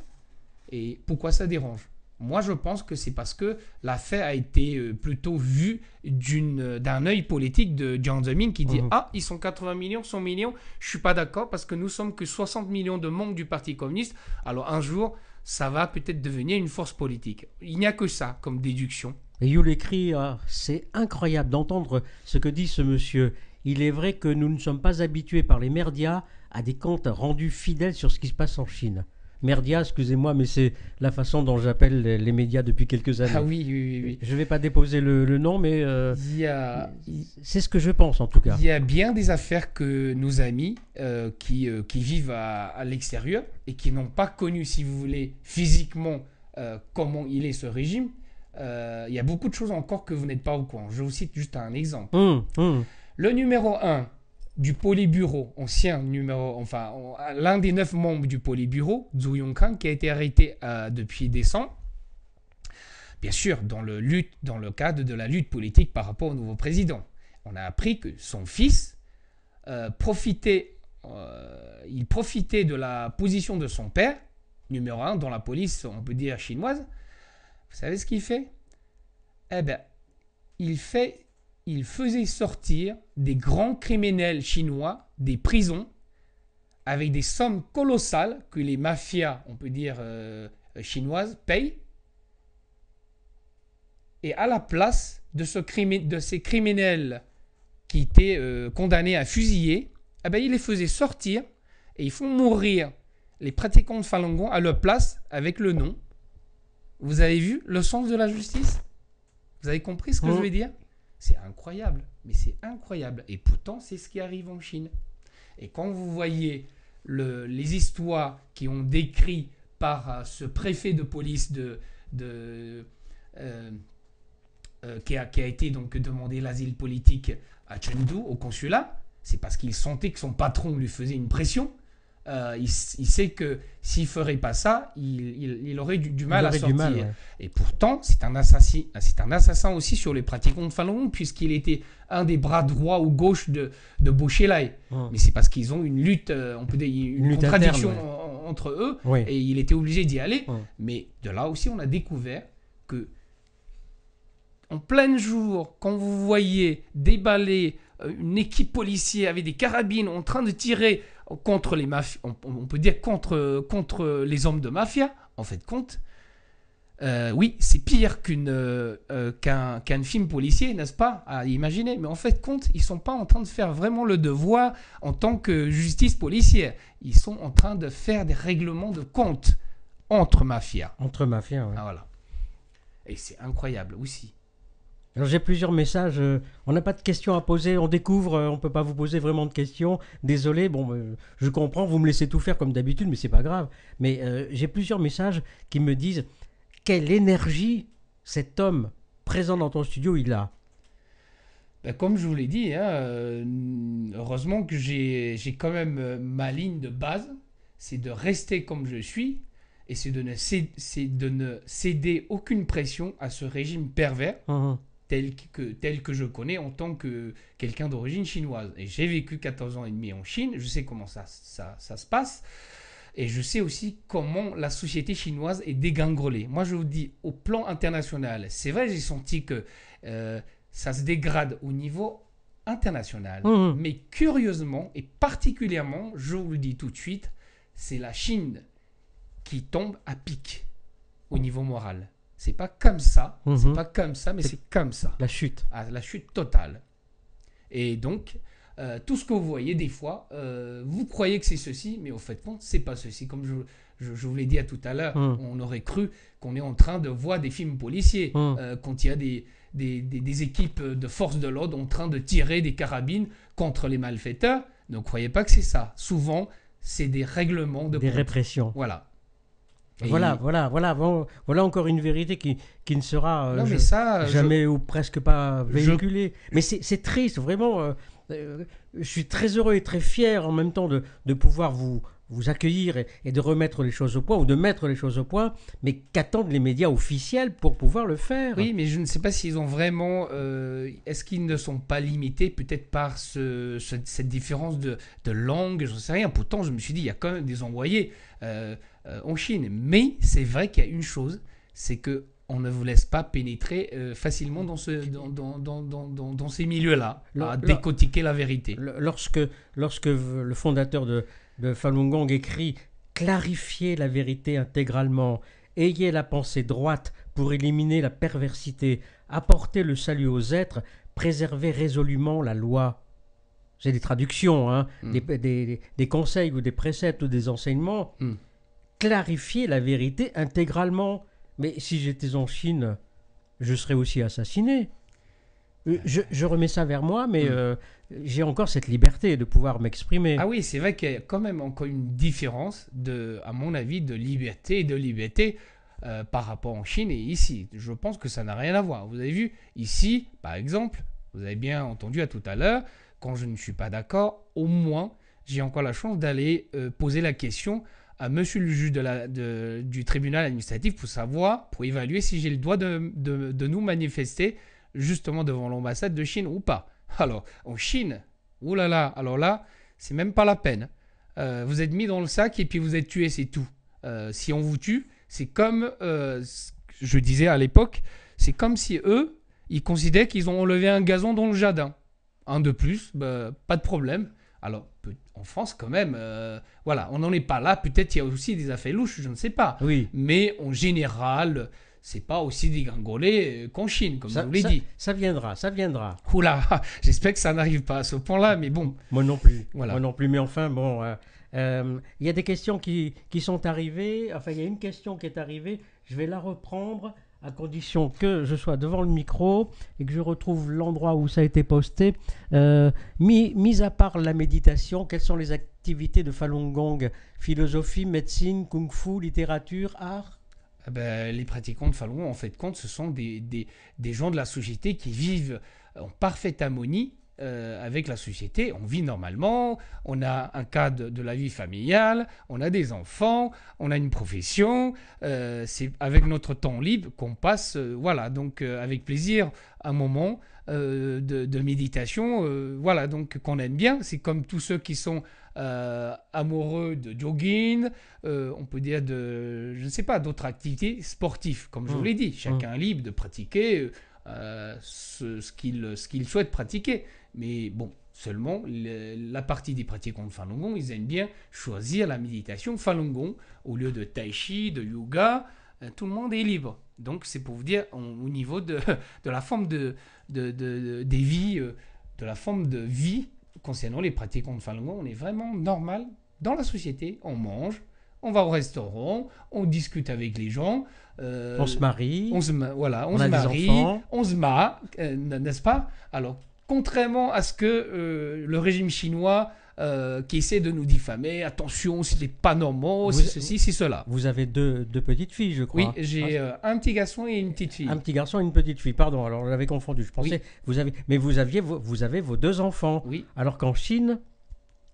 Et pourquoi ça dérange moi, je pense que c'est parce que l'affaire a été euh, plutôt vue euh, d'un œil politique de Jiang Zemin qui dit mhm. Ah, ils sont 80 millions, 100 millions, je suis pas d'accord parce que nous sommes que 60 millions de membres du Parti communiste. Alors un jour, ça va peut-être devenir une force politique. Il n'y a que ça comme déduction. Et Yul écrit ah, C'est incroyable d'entendre ce que dit ce monsieur. Il est vrai que nous ne sommes pas habitués par les médias à des comptes rendus fidèles sur ce qui se passe en Chine merdia, excusez-moi, mais c'est la façon dont j'appelle les, médias depuis quelques ah années. Ah oui, oui, oui. Je ne vais pas déposer le, nom, mais euh, c'est ce que je pense en tout cas. Il y a bien des affaires que nos amis euh, euh, qui, vivent à, l'extérieur et qui n'ont pas connu, si vous voulez, physiquement comment il est ce régime, il y a beaucoup de choses encore que vous n'êtes pas au courant. Je vous cite juste un exemple. Hum, hum. Le numéro 1, du Polybureau, ancien numéro, enfin l'un des neuf membres du Polybureau, Zhu Yongkang, qui a été arrêté euh, depuis décembre. Bien sûr, dans le, dans le cadre de la lutte politique par rapport au nouveau président. On a appris que son fils euh, profitait, euh, il profitait de la position de son père, numéro un dans la police, on peut dire chinoise. Vous savez ce qu'il fait Eh bien, il fait il faisait sortir des grands criminels chinois des prisons avec des sommes colossales que les mafias, on peut dire, euh, euh, chinoises payent. Et à la place de, ces criminels qui étaient euh, condamnés à fusiller, eh ben, les faisait sortir et ils font mourir les pratiquants de Falun Gong à leur place avec le nom. Vous avez vu le sens de la justice Vous avez compris ce que je veux dire c'est incroyable, mais c'est incroyable. Et pourtant, c'est ce qui arrive en Chine. Et quand vous voyez les histoires qui ont décrit par euh, ce préfet de police de, euh, euh, qui, a, été donc demandé l'asile politique à Chengdu, au consulat, c'est parce qu'il sentait que son patron lui faisait une pression euh, il, sait que s'il ferait pas ça, il, aurait du, mal à sortir. Et pourtant, c'est un assassin, c'est un assassin aussi sur les pratiquants de Falun puisqu'il était un des bras droits ou gauche de de Mais c'est parce qu'ils ont une lutte, euh, on peut dire une, contradiction entre eux, et il était obligé d'y aller. Mais de là aussi, on a découvert que en plein jour, quand vous voyez déballer euh, une équipe policière avec des carabines en train de tirer contre les mafias, on, peut dire contre, contre les hommes de mafia, en fait compte. Euh, oui, c'est pire qu'une, euh, qu'un, film policier, n'est-ce pas À imaginer. Mais en fait, compte, ils sont pas en train de faire vraiment le devoir en tant que justice policière. Ils sont en train de faire des règlements de compte entre mafias. Entre mafias, oui. Ah, voilà. Et c'est incroyable aussi. Alors j'ai plusieurs messages. Euh, on n'a pas de questions à poser. On découvre. On euh, on peut pas vous poser vraiment de questions. Désolé. Bon, euh, je comprends. Vous me laissez tout faire comme d'habitude, mais c'est pas grave. Mais j'ai plusieurs messages qui me disent quelle énergie cet homme présent dans ton studio il a. Ben, comme je vous l'ai dit, hein, heureusement que j'ai quand même ma ligne de base, c'est de rester comme je suis et c'est de, ne céder, de ne céder aucune pression à ce régime pervers. Mmh tel que, tel que je connais en tant que quelqu'un d'origine chinoise. Et j'ai vécu 14 ans et demi en Chine, je sais comment ça, ça, se passe. Et je sais aussi comment la société chinoise est dégangrelée. Moi, je vous dis, au plan international, c'est vrai, j'ai senti que euh, ça se dégrade au niveau international. Mmh. Mais curieusement et particulièrement, je vous le dis tout de suite, c'est la Chine qui tombe à pic au niveau moral. C'est pas comme ça, c'est mhm. pas comme ça, mais c'est comme ça. La chute. Ah, la chute totale. Et donc, euh, tout ce que vous voyez, des fois, euh, vous croyez que c'est ceci, mais au fait, bon, c'est pas ceci. Comme je, je, vous l'ai dit à tout à l'heure, mhm. on aurait cru qu'on est en train de voir des films policiers, mhm. euh, quand il y a des, des, des, équipes de forces de l'ordre en train de tirer des carabines contre les malfaiteurs. Ne croyez pas que c'est ça. Souvent, c'est des règlements de... Des répressions. Voilà voilà, voilà, voilà, voilà encore une vérité qui, ne sera euh, jamais ou presque pas véhiculée. Mais c'est triste, vraiment. Euh, euh, je suis très heureux et très fier en même temps de, pouvoir vous, vous accueillir et, de remettre les choses au point ou de mettre les choses au point, mais qu'attendent les médias officiels pour pouvoir le faire Oui, mais je ne sais pas s'ils ont vraiment. Est-ce qu'ils ne sont pas limités peut-être par cette différence de, de langue ne sais rien. Pourtant, je me suis dit, il y a quand même des envoyés. Euh, en Chine. Mais c'est vrai qu'il y a une chose, c'est que on ne vous laisse pas pénétrer euh, facilement dans, ces milieux-là, à décotiquer la vérité. Lorsque, lorsque le fondateur de, Falun Gong écrit Clarifiez la vérité intégralement, ayez la pensée droite pour éliminer la perversité, apportez le salut aux êtres, préservez résolument la loi. C'est des traductions, hein, hmm. des, conseils ou des préceptes ou des enseignements. Hmm clarifier la vérité intégralement. Mais si j'étais en Chine, je serais aussi assassiné. Euh, je, remets ça vers moi, mais hmm. euh, j'ai encore cette liberté de pouvoir m'exprimer. Ah oui, c'est vrai qu'il y a quand même encore une différence, de, à mon avis, de liberté et de liberté euh, par rapport en Chine et ici. Je pense que ça n'a rien à voir. Vous avez vu, ici, par exemple, vous avez bien entendu à tout à l'heure, quand je ne suis pas d'accord, au moins, j'ai encore la chance d'aller poser la question à monsieur le juge du tribunal administratif pour savoir, pour évaluer si j'ai le droit de, nous manifester justement devant l'ambassade de Chine ou pas. Alors, en Chine, oulala, là là, alors là, c'est même pas la peine. Euh, vous êtes mis dans le sac et puis vous êtes tué, c'est tout. Euh, si on vous tue, c'est comme, euh, je disais à l'époque, c'est comme si eux, ils considéraient qu'ils ont enlevé un gazon dans le jardin. Un de plus, bah, pas de problème. Alors, en France, quand même, euh, voilà, on n'en est pas là. Peut-être il y a aussi des affaires louches, je ne sais pas. Oui. Mais en général, c'est pas aussi dégringolé euh, qu'en Chine, comme ça, vous l'ai dit. Ça viendra, ça viendra. Oula, j'espère que ça n'arrive pas à ce point-là, mais bon. Moi non plus. Moi non plus, mais enfin, bon. Euh, il y a des questions qui, qui sont arrivées. Enfin, il y a une question qui est arrivée. Je vais la reprendre à condition que je sois devant le micro et que je retrouve l'endroit où ça a été posté. Euh, mis, à part la méditation, quelles sont les activités de Falun Gong Philosophie, médecine, kung-fu, littérature, art eh ben, Les pratiquants de Falun en fait, compte, ce sont des, des, des gens de la société qui vivent en parfaite harmonie euh, avec la société, on vit normalement, on a un cadre de la vie familiale, on a des enfants, on a une profession, euh, c'est avec notre temps libre qu'on passe, euh, voilà, donc avec plaisir un moment de, méditation, voilà, donc qu'on aime bien, c'est comme tous ceux qui sont amoureux de jogging, on peut dire de, je ne sais pas, d'autres activités sportives, comme je mmh. vous l'ai dit, mmh. chacun libre de pratiquer ce, ce qu'il souhaite pratiquer. Mais bon, seulement la partie des pratiquants de Falun Gong, ils aiment bien choisir la méditation Falun Gong au lieu de Tai Chi, de Yoga. Euh, tout le monde est libre. Donc c'est pour vous dire au niveau de, de, la forme de, de, des vies, euh, de la forme de vie concernant les pratiquants de Falun Gong, on est vraiment normal dans la société. On mange, on va au restaurant, on discute avec les gens. Euh, on se marie. On se, voilà, on, se marie, on se marie, n'est-ce pas Alors contrairement à ce que euh, le régime chinois euh, qui essaie de nous diffamer, attention, n'est pas normal, c'est ceci, c'est cela. Vous avez deux, petites filles, je crois. Oui, j'ai ah, euh, un petit garçon et une petite fille. Un petit garçon et une petite fille, pardon, alors j'avais confondu, je pensais, vous avez, mais vous, aviez, vous, avez vos deux enfants. Oui. Alors qu'en Chine...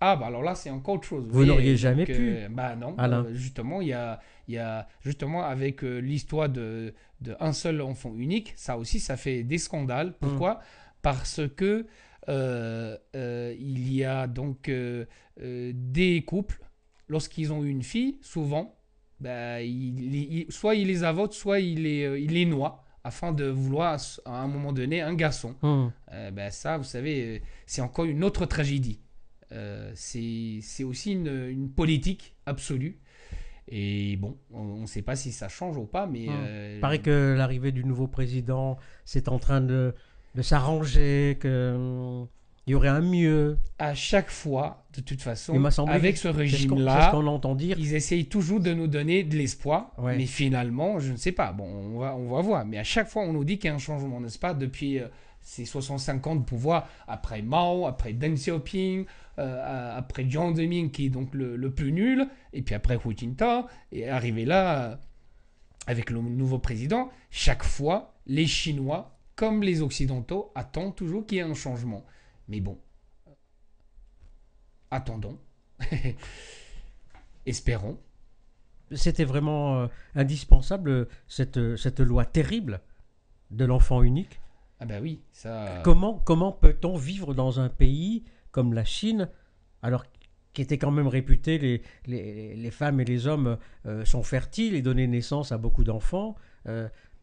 Ah, bah alors là, c'est encore autre chose. Vous, n'auriez jamais pu. bah non, justement, il y a, y a, justement, avec l'histoire de, un seul enfant unique, ça aussi, ça fait des scandales. Hmm. Pourquoi parce que euh, euh, il y a donc euh, des couples, lorsqu'ils ont une fille, souvent, bah, soit il les avotent, soit il les, il noie afin de vouloir à un moment donné un garçon. Mmh. Bah, ça, vous savez, c'est encore une autre tragédie. c'est aussi une, politique absolue. Et bon, on ne sait pas si ça change ou pas, mais... Il mmh. paraît que l'arrivée du nouveau président, c'est en train de de s'arranger, qu'il hum, y aurait un mieux. À chaque fois, de toute façon, avec ce régime-là, ils essayent toujours de nous donner de l'espoir, mais finalement, je ne sais pas. Bon, on va, on va voir. Mais à chaque fois, on nous dit qu'il y a un changement, n'est-ce pas, depuis euh, ces 65 ans de pouvoir, après Mao, après Deng Xiaoping, euh, euh, après Jiang Zemin, qui est donc le, plus nul, et puis après Hu Jintao, et arrivé là, avec le nouveau président, chaque fois, les Chinois comme les Occidentaux, attendent toujours qu'il y ait un changement. Mais bon, attendons. Espérons. C'était vraiment euh, indispensable, cette, loi terrible de l'enfant unique. Ah ben oui, ça... Euh, comment, comment peut-on vivre dans un pays comme la Chine, alors qui était quand même réputé, les, les, femmes et les hommes euh, sont fertiles et donnent naissance à beaucoup d'enfants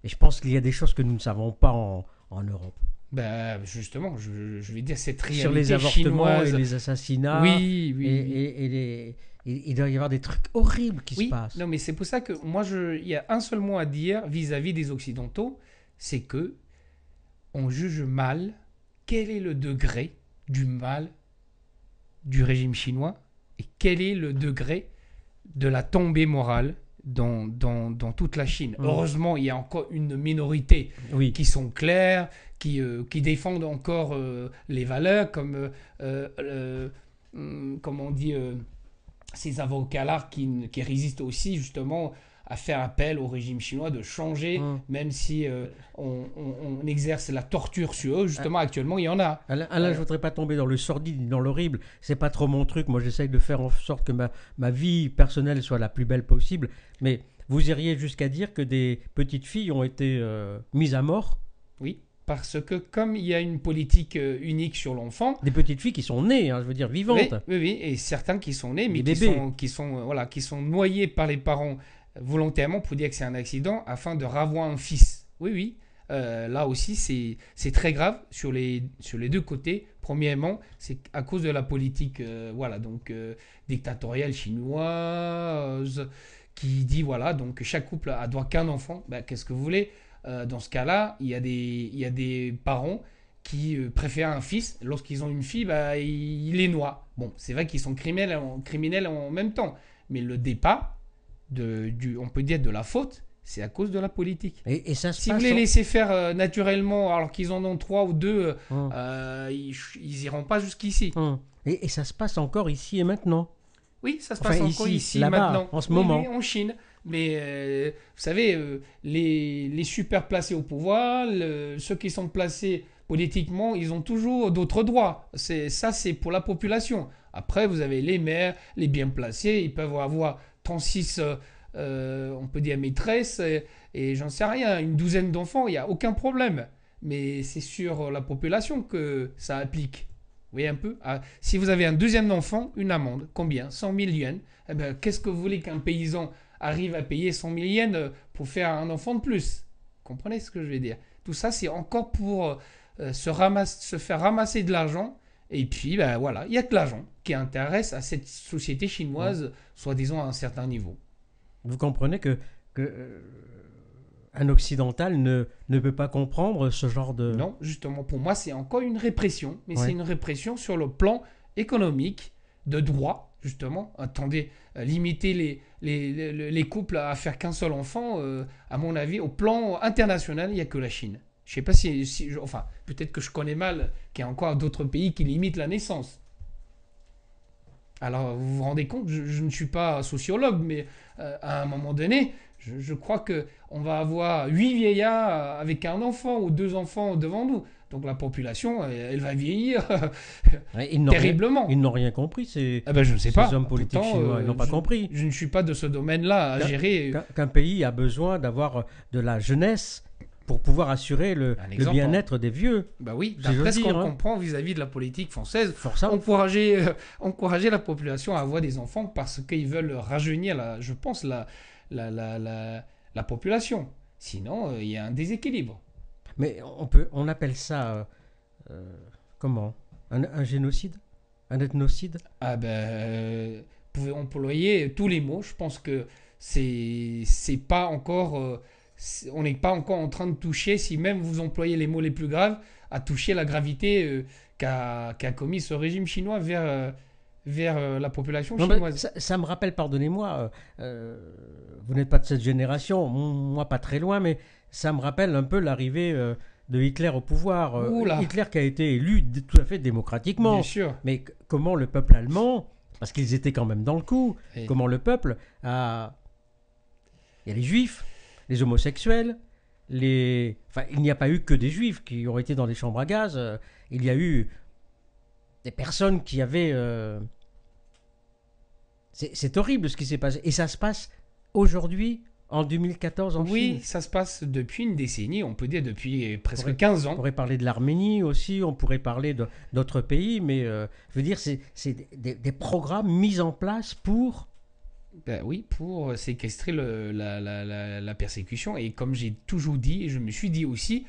et je pense qu'il y a des choses que nous ne savons pas en, Europe. Bah, justement, je, vais dire cette réalité Sur les les assassinats. Oui, oui. Et, il, doit y avoir des trucs horribles qui se passent. Non, mais c'est pour ça que moi, il y a un seul mot à dire vis-à-vis des Occidentaux, c'est que on juge mal quel est le degré du mal du régime chinois et quel est le degré de la tombée morale dans, toute la Chine. Mm. Heureusement, il y a encore une minorité qui sont claires euh, qui, défendent encore euh, les valeurs, comme, euh, hum, comme on dit, ces avocats-là qui, qui résistent aussi justement à faire appel au régime chinois de changer, mm. même si euh, on, exerce la torture sur eux. Justement, ah. actuellement, il y en a. Alain, je ne je voudrais pas tomber dans le sordide, dans l'horrible. C'est pas trop mon truc. Moi, j'essaye de faire en sorte que ma, ma vie personnelle soit la plus belle possible. Mais vous iriez jusqu'à dire que des petites filles ont été euh, mises à mort Oui parce que comme il y a une politique euh, unique sur l'enfant, des petites filles qui sont nées, hein, je veux dire vivantes. Oui, oui, et certains qui sont nés, mais qui sont, qui sont, voilà, qui sont noyés par les parents volontairement pour dire que c'est un accident afin de ravoir un fils. Oui, oui. Euh, là aussi, c'est très grave sur les, sur les deux côtés. Premièrement, c'est à cause de la politique euh, voilà, donc, euh, dictatoriale chinoise qui dit voilà, donc chaque couple a droit qu'un enfant. Ben, qu'est-ce que vous voulez Dans ce cas-là, il, y a des, y des parents qui préfèrent un fils. Lorsqu'ils ont une fille, ben, ils il les noient. Bon, c'est vrai qu'ils sont criminels criminels en même temps. Mais le départ, du, on peut dire de la faute, c'est à cause de la politique. Et, si vous les faire euh, naturellement, alors qu'ils en ont trois ou deux, euh, hein. euh, ils, n'iront pas jusqu'ici. Hein. Et, ça se passe encore ici et maintenant. Oui, ça se passe encore ici, et maintenant. En ce moment. en Chine. Mais vous savez, les, les, super placés au pouvoir, ceux qui sont placés politiquement, ils ont toujours d'autres droits. C'est ça, c'est pour la population. Après, vous avez les maires, les bien placés, ils peuvent avoir 36, euh, euh, on peut dire maîtresses, euh, et, j'en sais rien, une douzaine d'enfants, il n'y a aucun problème. Mais c'est sur la population que ça applique. Vous voyez un peu ah, Si vous avez un deuxième enfant, une amende, combien 100 000 yens. Eh ben, Qu'est-ce que vous voulez qu'un paysan arrive à payer 100 000 yens pour faire un enfant de plus comprenez ce que je veux dire Tout ça, c'est encore pour se faire ramasser de l'argent et puis, ben voilà, il y a que l'argent qui intéresse à cette société chinoise, soi-disant à un certain niveau. Vous comprenez que, euh, un occidental ne, ne peut pas comprendre ce genre de... Non, justement, pour moi, c'est encore une répression, mais c'est une répression sur le plan économique, de droit, justement. Attendez, euh, limiter les, les, les, couples à faire qu'un seul enfant, euh, à mon avis, au plan international, il n'y a que la Chine. Je sais pas si, enfin, peut-être que je connais mal qu'il y a encore d'autres pays qui limitent la naissance. Alors, vous vous rendez compte, je, ne suis pas sociologue, mais euh, à un moment donné, je, crois que on va avoir huit vieillards euh, avec un enfant ou deux enfants devant nous. Donc la population, elle, va vieillir terriblement. ils n'ont rien compris. C'est ah ben, je ne sais pas. hommes politiques ils n'ont euh, pas compris. Je ne suis pas de ce domaine-là à gérer. Qu'un pays a besoin d'avoir de la jeunesse pour pouvoir assurer le, bien-être hein. des vieux. Bah oui, d'après ce qu'on hein. comprend vis-à-vis de la politique française, encourager, euh, encourager la population à avoir des enfants parce qu'ils veulent rajeunir, la, je pense, la, la, la, la, population. Sinon, euh, il y a un déséquilibre. Mais on, peut, on appelle ça, euh, comment un, génocide Un ethnocide Ah ben, on employer tous les mots. Je pense que c'est pas encore on n'est pas encore en train de toucher, si même vous employez les mots les plus graves, à toucher la gravité euh, qu'a commis ce régime chinois vers, euh, vers euh, la population chinoise. Ça, me rappelle, pardonnez-moi, vous n'êtes pas de cette génération, moi pas très loin, mais ça me rappelle un peu l'arrivée de Hitler au pouvoir. Hitler qui a été élu tout à fait démocratiquement. Mais comment le peuple allemand, parce qu'ils étaient quand même dans le coup, comment le peuple a... Il y a les juifs, les homosexuels, les... Enfin, il n'y a pas eu que des juifs qui ont été dans les chambres à gaz. Euh, il y a eu des personnes qui avaient... Euh, c'est horrible ce qui s'est passé. Et ça se passe aujourd'hui, en 2014, en oui, ça se passe depuis une décennie, on peut dire depuis euh, presque 15 ans. On pourrait parler de l'Arménie aussi, on pourrait parler d'autres pays, mais je veux dire, c'est des, programmes mis en place pour ben oui, pour séquestrer la, persécution. Et comme j'ai toujours dit, et je me suis dit aussi,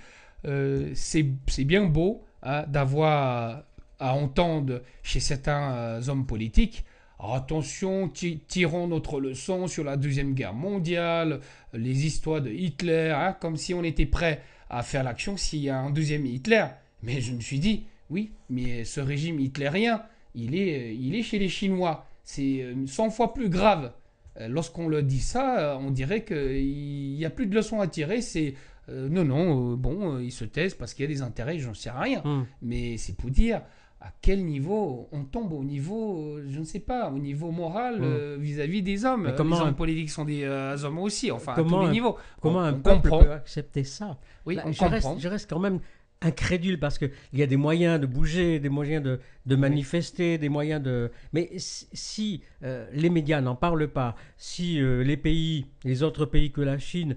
euh, c'est bien beau hein, d'avoir à entendre chez certains euh, hommes politiques, attention, tirons notre leçon sur la Deuxième Guerre mondiale, les histoires de Hitler, hein, comme si on était prêt à faire l'action s'il y a un deuxième Hitler. Mais je me suis dit, oui, mais ce régime hitlérien, il il est chez les Chinois. C'est 100 euh, fois plus grave. Euh, lorsqu'on le dit ça, euh, on dirait qu'il n'y a plus de leçons à tirer. C'est non, non, bon, ils se taisent parce qu'il y a des intérêts, j'en sais rien. Hmm. Mais c'est pour dire à quel niveau on tombe au niveau, je ne sais pas, au niveau moral hmm. vis-à-vis des hommes. comment les hommes politiques sont des hommes aussi, enfin, comment à tous les niveaux. Comment on, un peut accepter ça Oui, je reste quand même incrédule parce qu'il y a des moyens de bouger, des moyens de, manifester, des moyens de... Mais si euh, les médias n'en parlent pas, si euh, les pays, les autres pays que la Chine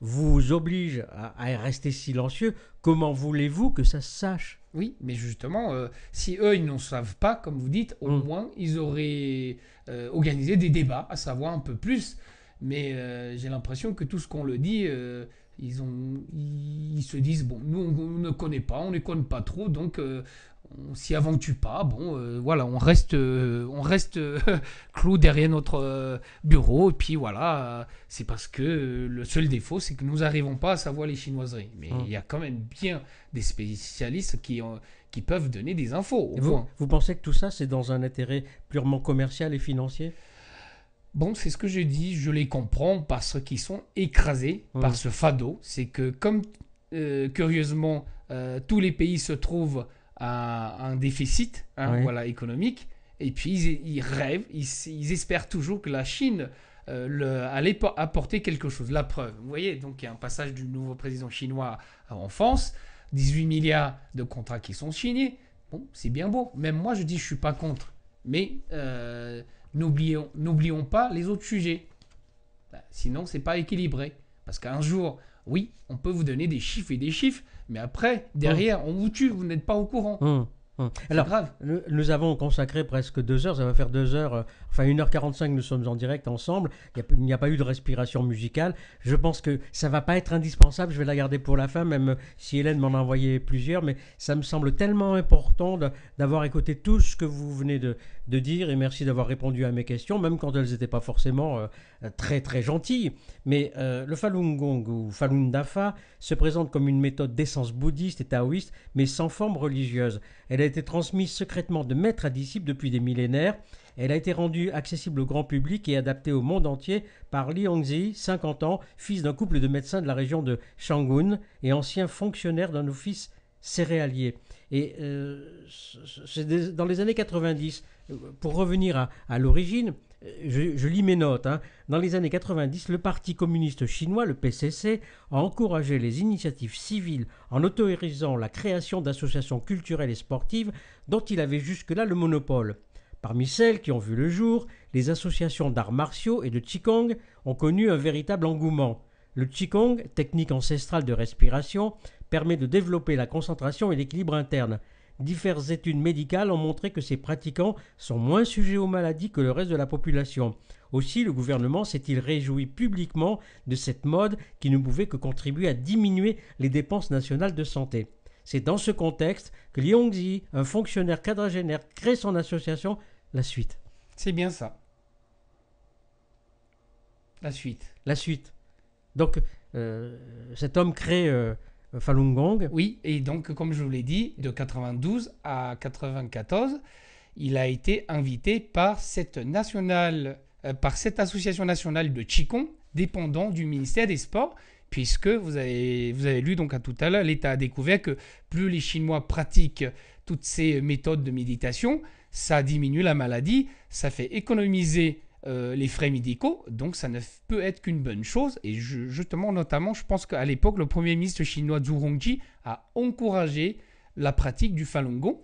vous obligent à, rester silencieux, comment voulez-vous que ça se sache oui, mais justement, euh, si eux, ils n'en savent pas, comme vous dites, au hum. moins, ils auraient organisé des débats, à savoir un peu plus. Mais j'ai l'impression que tout ce qu'on le dit, ils, se disent bon, nous on, ne connaît pas, on ne connaît pas trop, donc euh, on s'y aventure pas. Bon, euh, voilà, on reste, euh, clou derrière notre bureau. Et puis voilà, c'est parce que le seul défaut, c'est que nous n'arrivons pas à savoir les chinoiseries. Mais hum. il y a quand même bien des spécialistes qui peuvent donner des infos. vous pensez que tout ça, c'est dans un intérêt purement commercial et financier Bon, c'est ce que je dis, je les comprends parce qu'ils sont écrasés par ce fado. C'est que comme euh, curieusement euh, tous les pays se trouvent à un déficit hein, voilà, économique, et puis ils, rêvent, ils, espèrent toujours que la Chine allait euh, apporter quelque chose. La preuve, vous voyez, donc il y a un passage du nouveau président chinois en France, 18 milliards de contrats qui sont signés. Bon, c'est bien beau. Même moi, je dis, je suis pas contre. Mais N'oublions pas les autres sujets. Bah, sinon, c'est pas équilibré. Parce qu'un jour, oui, on peut vous donner des chiffres et des chiffres, mais après, derrière, on vous tue, vous n'êtes pas au courant. Hum. Hum. Alors, Nous, avons consacré presque deux heures, ça va faire deux heures, euh, enfin 1h45 nous sommes en direct ensemble, il n'y a, pas eu de respiration musicale. Je pense que ça va pas être indispensable, je vais la garder pour la fin, même euh, si Hélène m'en a envoyé plusieurs, mais ça me semble tellement important d'avoir écouté tout ce que vous venez de, dire, et merci d'avoir répondu à mes questions, même quand elles n'étaient pas forcément euh, très très gentilles. Mais le Falun Gong ou Falun Dafa se présente comme une méthode d'essence bouddhiste et taoïste, mais sans forme religieuse. Elle est été transmise secrètement de maître à disciple depuis des millénaires. Elle a été rendue accessible au grand public et adaptée au monde entier par Li Hongzhi, 50 ans, fils d'un couple de médecins de la région de Shangun et ancien fonctionnaire d'un office céréalier. Et euh, c'est dans les années 90, euh, pour revenir à l'origine, je, lis mes notes, hein. dans les années 90, le Parti communiste chinois, le PCC, a encouragé les initiatives civiles en autorisant la création d'associations culturelles et sportives dont il avait jusque-là le monopole. Parmi celles qui ont vu le jour, les associations d'arts martiaux et de Qigong ont connu un véritable engouement. Le Qigong, technique ancestrale de respiration, permet de développer la concentration et l'équilibre interne. Diverses études médicales ont montré que ces pratiquants sont moins sujets aux maladies que le reste de la population. Aussi, le gouvernement s'est-il réjoui publiquement de cette mode qui ne pouvait que contribuer à diminuer les dépenses nationales de santé. C'est dans ce contexte que Liongzi, un fonctionnaire quadragénaire, crée son association La Suite. C'est bien ça. La Suite. La Suite. Donc, euh, cet homme crée euh, euh, Falun Gong. Oui, et donc, comme je vous l'ai dit, de 92 à 94, il a été invité par cette, nationale, euh, par cette association nationale de Qigong, dépendant du ministère des Sports, puisque vous avez, vous avez lu donc à tout à l'heure, l'État a découvert que plus les Chinois pratiquent toutes ces méthodes de méditation, ça diminue la maladie, ça fait économiser euh, les frais médicaux, donc ça ne peut être qu'une bonne chose. Et justement, notamment, je pense qu'à l'époque, le premier ministre chinois Zhu Rongji a encouragé la pratique du Falun Gong.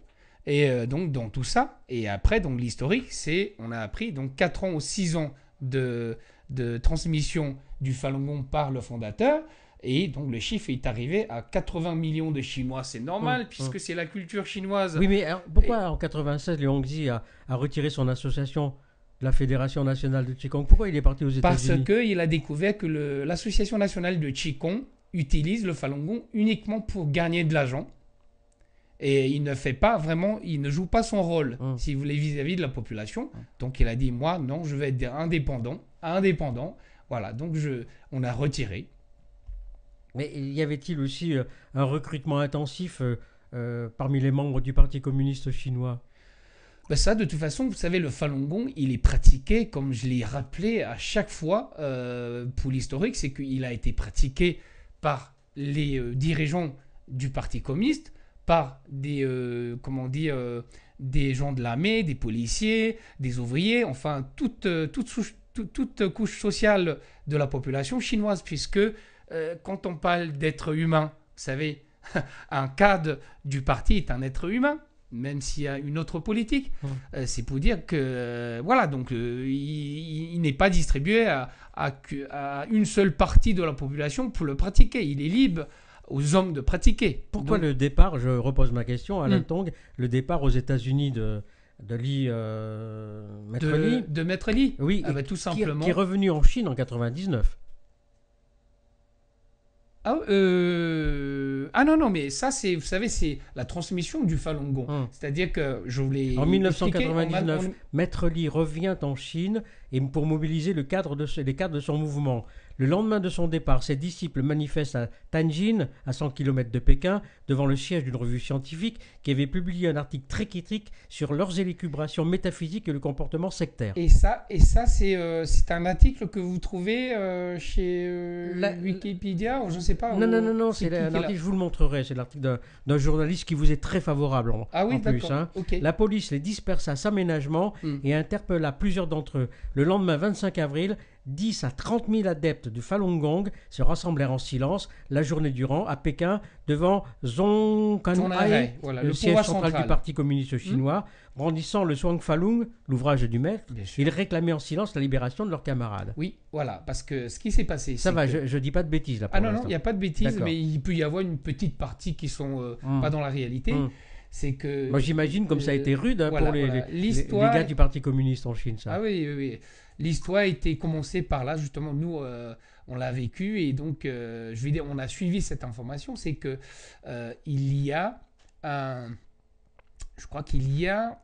Et euh, donc, dans tout ça, et après, donc l'historique, c'est on a appris donc 4 ans ou 6 ans de, de transmission du Falun Gong par le fondateur. Et donc le chiffre est arrivé à 80 millions de Chinois. C'est normal mmh, puisque mmh. c'est la culture chinoise. Oui, mais hein, pourquoi en 96 le a, retiré son association la Fédération nationale de Qigong. Pourquoi il est parti aux États-Unis Parce qu'il a découvert que l'Association nationale de Qigong utilise le Falun Gong uniquement pour gagner de l'argent. Et il ne fait pas vraiment, il ne joue pas son rôle, ah. si vous voulez, vis-à-vis de la population. Ah. Donc il a dit, moi, non, je vais être indépendant, indépendant. Voilà, donc je, on a retiré. Mais y avait-il aussi euh, un recrutement intensif euh, euh, parmi les membres du Parti communiste chinois ben ça, de toute façon, vous savez, le Falun Gong, il est pratiqué, comme je l'ai rappelé à chaque fois euh, pour l'historique, c'est qu'il a été pratiqué par les euh, dirigeants du Parti communiste, par des, euh, comment des gens de l'armée, des policiers, des ouvriers, enfin, toute, toute, toute, couche sociale de la population chinoise, puisque quand on parle d'être humain, vous savez, un cadre du parti est un être humain même s'il y a une autre politique. Euh, c'est pour dire que, euh, voilà, donc euh, il, n'est pas distribué à, une seule partie de la population pour le pratiquer. Il est libre aux hommes de pratiquer. Pourquoi le départ, je repose ma question à mmh. Tong, le départ aux États-Unis de, de Lee, de, Lee. Oui, ah bah, tout simplement. Qui, est revenu en Chine en 99. Ah, euh, ah non, non, mais ça, c'est, vous savez, c'est la transmission du Falun Gong. Hum. C'est-à-dire que je voulais. En 1999, Maître Li revient en Chine et pour mobiliser le cadre de, les cadres de son mouvement. Le lendemain de son départ, ses disciples manifestent à Tanjin, à 100 km de Pékin, devant le siège d'une revue scientifique qui avait publié un article très critique sur leurs élucubrations métaphysiques et le comportement sectaire. Et ça, et ça c'est euh, un article que vous trouvez euh, chez euh, la, Wikipédia ou je ne sais pas. Non, non, non, non c'est l'article, je vous le montrerai, c'est l'article d'un journaliste qui vous est très favorable ah oui, hein. La police les dispersa à s'aménagement hmm. et interpella plusieurs d'entre eux. Le lendemain 25 avril, 10 à 30 000 adeptes du Falun Gong se rassemblèrent en silence la journée durant à Pékin devant Zhong voilà, le, siège central, du Parti communiste hmm. chinois. Brandissant le Song Falun, l'ouvrage du maître, ils réclamaient en silence la libération de leurs camarades. Oui, voilà, parce que ce qui s'est passé. Ça va, je ne dis pas de bêtises là. ah non, non, il n'y a pas de bêtises, mais il peut y avoir une petite partie qui sont euh, hmm. pas dans la réalité. Hmm. c'est que. Moi, j'imagine comme ça a euh, été rude hein, pour les, les, les, gars du Parti communiste en Chine, ça. Ah oui, oui, oui l'histoire a été commencée par là, justement, nous, euh, on l'a vécu, et donc, euh, je vais dire, on a suivi cette information, c'est que euh, il y a un... Je crois qu'il y a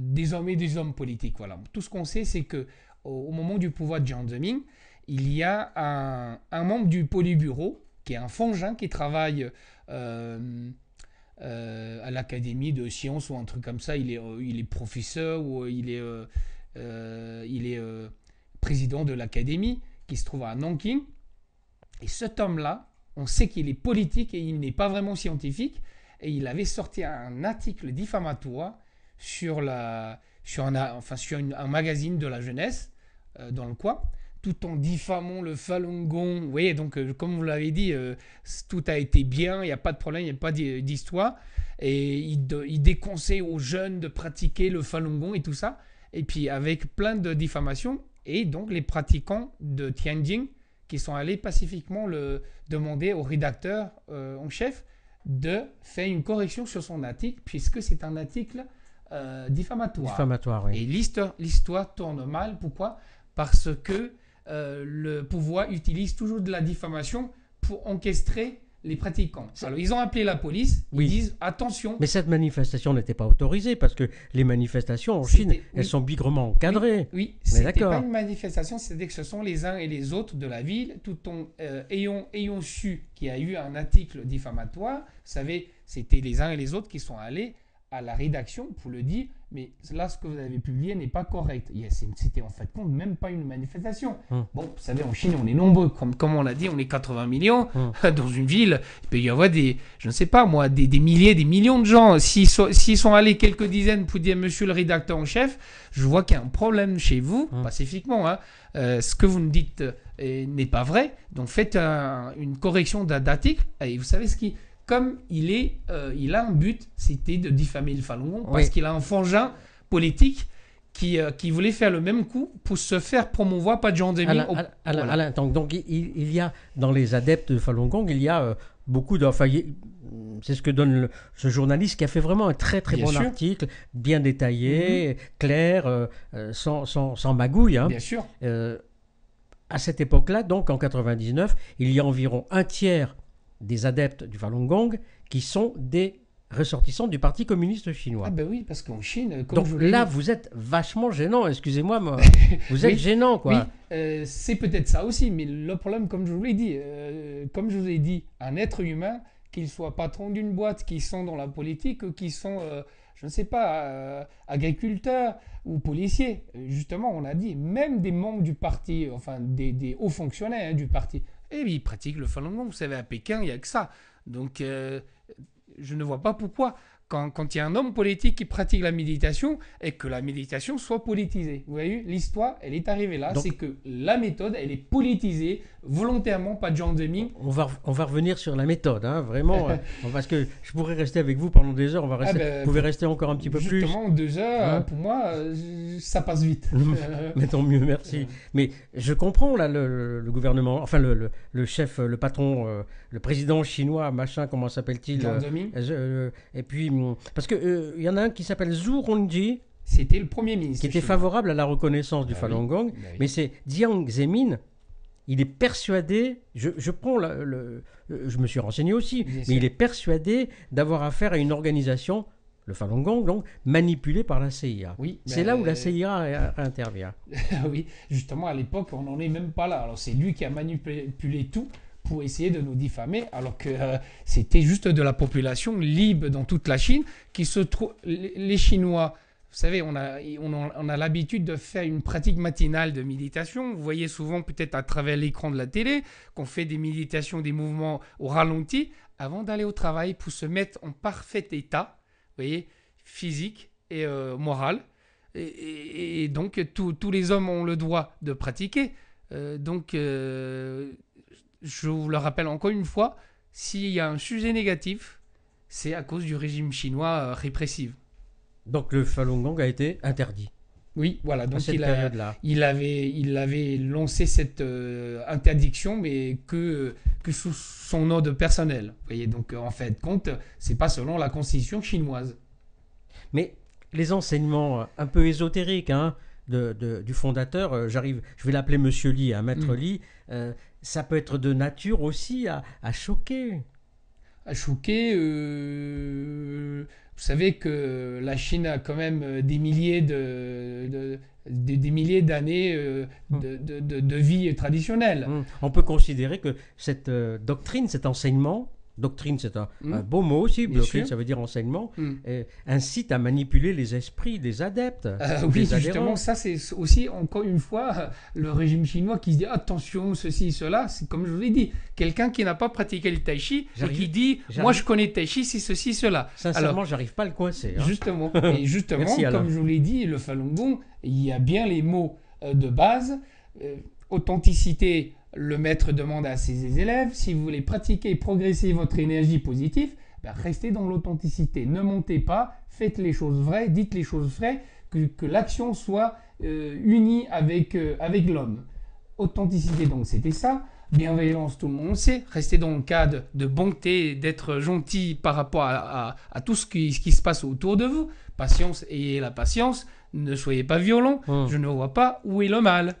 désormais des hommes politiques, voilà. Tout ce qu'on sait, c'est que au, moment du pouvoir de Jiang Zemin, il y a un, membre du Politburo qui est un fongin qui travaille... à l'académie de sciences ou un truc comme ça, il est, il est professeur ou il est euh, il est euh, président de l'académie qui se trouve à Nanking. Et cet homme-là, on sait qu'il est politique et il n'est pas vraiment scientifique. Et il avait sorti un article diffamatoire sur, la, sur, un, enfin, sur un magazine de la jeunesse euh, dans le coin, tout en diffamant le Falun Gong. Vous voyez, donc, comme vous l'avez dit, tout a été bien, il n'y a pas de problème, il n'y a pas d'histoire. Et il, il, déconseille aux jeunes de pratiquer le Falun Gong et tout ça et puis avec plein de diffamations. Et donc les pratiquants de Tianjin qui sont allés pacifiquement le demander au rédacteur euh, en chef de faire une correction sur son article, puisque c'est un article euh, diffamatoire. Et l'histoire tourne mal. Pourquoi Parce que euh, le pouvoir utilise toujours de la diffamation pour encastrer les pratiquants. Alors, ils ont appelé la police, ils disent attention. Mais cette manifestation n'était pas autorisée parce que les manifestations en Chine, elles sont bigrement encadrées. Oui, c'est c'était pas une manifestation, c'était que ce sont les uns et les autres de la ville, tout en euh, ayant, ayant su qu'il y a eu un article diffamatoire. Vous savez, c'était les uns et les autres qui sont allés à la rédaction pour le dire, mais là, ce que vous avez publié n'est pas correct. C'était en fait compte même pas une manifestation. Hum. Bon, vous savez, en Chine, on est nombreux. Comme, on l'a dit, on est 80 millions hum. dans une ville. Il peut y avoir des, je ne sais pas moi, des, milliers, des millions de gens. S'ils sont allés quelques dizaines pour dire Monsieur le rédacteur en chef, je vois qu'il y a un problème chez vous, hum. pacifiquement. Hein. Euh, ce que vous me dites euh, n'est pas vrai. Donc faites une correction d'article. Et vous savez ce qui, comme il, est, euh, il a un but, c'était de diffamer le Falun Gong, parce qu'il a un fangin politique euh, qui, voulait faire le même coup pour se faire promouvoir pas de gens donc, il, y a dans les adeptes de Falun Gong, il y a euh, beaucoup de. c'est ce que donne ce journaliste qui a fait vraiment un très très bon article, bien détaillé, mm-hmm. clair, sans, sans, magouille. Hein. Bien sûr. à cette époque-là, donc en 99, il y a environ un tiers des adeptes du Falun Gong qui sont des ressortissants du Parti communiste chinois. Ah ben oui, parce qu'en Chine, Donc, là, vous êtes vachement gênant, excusez-moi, vous êtes gênant, quoi. Oui, euh, c'est peut-être ça aussi, mais le problème, comme je vous l'ai dit, euh, comme je vous ai dit, un être humain, qu'il soit patron d'une boîte, qui sont dans la politique, qui sont, euh, je ne sais pas, agriculteur ou policier, justement, on a dit, même des membres du parti, enfin des, hauts fonctionnaires hein, du parti, et eh ils pratiquent le Falun Gong. Vous savez, à Pékin, il n'y a que ça. Donc, euh, je ne vois pas pourquoi quand, il y a un homme politique qui pratique la méditation et que la méditation soit politisée. Vous voyez, l'histoire, elle est arrivée là. C'est que la méthode, elle est politisée volontairement, pas John Deming. On va, on va revenir sur la méthode, hein, vraiment. Euh, parce que je pourrais rester avec vous pendant des heures. On va rester, ah ben, vous pouvez rester encore un petit peu plus. Justement, deux heures, hein pour moi, euh, ça passe vite. Euh, mais tant mieux, merci. Mais je comprends, là, le, gouvernement, enfin, le, le, chef, le patron, le président chinois, machin, comment s'appelle-t-il John et puis, parce qu'il il euh, y en a un qui s'appelle Zhu Rongji, c'était le premier ministre. Qui était favorable à la reconnaissance du ah Falun Gong, bah mais c'est Jiang Zemin. Il est persuadé, je, prends le, euh, je me suis renseigné aussi, mais il est persuadé d'avoir affaire à une organisation, le Falun Gong, donc manipulée par la CIA. Oui, c'est là où la CIA intervient. oui, justement à l'époque on n'en est même pas là. Alors c'est lui qui a manipulé tout pour essayer de nous diffamer, alors que euh, c'était juste de la population libre dans toute la Chine qui se trouve. Les Chinois, vous savez, on a, on a, l'habitude de faire une pratique matinale de méditation. Vous voyez souvent, peut-être à travers l'écran de la télé, qu'on fait des méditations, des mouvements au ralenti avant d'aller au travail pour se mettre en parfait état, vous voyez, physique et euh, moral. Et, donc, tous les hommes ont le droit de pratiquer. Euh, donc, je vous le rappelle encore une fois, s'il y a un sujet négatif, c'est à cause du régime chinois euh, répressif. Donc le Falun Gong a été interdit. Oui, voilà. Donc il, il, avait, il avait lancé cette euh, interdiction, mais que, que sous son ordre personnel. Vous voyez, donc en fait, compte, c'est pas selon la constitution chinoise. Mais les enseignements euh, un peu ésotériques hein, du fondateur, j'arrive, je vais l'appeler Monsieur Li, un hein, Maître mm. Li, ça peut être de nature aussi à, choquer. À choquer. Euh, vous savez que la Chine a quand même euh, des milliers de, milliers d'années euh, hmm. de, vie traditionnelle. Hmm. On peut considérer que cette doctrine, cet enseignement, Doctrine, c'est hmm. un, beau mot aussi. Doctrine, ça veut dire enseignement. Hmm. incite à manipuler les esprits des adeptes. Euh, oui, justement, ça, c'est aussi, encore une fois, euh, le régime chinois qui se dit attention, ceci, cela. C'est comme je vous l'ai dit, quelqu'un qui n'a pas pratiqué le tai chi et qui dit moi, je connais le tai chi, c'est ceci, cela. Sincèrement, j'arrive pas à le coincer. Hein. Justement, et justement comme je vous l'ai dit, le Falun Gong, il y a bien les mots euh, de base. authenticité, le maître demande à ses élèves, si vous voulez pratiquer et progresser votre énergie positive, ben, restez dans l'authenticité, ne montez pas, faites les choses vraies, dites les choses vraies, que, l'action soit euh, unie avec, euh, avec l'homme. Authenticité, donc c'était ça. Bienveillance, tout le monde sait. Restez dans le cadre de bonté, d'être gentil par rapport à, tout ce qui, ce qui se passe autour de vous. Patience, et la patience ne soyez pas violent. Hum. Je ne vois pas où est le mal.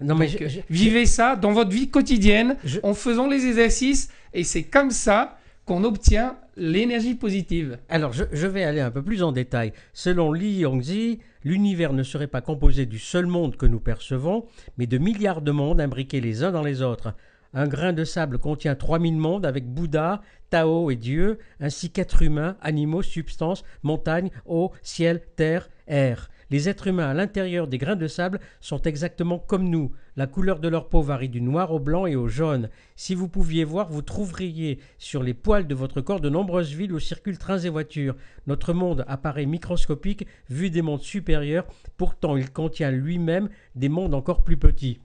vivez ça dans votre vie quotidienne en faisant les exercices et c'est comme ça qu'on obtient l'énergie positive. Alors, je, vais aller un peu plus en détail. Selon Li Yongzi, l'univers ne serait pas composé du seul monde que nous percevons, mais de milliards de mondes imbriqués les uns dans les autres. Un grain de sable contient 3000 mondes avec Bouddha, Tao et Dieu, ainsi qu'êtres humains, animaux, substances, montagnes, eau, ciel, terre, air. Les êtres humains à l'intérieur des grains de sable sont exactement comme nous. La couleur de leur peau varie du noir au blanc et au jaune. Si vous pouviez voir, vous trouveriez sur les poils de votre corps de nombreuses villes où circulent trains et voitures. Notre monde apparaît microscopique vu des mondes supérieurs, pourtant il contient lui-même des mondes encore plus petits.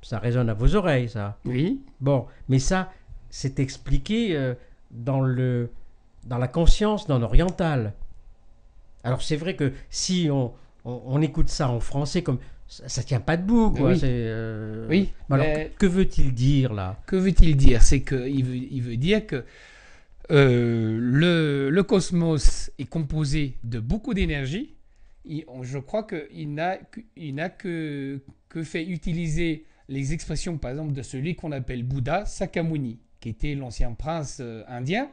Ça résonne à vos oreilles, ça. Oui. Bon, mais ça, c'est expliqué euh, dans, le, dans la conscience, dans l'oriental. Alors c'est vrai que si on, on, écoute ça en français, comme ça, ça tient pas debout. Quoi. Oui. Euh, mais alors, que veut-il dire là Que veut-il dire C'est que veut, il veut, dire que euh, le, cosmos est composé de beaucoup d'énergie. Je crois qu'il n'a que, que fait utiliser les expressions, par exemple, de celui qu'on appelle Bouddha Sakamuni, qui était l'ancien prince euh, indien.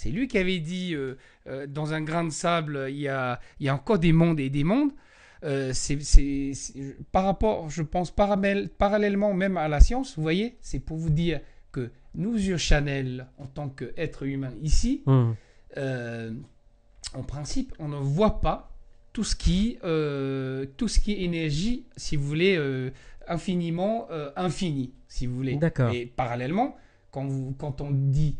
C'est lui qui avait dit euh, euh, dans un grain de sable, il y, a, il y a encore des mondes et des mondes. Euh, c'est par rapport, je pense, parallèlement même à la science, vous voyez, c'est pour vous dire que nous, sur Chanel, en tant qu'être humain ici, mmh. en principe, on ne voit pas tout ce qui, tout ce qui est énergie, si vous voulez, infiniment infini, si vous voulez. D'accord. Et parallèlement, quand, vous, quand on dit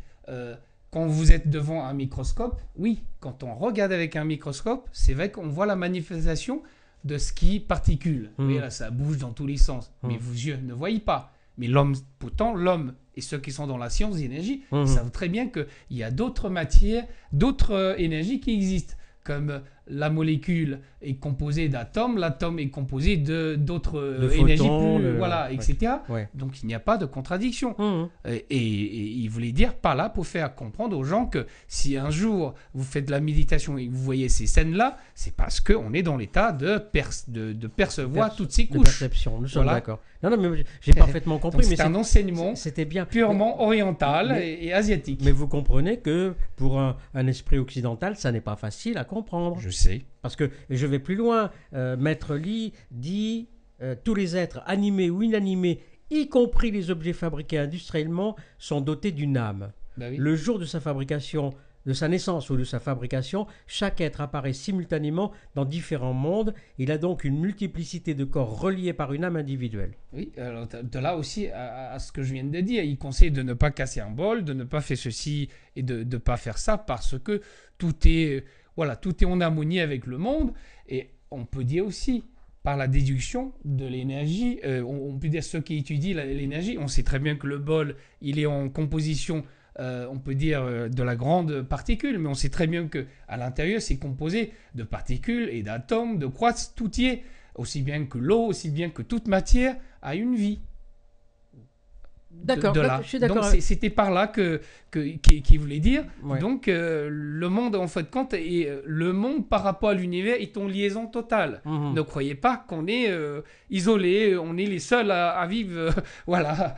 quand vous êtes devant un microscope, oui, quand on regarde avec un microscope, c'est vrai qu'on voit la manifestation de ce qui particule. Hmm. Oui, là, ça bouge dans tous les sens, hmm. mais vos yeux ne voient pas. Mais l'homme, pourtant, l'homme et ceux qui sont dans la science d'énergie hmm. savent très bien qu'il y a d'autres matières, d'autres euh, énergies qui existent, comme euh, la molécule est composée d'atomes, l'atome est composé de d'autres euh, énergies, voilà, etc. Donc il n'y a pas de contradiction. Mmh. Et, il voulait dire pas là pour faire comprendre aux gens que si un jour vous faites de la méditation et vous voyez ces scènes-là, c'est parce que on est dans l'état de, percevoir toutes ces couches. De perception, d'accord. Non, non, mais j'ai parfaitement compris. c'est un enseignement c'était bien purement oriental et, asiatique. Mais vous comprenez que pour un, esprit occidental, ça n'est pas facile à comprendre. Parce que, je vais plus loin, euh, Maître Lee dit euh, tous les êtres animés ou inanimés, y compris les objets fabriqués industriellement, sont dotés d'une âme. Bah Le jour de sa fabrication, de sa naissance ou de sa fabrication, chaque être apparaît simultanément dans différents mondes. Il a donc une multiplicité de corps reliés par une âme individuelle. Oui, de là aussi à, à ce que je viens de dire, il conseille de ne pas casser un bol, de ne pas faire ceci et de ne pas faire ça parce que tout est voilà, tout est en harmonie avec le monde. Et on peut dire aussi, par la déduction de l'énergie, euh, on, peut dire ceux qui étudient l'énergie, on sait très bien que le bol, il est en composition, euh, on peut dire, euh, de la grande particule, mais on sait très bien que à l'intérieur, c'est composé de particules et d'atomes, de quartz, tout y est, aussi bien que l'eau, aussi bien que toute matière a une vie. D'accord, bah, je suis d'accord. c'était par là que, qui, voulait dire. Donc euh, le monde en fait compte et euh, le monde par rapport à l'univers est en liaison totale. Mhm. Ne croyez pas qu'on est euh, isolé, on est les seuls à, vivre, voilà,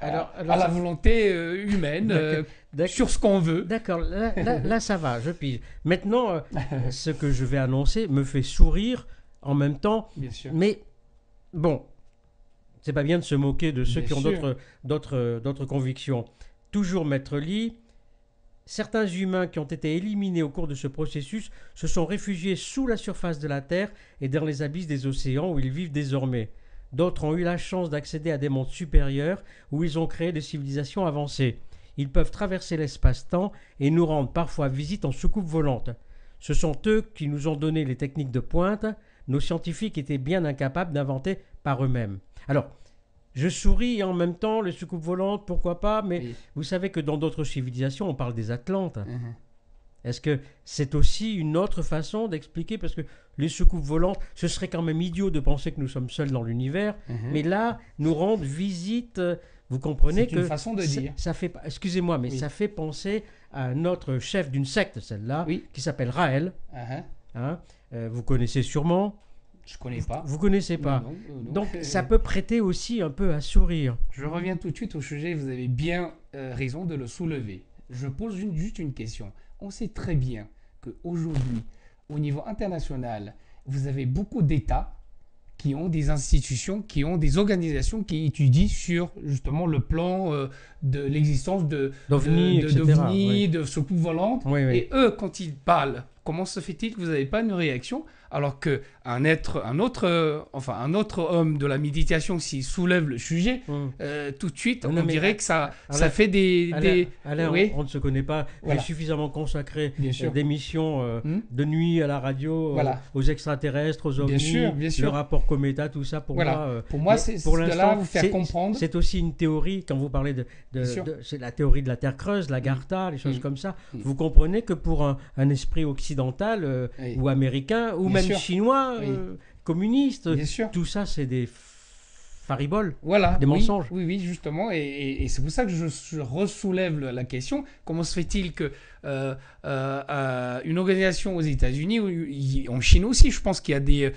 alors, la volonté humaine. sur ce qu'on veut. D'accord, là, ça va, je pige. Maintenant, ce que je vais annoncer me fait sourire en même temps. Bien sûr. Mais bon, c'est pas bien de se moquer de ceux qui ont d'autres, d'autres convictions. Toujours Maître Lee, certains humains qui ont été éliminés au cours de ce processus se sont réfugiés sous la surface de la Terre et dans les abysses des océans où ils vivent désormais. D'autres ont eu la chance d'accéder à des mondes supérieurs où ils ont créé des civilisations avancées. Ils peuvent traverser l'espace-temps et nous rendre parfois visite en soucoupe volante. Ce sont eux qui nous ont donné les techniques de pointe, nos scientifiques étaient bien incapables d'inventer par eux-mêmes. Alors, je souris en même temps, les soucoupes volantes, pourquoi pas, mais vous savez que dans d'autres civilisations, on parle des Atlantes. Uh-huh. Est-ce que c'est aussi une autre façon d'expliquer Parce que les soucoupes volantes, ce serait quand même idiot de penser que nous sommes seuls dans l'univers, uh-huh. mais là, nous rendent visite. Euh, vous comprenez que. C'est une façon de dire. Ça fait, excusez-moi, mais ça fait penser à notre chef d'une secte, celle-là, qui s'appelle Raël. Uh-huh. Hein, euh, vous connaissez sûrement. Je connais pas. Vous connaissez pas. Donc ça peut prêter aussi un peu à sourire. Je reviens tout de suite au sujet, vous avez bien euh, raison de le soulever. Je pose juste une question. On sait très bien qu'aujourd'hui, au niveau international, vous avez beaucoup d'États qui ont des institutions, qui ont des organisations qui étudient sur justement le plan euh, de l'existence de d'OVNI, de, de, de volantes. Et eux, quand ils parlent comment se fait-il que vous n'avez pas une réaction alors que un être, un autre, euh, enfin un autre homme de la méditation s'il soulève le sujet, hmm. euh, tout de suite, on dirait que ça, ça fait des, on, ne se connaît pas. Il est suffisamment consacré à euh, des missions hmm. de nuit à la radio, aux extraterrestres, aux ovnis, le rapport comète, tout ça pour moi. pour moi, c'est pour vous faire comprendre. C'est aussi une théorie quand vous parlez de, c'est la théorie de la Terre creuse, la hmm. Garta, les choses comme ça. Vous comprenez que pour un, un esprit occidental euh, ou américain ou même chinois chinois, oui. Euh, communiste. Tout ça, c'est des fariboles, voilà, des mensonges. Oui, oui, justement. Et, c'est pour ça que je, je ressoulève la question. Comment se fait-il que euh, une organisation aux États-Unis, en Chine aussi, je pense qu'il y a des,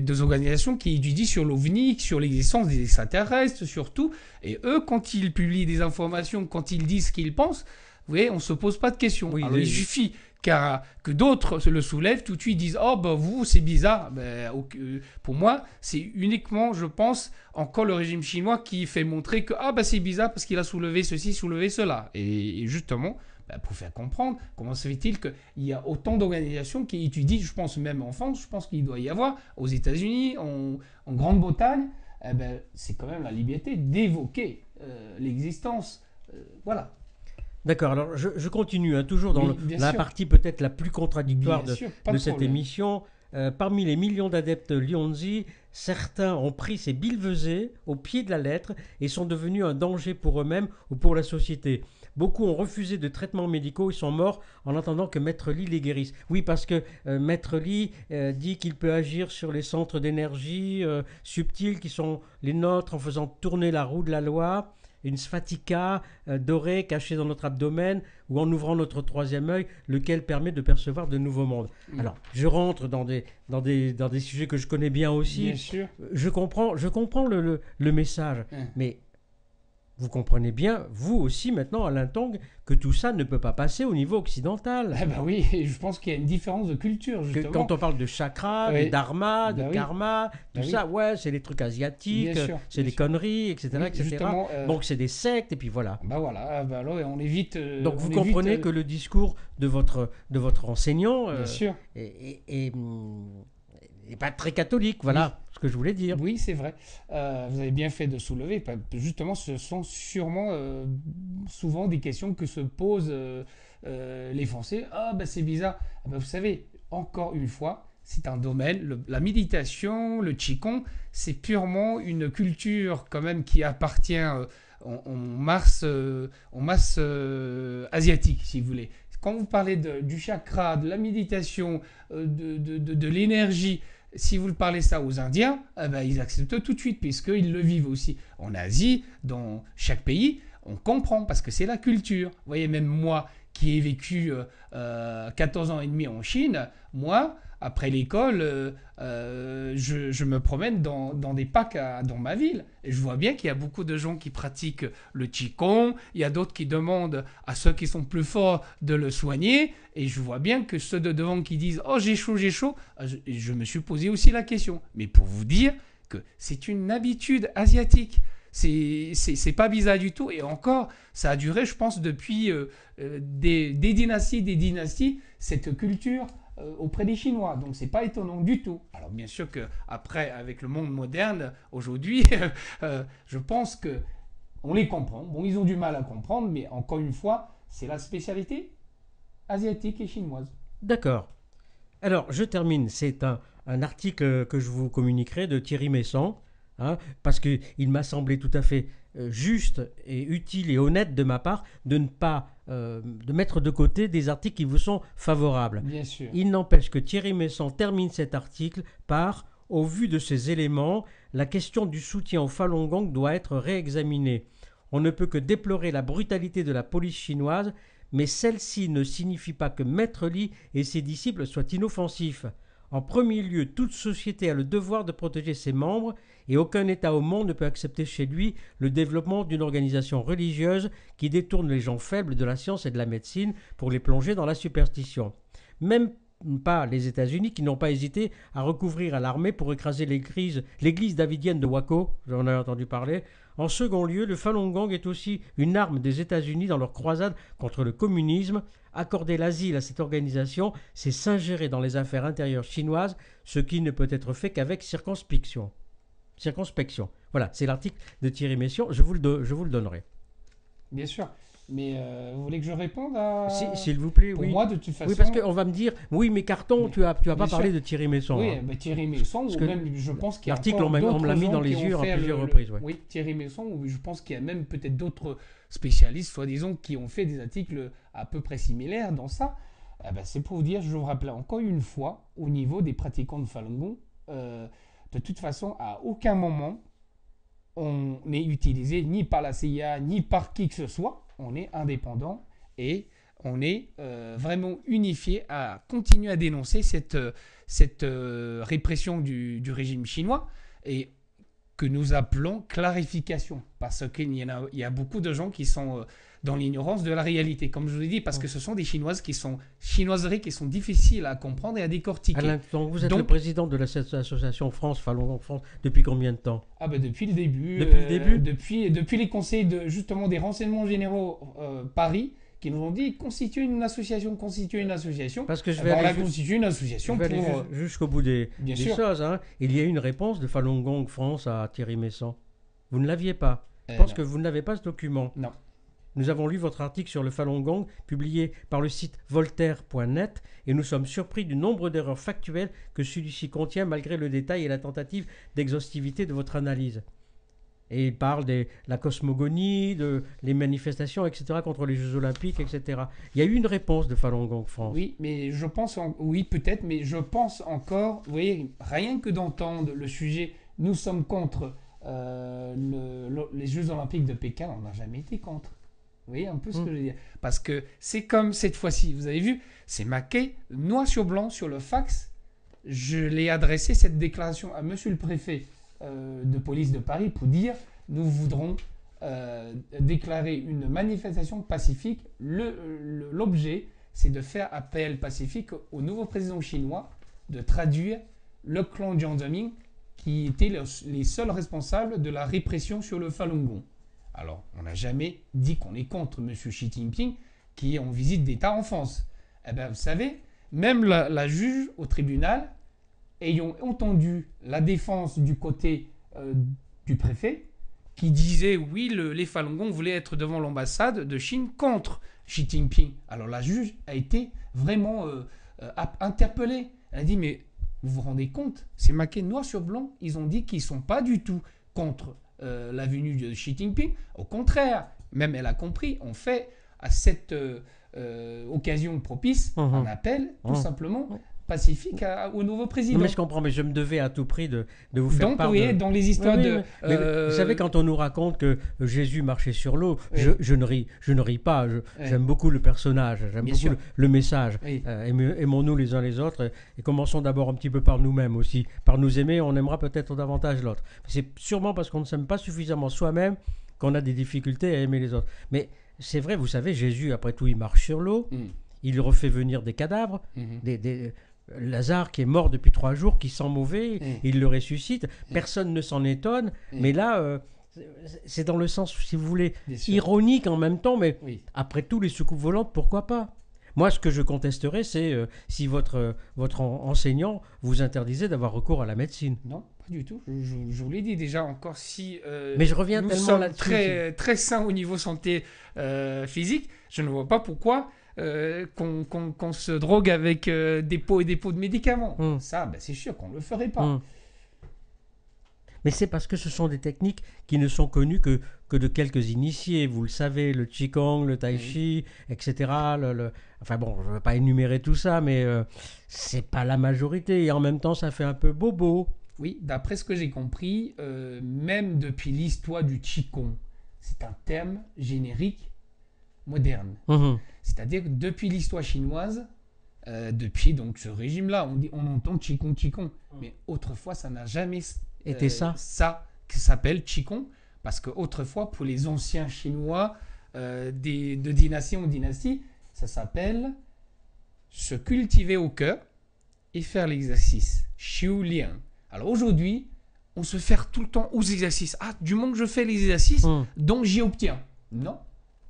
des, organisations qui étudient sur l'OVNI, sur l'existence des extraterrestres, surtout. Et eux, quand ils publient des informations, quand ils disent ce qu'ils pensent, vous voyez, on se pose pas de questions. il suffit car euh, que d'autres se le soulèvent, tout de suite disent Oh, ben vous, c'est bizarre. Ben, euh, pour moi, c'est uniquement, je pense, encore le régime chinois qui fait montrer que Ah, ben c'est bizarre parce qu'il a soulevé ceci, soulevé cela. Et, justement, ben, pour faire comprendre, comment se fait-il qu'il y a autant d'organisations qui étudient, je pense même en France, je pense qu'il doit y avoir, aux États-Unis, en, Grande-Bretagne, eh ben, c'est quand même la liberté d'évoquer euh, l'existence. voilà. D'accord, alors je, continue, hein, toujours dans la partie peut-être la plus contradictoire de, cette émission. Euh, parmi les millions d'adeptes Lyonzi, certains ont pris ces bilvesés au pied de la lettre et sont devenus un danger pour eux-mêmes ou pour la société. Beaucoup ont refusé de traitements médicaux et sont morts en attendant que Maître Lee les guérisse. Oui, parce que euh, Maître Lee euh, dit qu'il peut agir sur les centres d'énergie subtils qui sont les nôtres en faisant tourner la roue de la loi une sphatica euh, dorée cachée dans notre abdomen ou en ouvrant notre troisième œil, lequel permet de percevoir de nouveaux mondes. Mm. Alors, je rentre dans des, dans, dans des sujets que je connais bien aussi. Bien sûr. Je comprends, je comprends le, message, mm. mais vous comprenez bien, vous aussi maintenant, Alain Tong, que tout ça ne peut pas passer au niveau occidental. Eh ben oui, je pense qu'il y a une différence de culture, justement. quand on parle de chakra, de dharma, de ben karma, ben tout ça, ouais, c'est les trucs asiatiques, c'est des conneries, etc. Euh, Donc c'est des sectes, et puis voilà. Bah voilà, ah on évite... Euh, Donc vous comprenez euh, que le discours de votre, de votre enseignant... Bien sûr. Hum, n'est pas très catholique, voilà ce que je voulais dire. Oui, c'est vrai. Euh, vous avez bien fait de soulever. Justement, ce sont sûrement euh, souvent des questions que se posent euh, les Français. Ah, ben c'est bizarre. Ah, ben, vous savez, encore une fois, c'est un domaine, la méditation, le Qigong, c'est purement une culture quand même qui appartient en, mars, en masse asiatique, si vous voulez quand vous parlez du chakra, de la méditation, euh, de, l'énergie, si vous parlez ça aux Indiens, eh ben, ils acceptent tout de suite puisqu'ils le vivent aussi. En Asie, dans chaque pays, on comprend parce que c'est la culture. Vous voyez, même moi qui ai vécu 14 euh, euh, ans et demi en Chine, moi, après l'école, euh, euh, je, me promène dans, des packs dans ma ville. Et je vois bien qu'il y a beaucoup de gens qui pratiquent le Qigong. Il y a d'autres qui demandent à ceux qui sont plus forts de le soigner. Et je vois bien que ceux de devant qui disent Oh, j'ai chaud, j'ai chaud. Euh, je, me suis posé aussi la question. Mais pour vous dire que c'est une habitude asiatique c'est pas bizarre du tout. Et encore, ça a duré, je pense, depuis des, des, dynasties, des dynasties, cette culture euh, auprès des Chinois. Donc c'est pas étonnant du tout. Alors bien sûr que après, avec le monde moderne aujourd'hui, euh, je pense que on les comprend. Bon, ils ont du mal à comprendre, mais encore une fois, c'est la spécialité asiatique et chinoise. D'accord. Alors je termine. C'est un, article que je vous communiquerai de Thierry Messon, hein, parce que il m'a semblé tout à fait euh, juste et utile et honnête de ma part de ne pas euh, de mettre de côté des articles qui vous sont favorables. Bien sûr. Il n'empêche que Thierry Messon termine cet article par Au vu de ces éléments, la question du soutien au Falun Gong doit être réexaminée. On ne peut que déplorer la brutalité de la police chinoise, mais celle-ci ne signifie pas que Maître Li et ses disciples soient inoffensifs. En premier lieu, toute société a le devoir de protéger ses membres et aucun État au monde ne peut accepter chez lui le développement d'une organisation religieuse qui détourne les gens faibles de la science et de la médecine pour les plonger dans la superstition. Même pas les États-Unis qui n'ont pas hésité à recouvrir à l'armée pour écraser l'église davidienne de Waco, j'en ai entendu parler. En second lieu, le Falun Gong est aussi une arme des États-Unis dans leur croisade contre le communisme. Accorder l'asile à cette organisation, c'est s'ingérer dans les affaires intérieures chinoises, ce qui ne peut être fait qu'avec circonspection. Circonspection. Voilà, c'est l'article de Thierry Messiaen, je vous le, je vous le donnerai. Bien sûr. Mais euh, vous voulez que je réponde à. S'il vous plaît, oui. moi, de toute façon. Oui, parce qu'on va me dire, oui, mais carton, tu n'as tu as pas parlé de Thierry Messon. Oui, hein. mais Thierry Messon, même, je pense qu'il y a. L'article, on, me l'a mis dans les yeux à plusieurs reprises. Oui, Thierry Messon, ou je pense qu'il y a même peut-être d'autres spécialistes, soi-disant, qui ont fait des articles à peu près similaires dans ça. Eh ben, c'est pour vous dire, je vous rappelle encore une fois, au niveau des pratiquants de Falun Gong, euh, de toute façon, à aucun moment, on n'est utilisé ni par la CIA, ni par qui que ce soit on est indépendant et on est euh, vraiment unifié à continuer à dénoncer cette, euh, cette euh, répression du, régime chinois et que nous appelons clarification, parce qu'il y, a, beaucoup de gens qui sont dans l'ignorance de la réalité, comme je vous l'ai dit, parce que ce sont des chinoises qui sont chinoiseries qui sont difficiles à comprendre et à décortiquer. Alain, donc vous êtes le président de l'association France Falun Gong France depuis combien de temps Ah bah depuis le début. Depuis le euh, début. depuis depuis les conseils de justement des renseignements généraux euh, Paris qui nous ont dit constituer une association, constituer une association. Parce que je vais constituer une association pour euh, jusqu'au bout des, choses. Hein. Il y a une réponse de Falun Gong France à Thierry Messant. Vous ne l'aviez pas. Je pense que vous n'avez pas ce document. Non. Nous avons lu votre article sur le Falun Gong, publié par le site voltaire.net, et nous sommes surpris du nombre d'erreurs factuelles que celui-ci contient malgré le détail et la tentative d'exhaustivité de votre analyse. Et il parle de la cosmogonie, de les manifestations, etc., contre les Jeux Olympiques, etc. Il y a eu une réponse de Falun Gong France. Oui, mais je pense, oui, peut-être, mais je pense encore, vous voyez, rien que d'entendre le sujet, nous sommes contre euh, les Jeux Olympiques de Pékin, on n'a jamais été contre. Vous voyez un peu ce mm. que je veux dire Parce que c'est comme cette fois-ci, vous avez vu, c'est maqué noir sur blanc sur le fax. Je l'ai adressé cette déclaration à monsieur le préfet euh, de police de Paris pour dire nous voudrons euh, déclarer une manifestation pacifique. L'objet, c'est de faire appel pacifique au nouveau président chinois de traduire le clan Jiang Zemin, qui était les seuls responsables de la répression sur le Falun Gong. Alors, on n'a jamais dit qu'on est contre M. Xi Jinping qui est en visite d'État en France. Eh bien, vous savez, même la, juge au tribunal, ayant entendu la défense du côté euh, du préfet, qui disait oui, les Falun Gong voulaient être devant l'ambassade de Chine contre Xi Jinping. Alors la juge a été vraiment euh, euh, interpellée. Elle a dit mais vous vous rendez compte C'est maqué noir sur blanc. Ils ont dit qu'ils sont pas du tout contre euh, la venue de Xi Jinping. Au contraire, même elle a compris, on fait à cette euh, euh, occasion propice mhm. un appel tout mhm. simplement pacifique au nouveau président. mais je comprends, mais je me devais à tout prix de, de vous faire Donc, oui, dans les histoires de... vous euh, savez, quand on nous raconte que Jésus marchait sur l'eau, je, ne ris, je ne ris pas. J'aime beaucoup le personnage, j'aime beaucoup le, le, message. Euh, aimons, nous les uns les autres et, commençons d'abord un petit peu par nous-mêmes aussi. Par nous aimer, on aimera peut-être davantage l'autre. C'est sûrement parce qu'on ne s'aime pas suffisamment soi-même qu'on a des difficultés à aimer les autres. Mais c'est vrai, vous savez, Jésus, après tout, il marche sur l'eau. Mm. Il refait venir des cadavres, mm-hmm. des Lazare qui est mort depuis trois jours, qui sent mauvais, mm. il le ressuscite, mm. personne ne s'en étonne, mm. mais là, euh, c'est dans le sens, si vous voulez, ironique en même temps, mais après tout, les soucoupes volantes, pourquoi pas moi, ce que je contesterais, c'est euh, si votre, euh, votre enseignant vous interdisait d'avoir recours à la médecine. Non, pas du tout. Je, vous l'ai dit déjà, encore si Mais je reviens tellement très, très sain au niveau santé physique, je ne vois pas pourquoi euh, qu'on se drogue avec euh, des pots et des pots de médicaments. Mm. Ça, ben, c'est sûr qu'on ne le ferait pas. Mm. Mais c'est parce que ce sont des techniques qui ne sont connues que, de quelques initiés. Vous le savez, le Qigong, le Tai mm. Chi, etc. Enfin bon, je ne veux pas énumérer tout ça, mais euh, c'est pas la majorité. Et en même temps, ça fait un peu bobo. Oui, d'après ce que j'ai compris, même depuis l'histoire du Qigong, c'est un thème générique moderne. Mhm. C'est-à-dire que depuis l'histoire chinoise, euh, depuis donc ce régime-là, on, dit, on entend Qigong, Qigong. Mhm. Mais autrefois, ça n'a jamais euh, été ça. Ça qui s'appelle Qigong, parce que autrefois, pour les anciens Chinois, euh, de dynastie en dynastie, ça s'appelle se cultiver au cœur et faire l'exercice. lien. Alors aujourd'hui, on se fait tout le temps aux exercices. Ah, du moment que je fais les exercices, mhm. donc j'y obtiens. Non,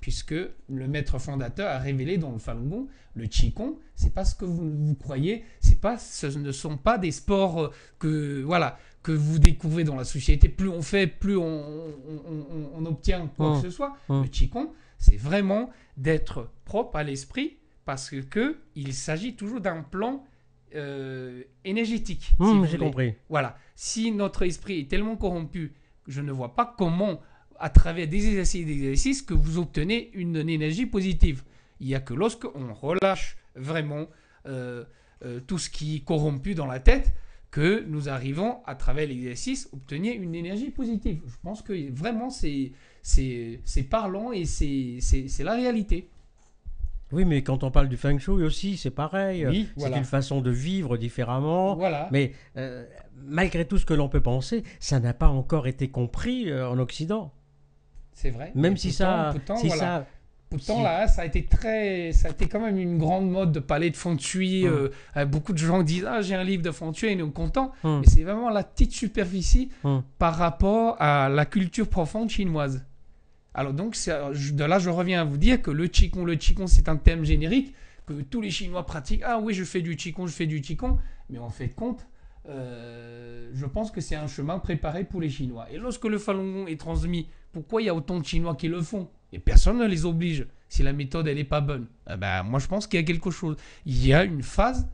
puisque le maître fondateur a révélé dans le Falun Gong, le Qigong, c'est pas ce que vous, croyez, c'est pas, ce ne sont pas des sports euh, que voilà que vous découvrez dans la société. Plus on fait, plus on, obtient quoi que oh. ce soit. Oh. Le Qigong, c'est vraiment d'être propre à l'esprit parce que il s'agit toujours d'un plan euh, énergétique. Hmm, j'ai compris. Voilà. Si notre esprit est tellement corrompu, je ne vois pas comment à travers des exercices des exercices que vous obtenez une, énergie positive. Il n'y a que lorsque lorsqu'on relâche vraiment euh, euh, tout ce qui est corrompu dans la tête que nous arrivons à travers l'exercice obtenir une énergie positive. Je pense que vraiment c'est parlant et c'est la réalité. Oui, mais quand on parle du feng shui aussi, c'est pareil. c'est une façon de vivre différemment. Mais euh, malgré tout ce que l'on peut penser, ça n'a pas encore été compris en Occident. C'est vrai. Même si, ça, ça. Pourtant, là, ça a été très. Ça a été quand même une grande mode de parler de feng hum. euh, euh, beaucoup de gens disent Ah, j'ai un livre de feng ils sont contents. Hum. Mais c'est vraiment la petite superficie hum. par rapport à la culture profonde chinoise. Alors, donc, euh, de là, je reviens à vous dire que le Qigong, le Qigong, c'est un thème générique que tous les Chinois pratiquent. Ah oui, je fais du Qigong, je fais du Qigong. Mais en fait, compte, je pense que c'est un chemin préparé pour les Chinois. Et lorsque le Falun Gong est transmis pourquoi il y a autant de Chinois qui le font Et personne ne les oblige si la méthode elle n'est pas bonne. Eh ben, moi je pense qu'il y a quelque chose. Il y a une phase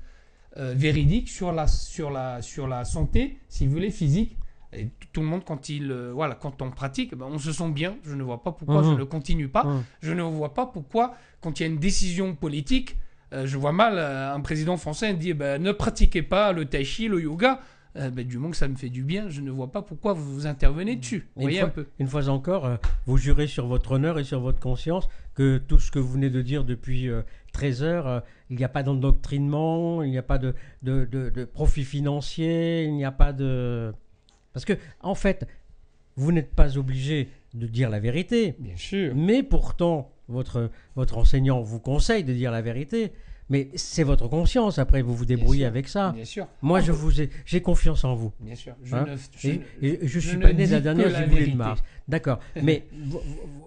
euh, véridique sur la, sur, la, sur la santé, si vous voulez, physique. Et tout le monde, quand, il, euh, voilà, quand on pratique, ben, on se sent bien. Je ne vois pas pourquoi je mmh. ne continue pas. Mmh. Je ne vois pas pourquoi, quand il y a une décision politique, euh, je vois mal un président français dire ben, ne pratiquez pas le tai chi, le yoga. Euh, ben, du moins que ça me fait du bien, je ne vois pas pourquoi vous vous intervenez dessus. un peu. Une fois encore, euh, vous jurez sur votre honneur et sur votre conscience que tout ce que vous venez de dire depuis 13 euh, heures, il n'y a pas d'endoctrinement, il n'y a pas de, profit financier, il n'y a pas de... Parce que, en fait, vous n'êtes pas obligé de dire la vérité. Bien sûr. Mais pourtant, votre enseignant vous conseille de dire la vérité. Mais c'est votre conscience, après, vous vous débrouillez avec ça. Bien sûr. Moi, je vous ai, j'ai confiance en vous. Bien sûr. Je, ne, suis né la dernière voulu de Mars. D'accord. Mais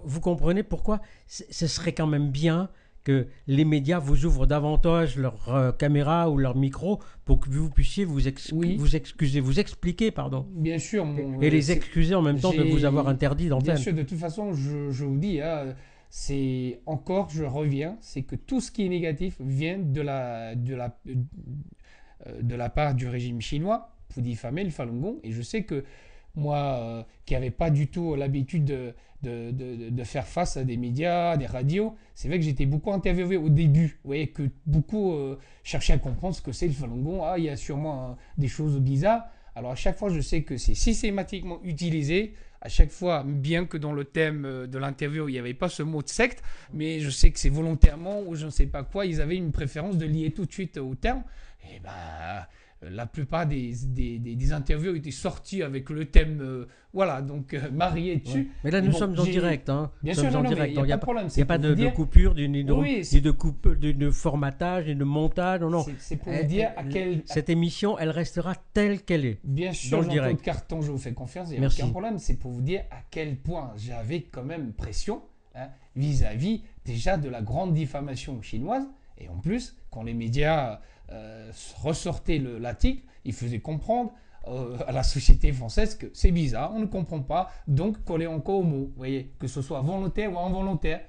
vous, comprenez pourquoi ce serait quand même bien que les médias vous ouvrent davantage leur euh, caméra ou leur micro pour que vous puissiez vous, vous excuser, vous expliquer, pardon. Bien sûr. et, euh, les excuser en même temps de vous avoir interdit d'antenne. Bien sûr, de toute façon, je, vous dis, hein, c'est encore, je reviens, c'est que tout ce qui est négatif vient de la, de la, euh, part du régime chinois pour diffamer le Falun Gong. Et je sais que moi, euh, qui n'avais pas du tout l'habitude de, faire face à des médias, des radios, c'est vrai que j'étais beaucoup interviewé au début, vous voyez, que beaucoup euh, cherchaient à comprendre ce que c'est le Falun Gong. Ah, il y a sûrement des choses bizarres. Alors à chaque fois, je sais que c'est systématiquement utilisé à chaque fois, bien que dans le thème euh, de l'interview, il n'y avait pas ce mot de secte, mais je sais que c'est volontairement ou je ne sais pas quoi, ils avaient une préférence de lier tout de suite au terme. Eh ben, la plupart des, des, des, été interviews étaient sorties avec le thème. Euh, voilà, donc euh, marié dessus. Mais là, nous sommes en direct. Hein. Bien nous sûr, non, direct, il n'y a, pas de problème. Il n'y a pas de, coupure, ni de, de, coupe, de, formatage, ni de montage. Non, non. C'est pour dire à quelle. Cette émission, elle restera telle qu'elle est. Bien sûr, Jean-Claude Carton, je vous fais confiance. Il n'y a Merci. aucun problème. C'est pour vous dire à quel point j'avais quand même pression hein, vis-à-vis -vis, déjà de la grande diffamation chinoise. Et en plus, quand les médias euh, ressortait ressortait l'article, il faisait comprendre euh, à la société française que c'est bizarre, on ne comprend pas, donc coller encore au mot, voyez, que ce soit volontaire ou involontaire.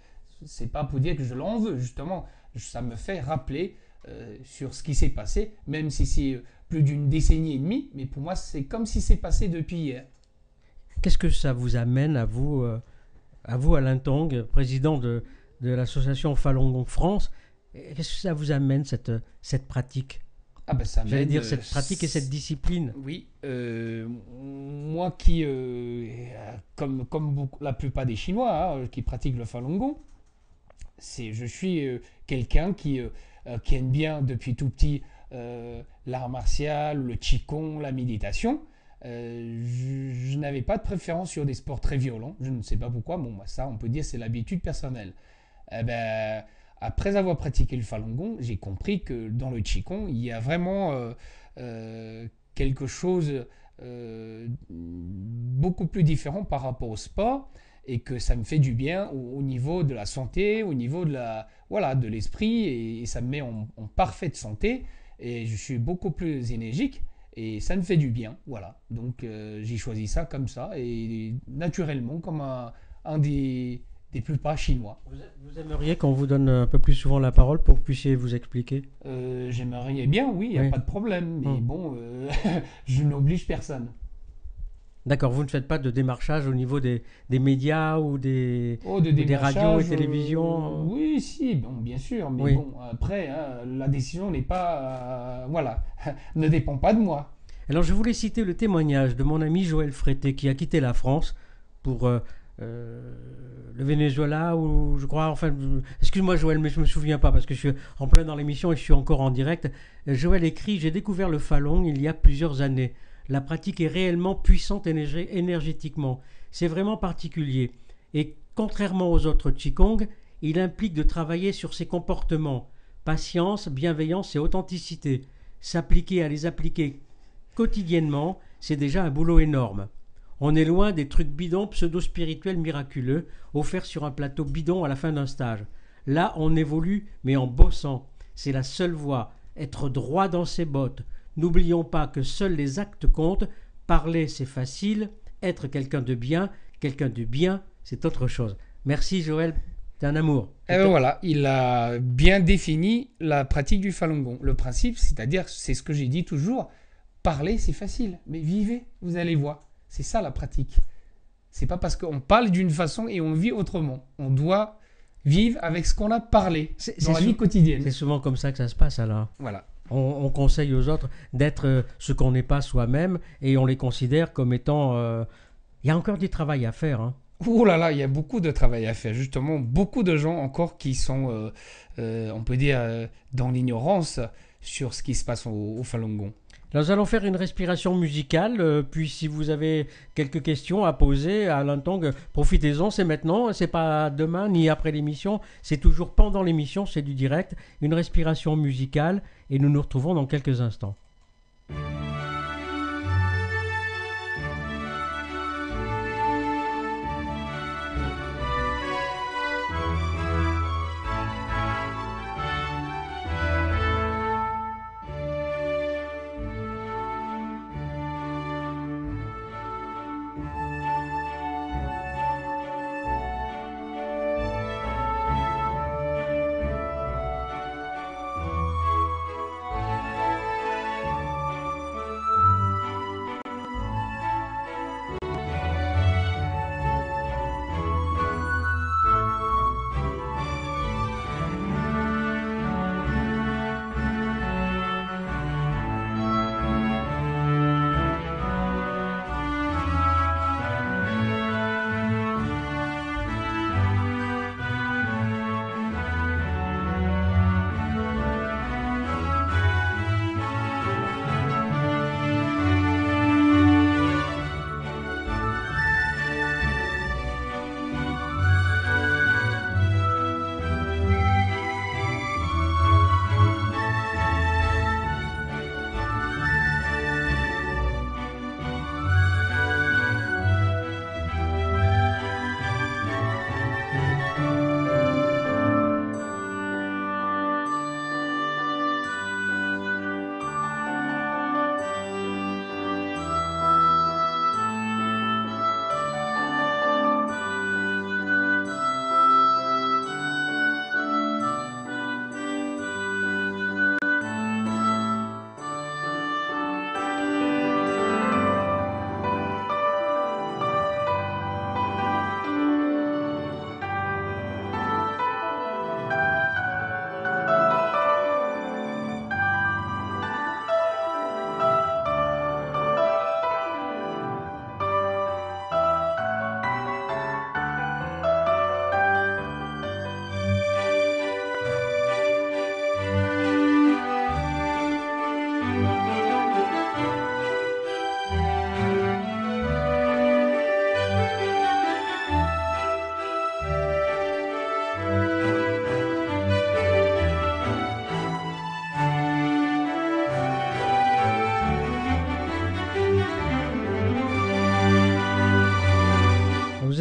C'est pas pour dire que je l'en veux, justement, ça me fait rappeler euh, sur ce qui s'est passé, même si c'est plus d'une décennie et demie, mais pour moi, c'est comme si c'est passé depuis hier. Qu'est-ce que ça vous amène à vous, à vous Alain Tong, président de, de l'association Falun France Qu'est-ce que ça vous amène, cette, cette pratique ah ben ça J'allais dire euh, cette pratique et cette discipline. Oui, euh, moi qui, euh, comme, comme beaucoup, la plupart des Chinois hein, qui pratiquent le Falun Gong, c'est, je suis quelqu'un qui, qui aime bien depuis tout petit l'art martial, le Qigong, la méditation. je, n'avais pas de préférence sur des sports très violents. Je ne sais pas pourquoi. Bon, moi bah, ça, on peut dire, c'est l'habitude personnelle. Eh ben, après avoir pratiqué le Falun Gong, j'ai compris que dans le Qigong, il y a vraiment euh, euh, quelque chose euh, beaucoup plus différent par rapport au sport et que ça me fait du bien au, niveau de la santé, au niveau de la voilà de l'esprit et, ça me met en, parfaite santé et je suis beaucoup plus énergique et ça me fait du bien voilà donc j'ai choisi ça comme ça et naturellement comme un des plus pas chinois. Vous, aimeriez qu'on vous donne un peu plus souvent la parole pour que vous puissiez vous expliquer euh, J'aimerais bien, oui, il n'y a pas de problème. Mais hmm. bon, euh, je n'oblige personne. D'accord, vous ne faites pas de démarchage au niveau des, médias ou des, oh, des radios et euh, télévisions Oui, si, bon, bien sûr, mais bon, après, hein, la décision n'est pas. voilà, ne dépend pas de moi. Alors, je voulais citer le témoignage de mon ami Joël Frété qui a quitté la France pour euh, le Venezuela ou je crois, enfin, excuse-moi Joël, mais je me souviens pas parce que je suis en plein dans l'émission et je suis encore en direct. Euh, Joël écrit J'ai découvert le Falun il y a plusieurs années. La pratique est réellement puissante énergétiquement. C'est vraiment particulier. Et contrairement aux autres Qigong, il implique de travailler sur ses comportements, patience, bienveillance et authenticité. S'appliquer à les appliquer quotidiennement, c'est déjà un boulot énorme. On est loin des trucs bidons pseudo-spirituels miraculeux offerts sur un plateau bidon à la fin d'un stage. Là, on évolue, mais en bossant. C'est la seule voie, être droit dans ses bottes. N'oublions pas que seuls les actes comptent. Parler, c'est facile. Être quelqu'un de bien, quelqu'un de bien, c'est autre chose. Merci Joël, d'un un amour. Eh ben voilà, il a bien défini la pratique du Falun Gong. Le principe, c'est-à-dire, c'est ce que j'ai dit toujours, parler, c'est facile, mais vivez, vous allez voir. C'est ça la pratique. C'est pas parce qu'on parle d'une façon et on vit autrement. On doit vivre avec ce qu'on a parlé dans la vie quotidienne. C'est souvent comme ça que ça se passe alors. Voilà. On, conseille aux autres d'être euh, ce qu'on n'est pas soi-même et on les considère comme étant. Euh, il y a encore du travail à faire. Oh là là, il y a beaucoup de travail à faire. Justement, beaucoup de gens encore qui sont, euh, on peut dire, dans l'ignorance sur ce qui se passe au, au Falun nous allons faire une respiration musicale, euh, puis si vous avez quelques questions à poser à Alain Tong, profitez-en, c'est maintenant, c'est pas demain ni après l'émission, c'est toujours pendant l'émission, c'est du direct, une respiration musicale, et nous nous retrouvons dans quelques instants.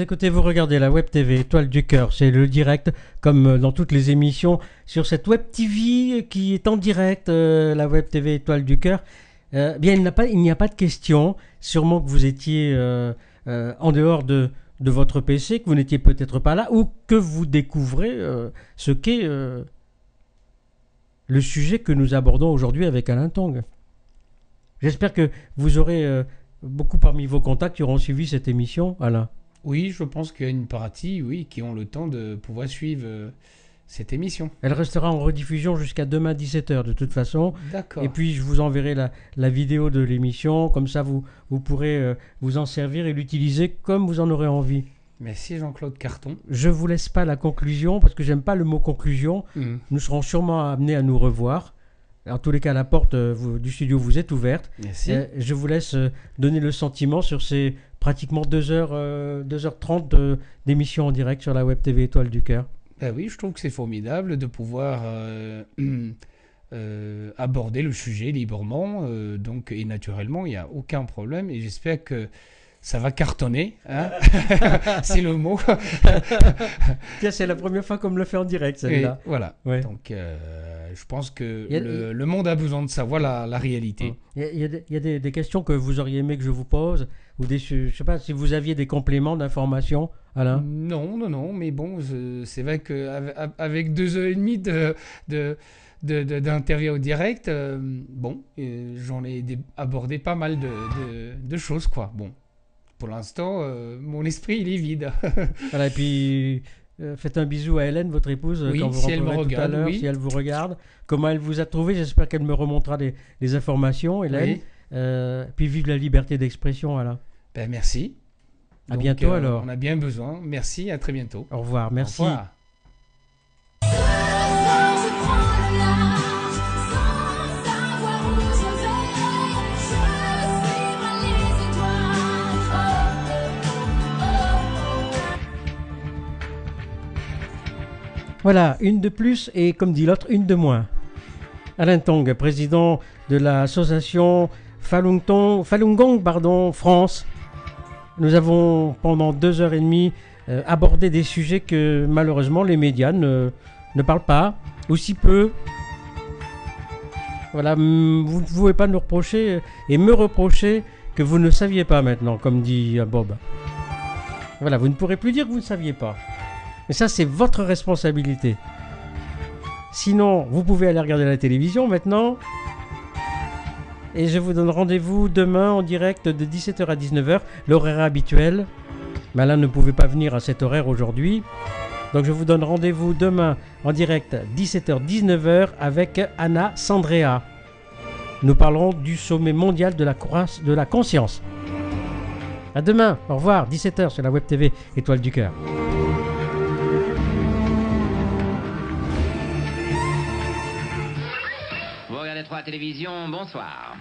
écoutez, vous regardez la Web TV Étoile du Cœur. C'est le direct, comme euh, dans toutes les émissions, sur cette Web TV qui est en direct, euh, la Web TV Étoile du Cœur. Euh, bien, il n'y a, pas de questions. Sûrement que vous étiez en dehors de, de, votre PC, que vous n'étiez peut-être pas là, ou que vous découvrez ce qu'est le sujet que nous abordons aujourd'hui avec Alain Tong. J'espère que vous aurez beaucoup parmi vos contacts qui auront suivi cette émission, Alain. Oui, je pense qu'il y a une partie, oui, qui ont le temps de pouvoir suivre euh, cette émission. Elle restera en rediffusion jusqu'à demain 17h de toute façon. D'accord. Et puis je vous enverrai la, vidéo de l'émission, comme ça vous, vous pourrez euh, vous en servir et l'utiliser comme vous en aurez envie. Merci Jean-Claude Carton. Je ne vous laisse pas la conclusion parce que j'aime pas le mot conclusion. Mm. Nous serons sûrement amenés à nous revoir. En tous les cas, la porte euh, du studio vous est ouverte. Merci. je vous laisse donner le sentiment sur ces pratiquement 2h, euh, 30 d'émission en direct sur la Web TV Étoile du Cœur. Ben oui, je trouve que c'est formidable de pouvoir euh, euh, aborder le sujet librement, donc et naturellement, il n'y a aucun problème. Et j'espère que ça va cartonner. Hein. c'est le mot. Tiens, c'est la première fois qu'on me le fait en direct, celle-là. Voilà. Donc, euh, je pense que le, monde a besoin de savoir la, la réalité. Mmh. Il y a, des, questions que vous auriez aimé que je vous pose, ou des, je sais pas si vous aviez des compléments d'informations, Alain Non, non, non, mais bon, c'est vrai qu'avec deux heures et demie de, de d'interview au direct, euh, bon, euh, j'en ai abordé pas mal de, de, choses, quoi. Bon, pour l'instant, euh, mon esprit, il est vide. voilà, et puis euh, faites un bisou à Hélène, votre épouse, euh, quand vous si elle tout à l'heure, si elle vous regarde. Comment elle vous a trouvé J'espère qu'elle me remontera des, informations, Hélène. puis vive la liberté d'expression, Alain. Ben, merci. À bientôt alors. On a bien besoin. Merci, à très bientôt. Au revoir, merci. Voilà, une de plus et comme dit l'autre, une de moins. Alain Tong, président de l'association Falun, Gong pardon, France. Nous avons pendant deux heures et demie euh, abordé des sujets que malheureusement les médias ne, ne parlent pas, ou peu. Voilà, vous ne pouvez pas nous reprocher euh, et me reprocher que vous ne saviez pas maintenant, comme dit euh, Bob. Voilà, vous ne pourrez plus dire que vous ne saviez pas. Mais ça, c'est votre responsabilité. Sinon, vous pouvez aller regarder la télévision maintenant. Et je vous donne rendez-vous demain en direct de 17h à 19h, l'horaire habituel. Malin ben ne pouvait pas venir à cet horaire aujourd'hui. Donc je vous donne rendez-vous demain en direct 17h-19h avec Anna Sandrea. Nous parlerons du sommet mondial de la, de la conscience. À demain, au revoir, 17h sur la Web TV Étoile du Cœur. télévision. Bonsoir.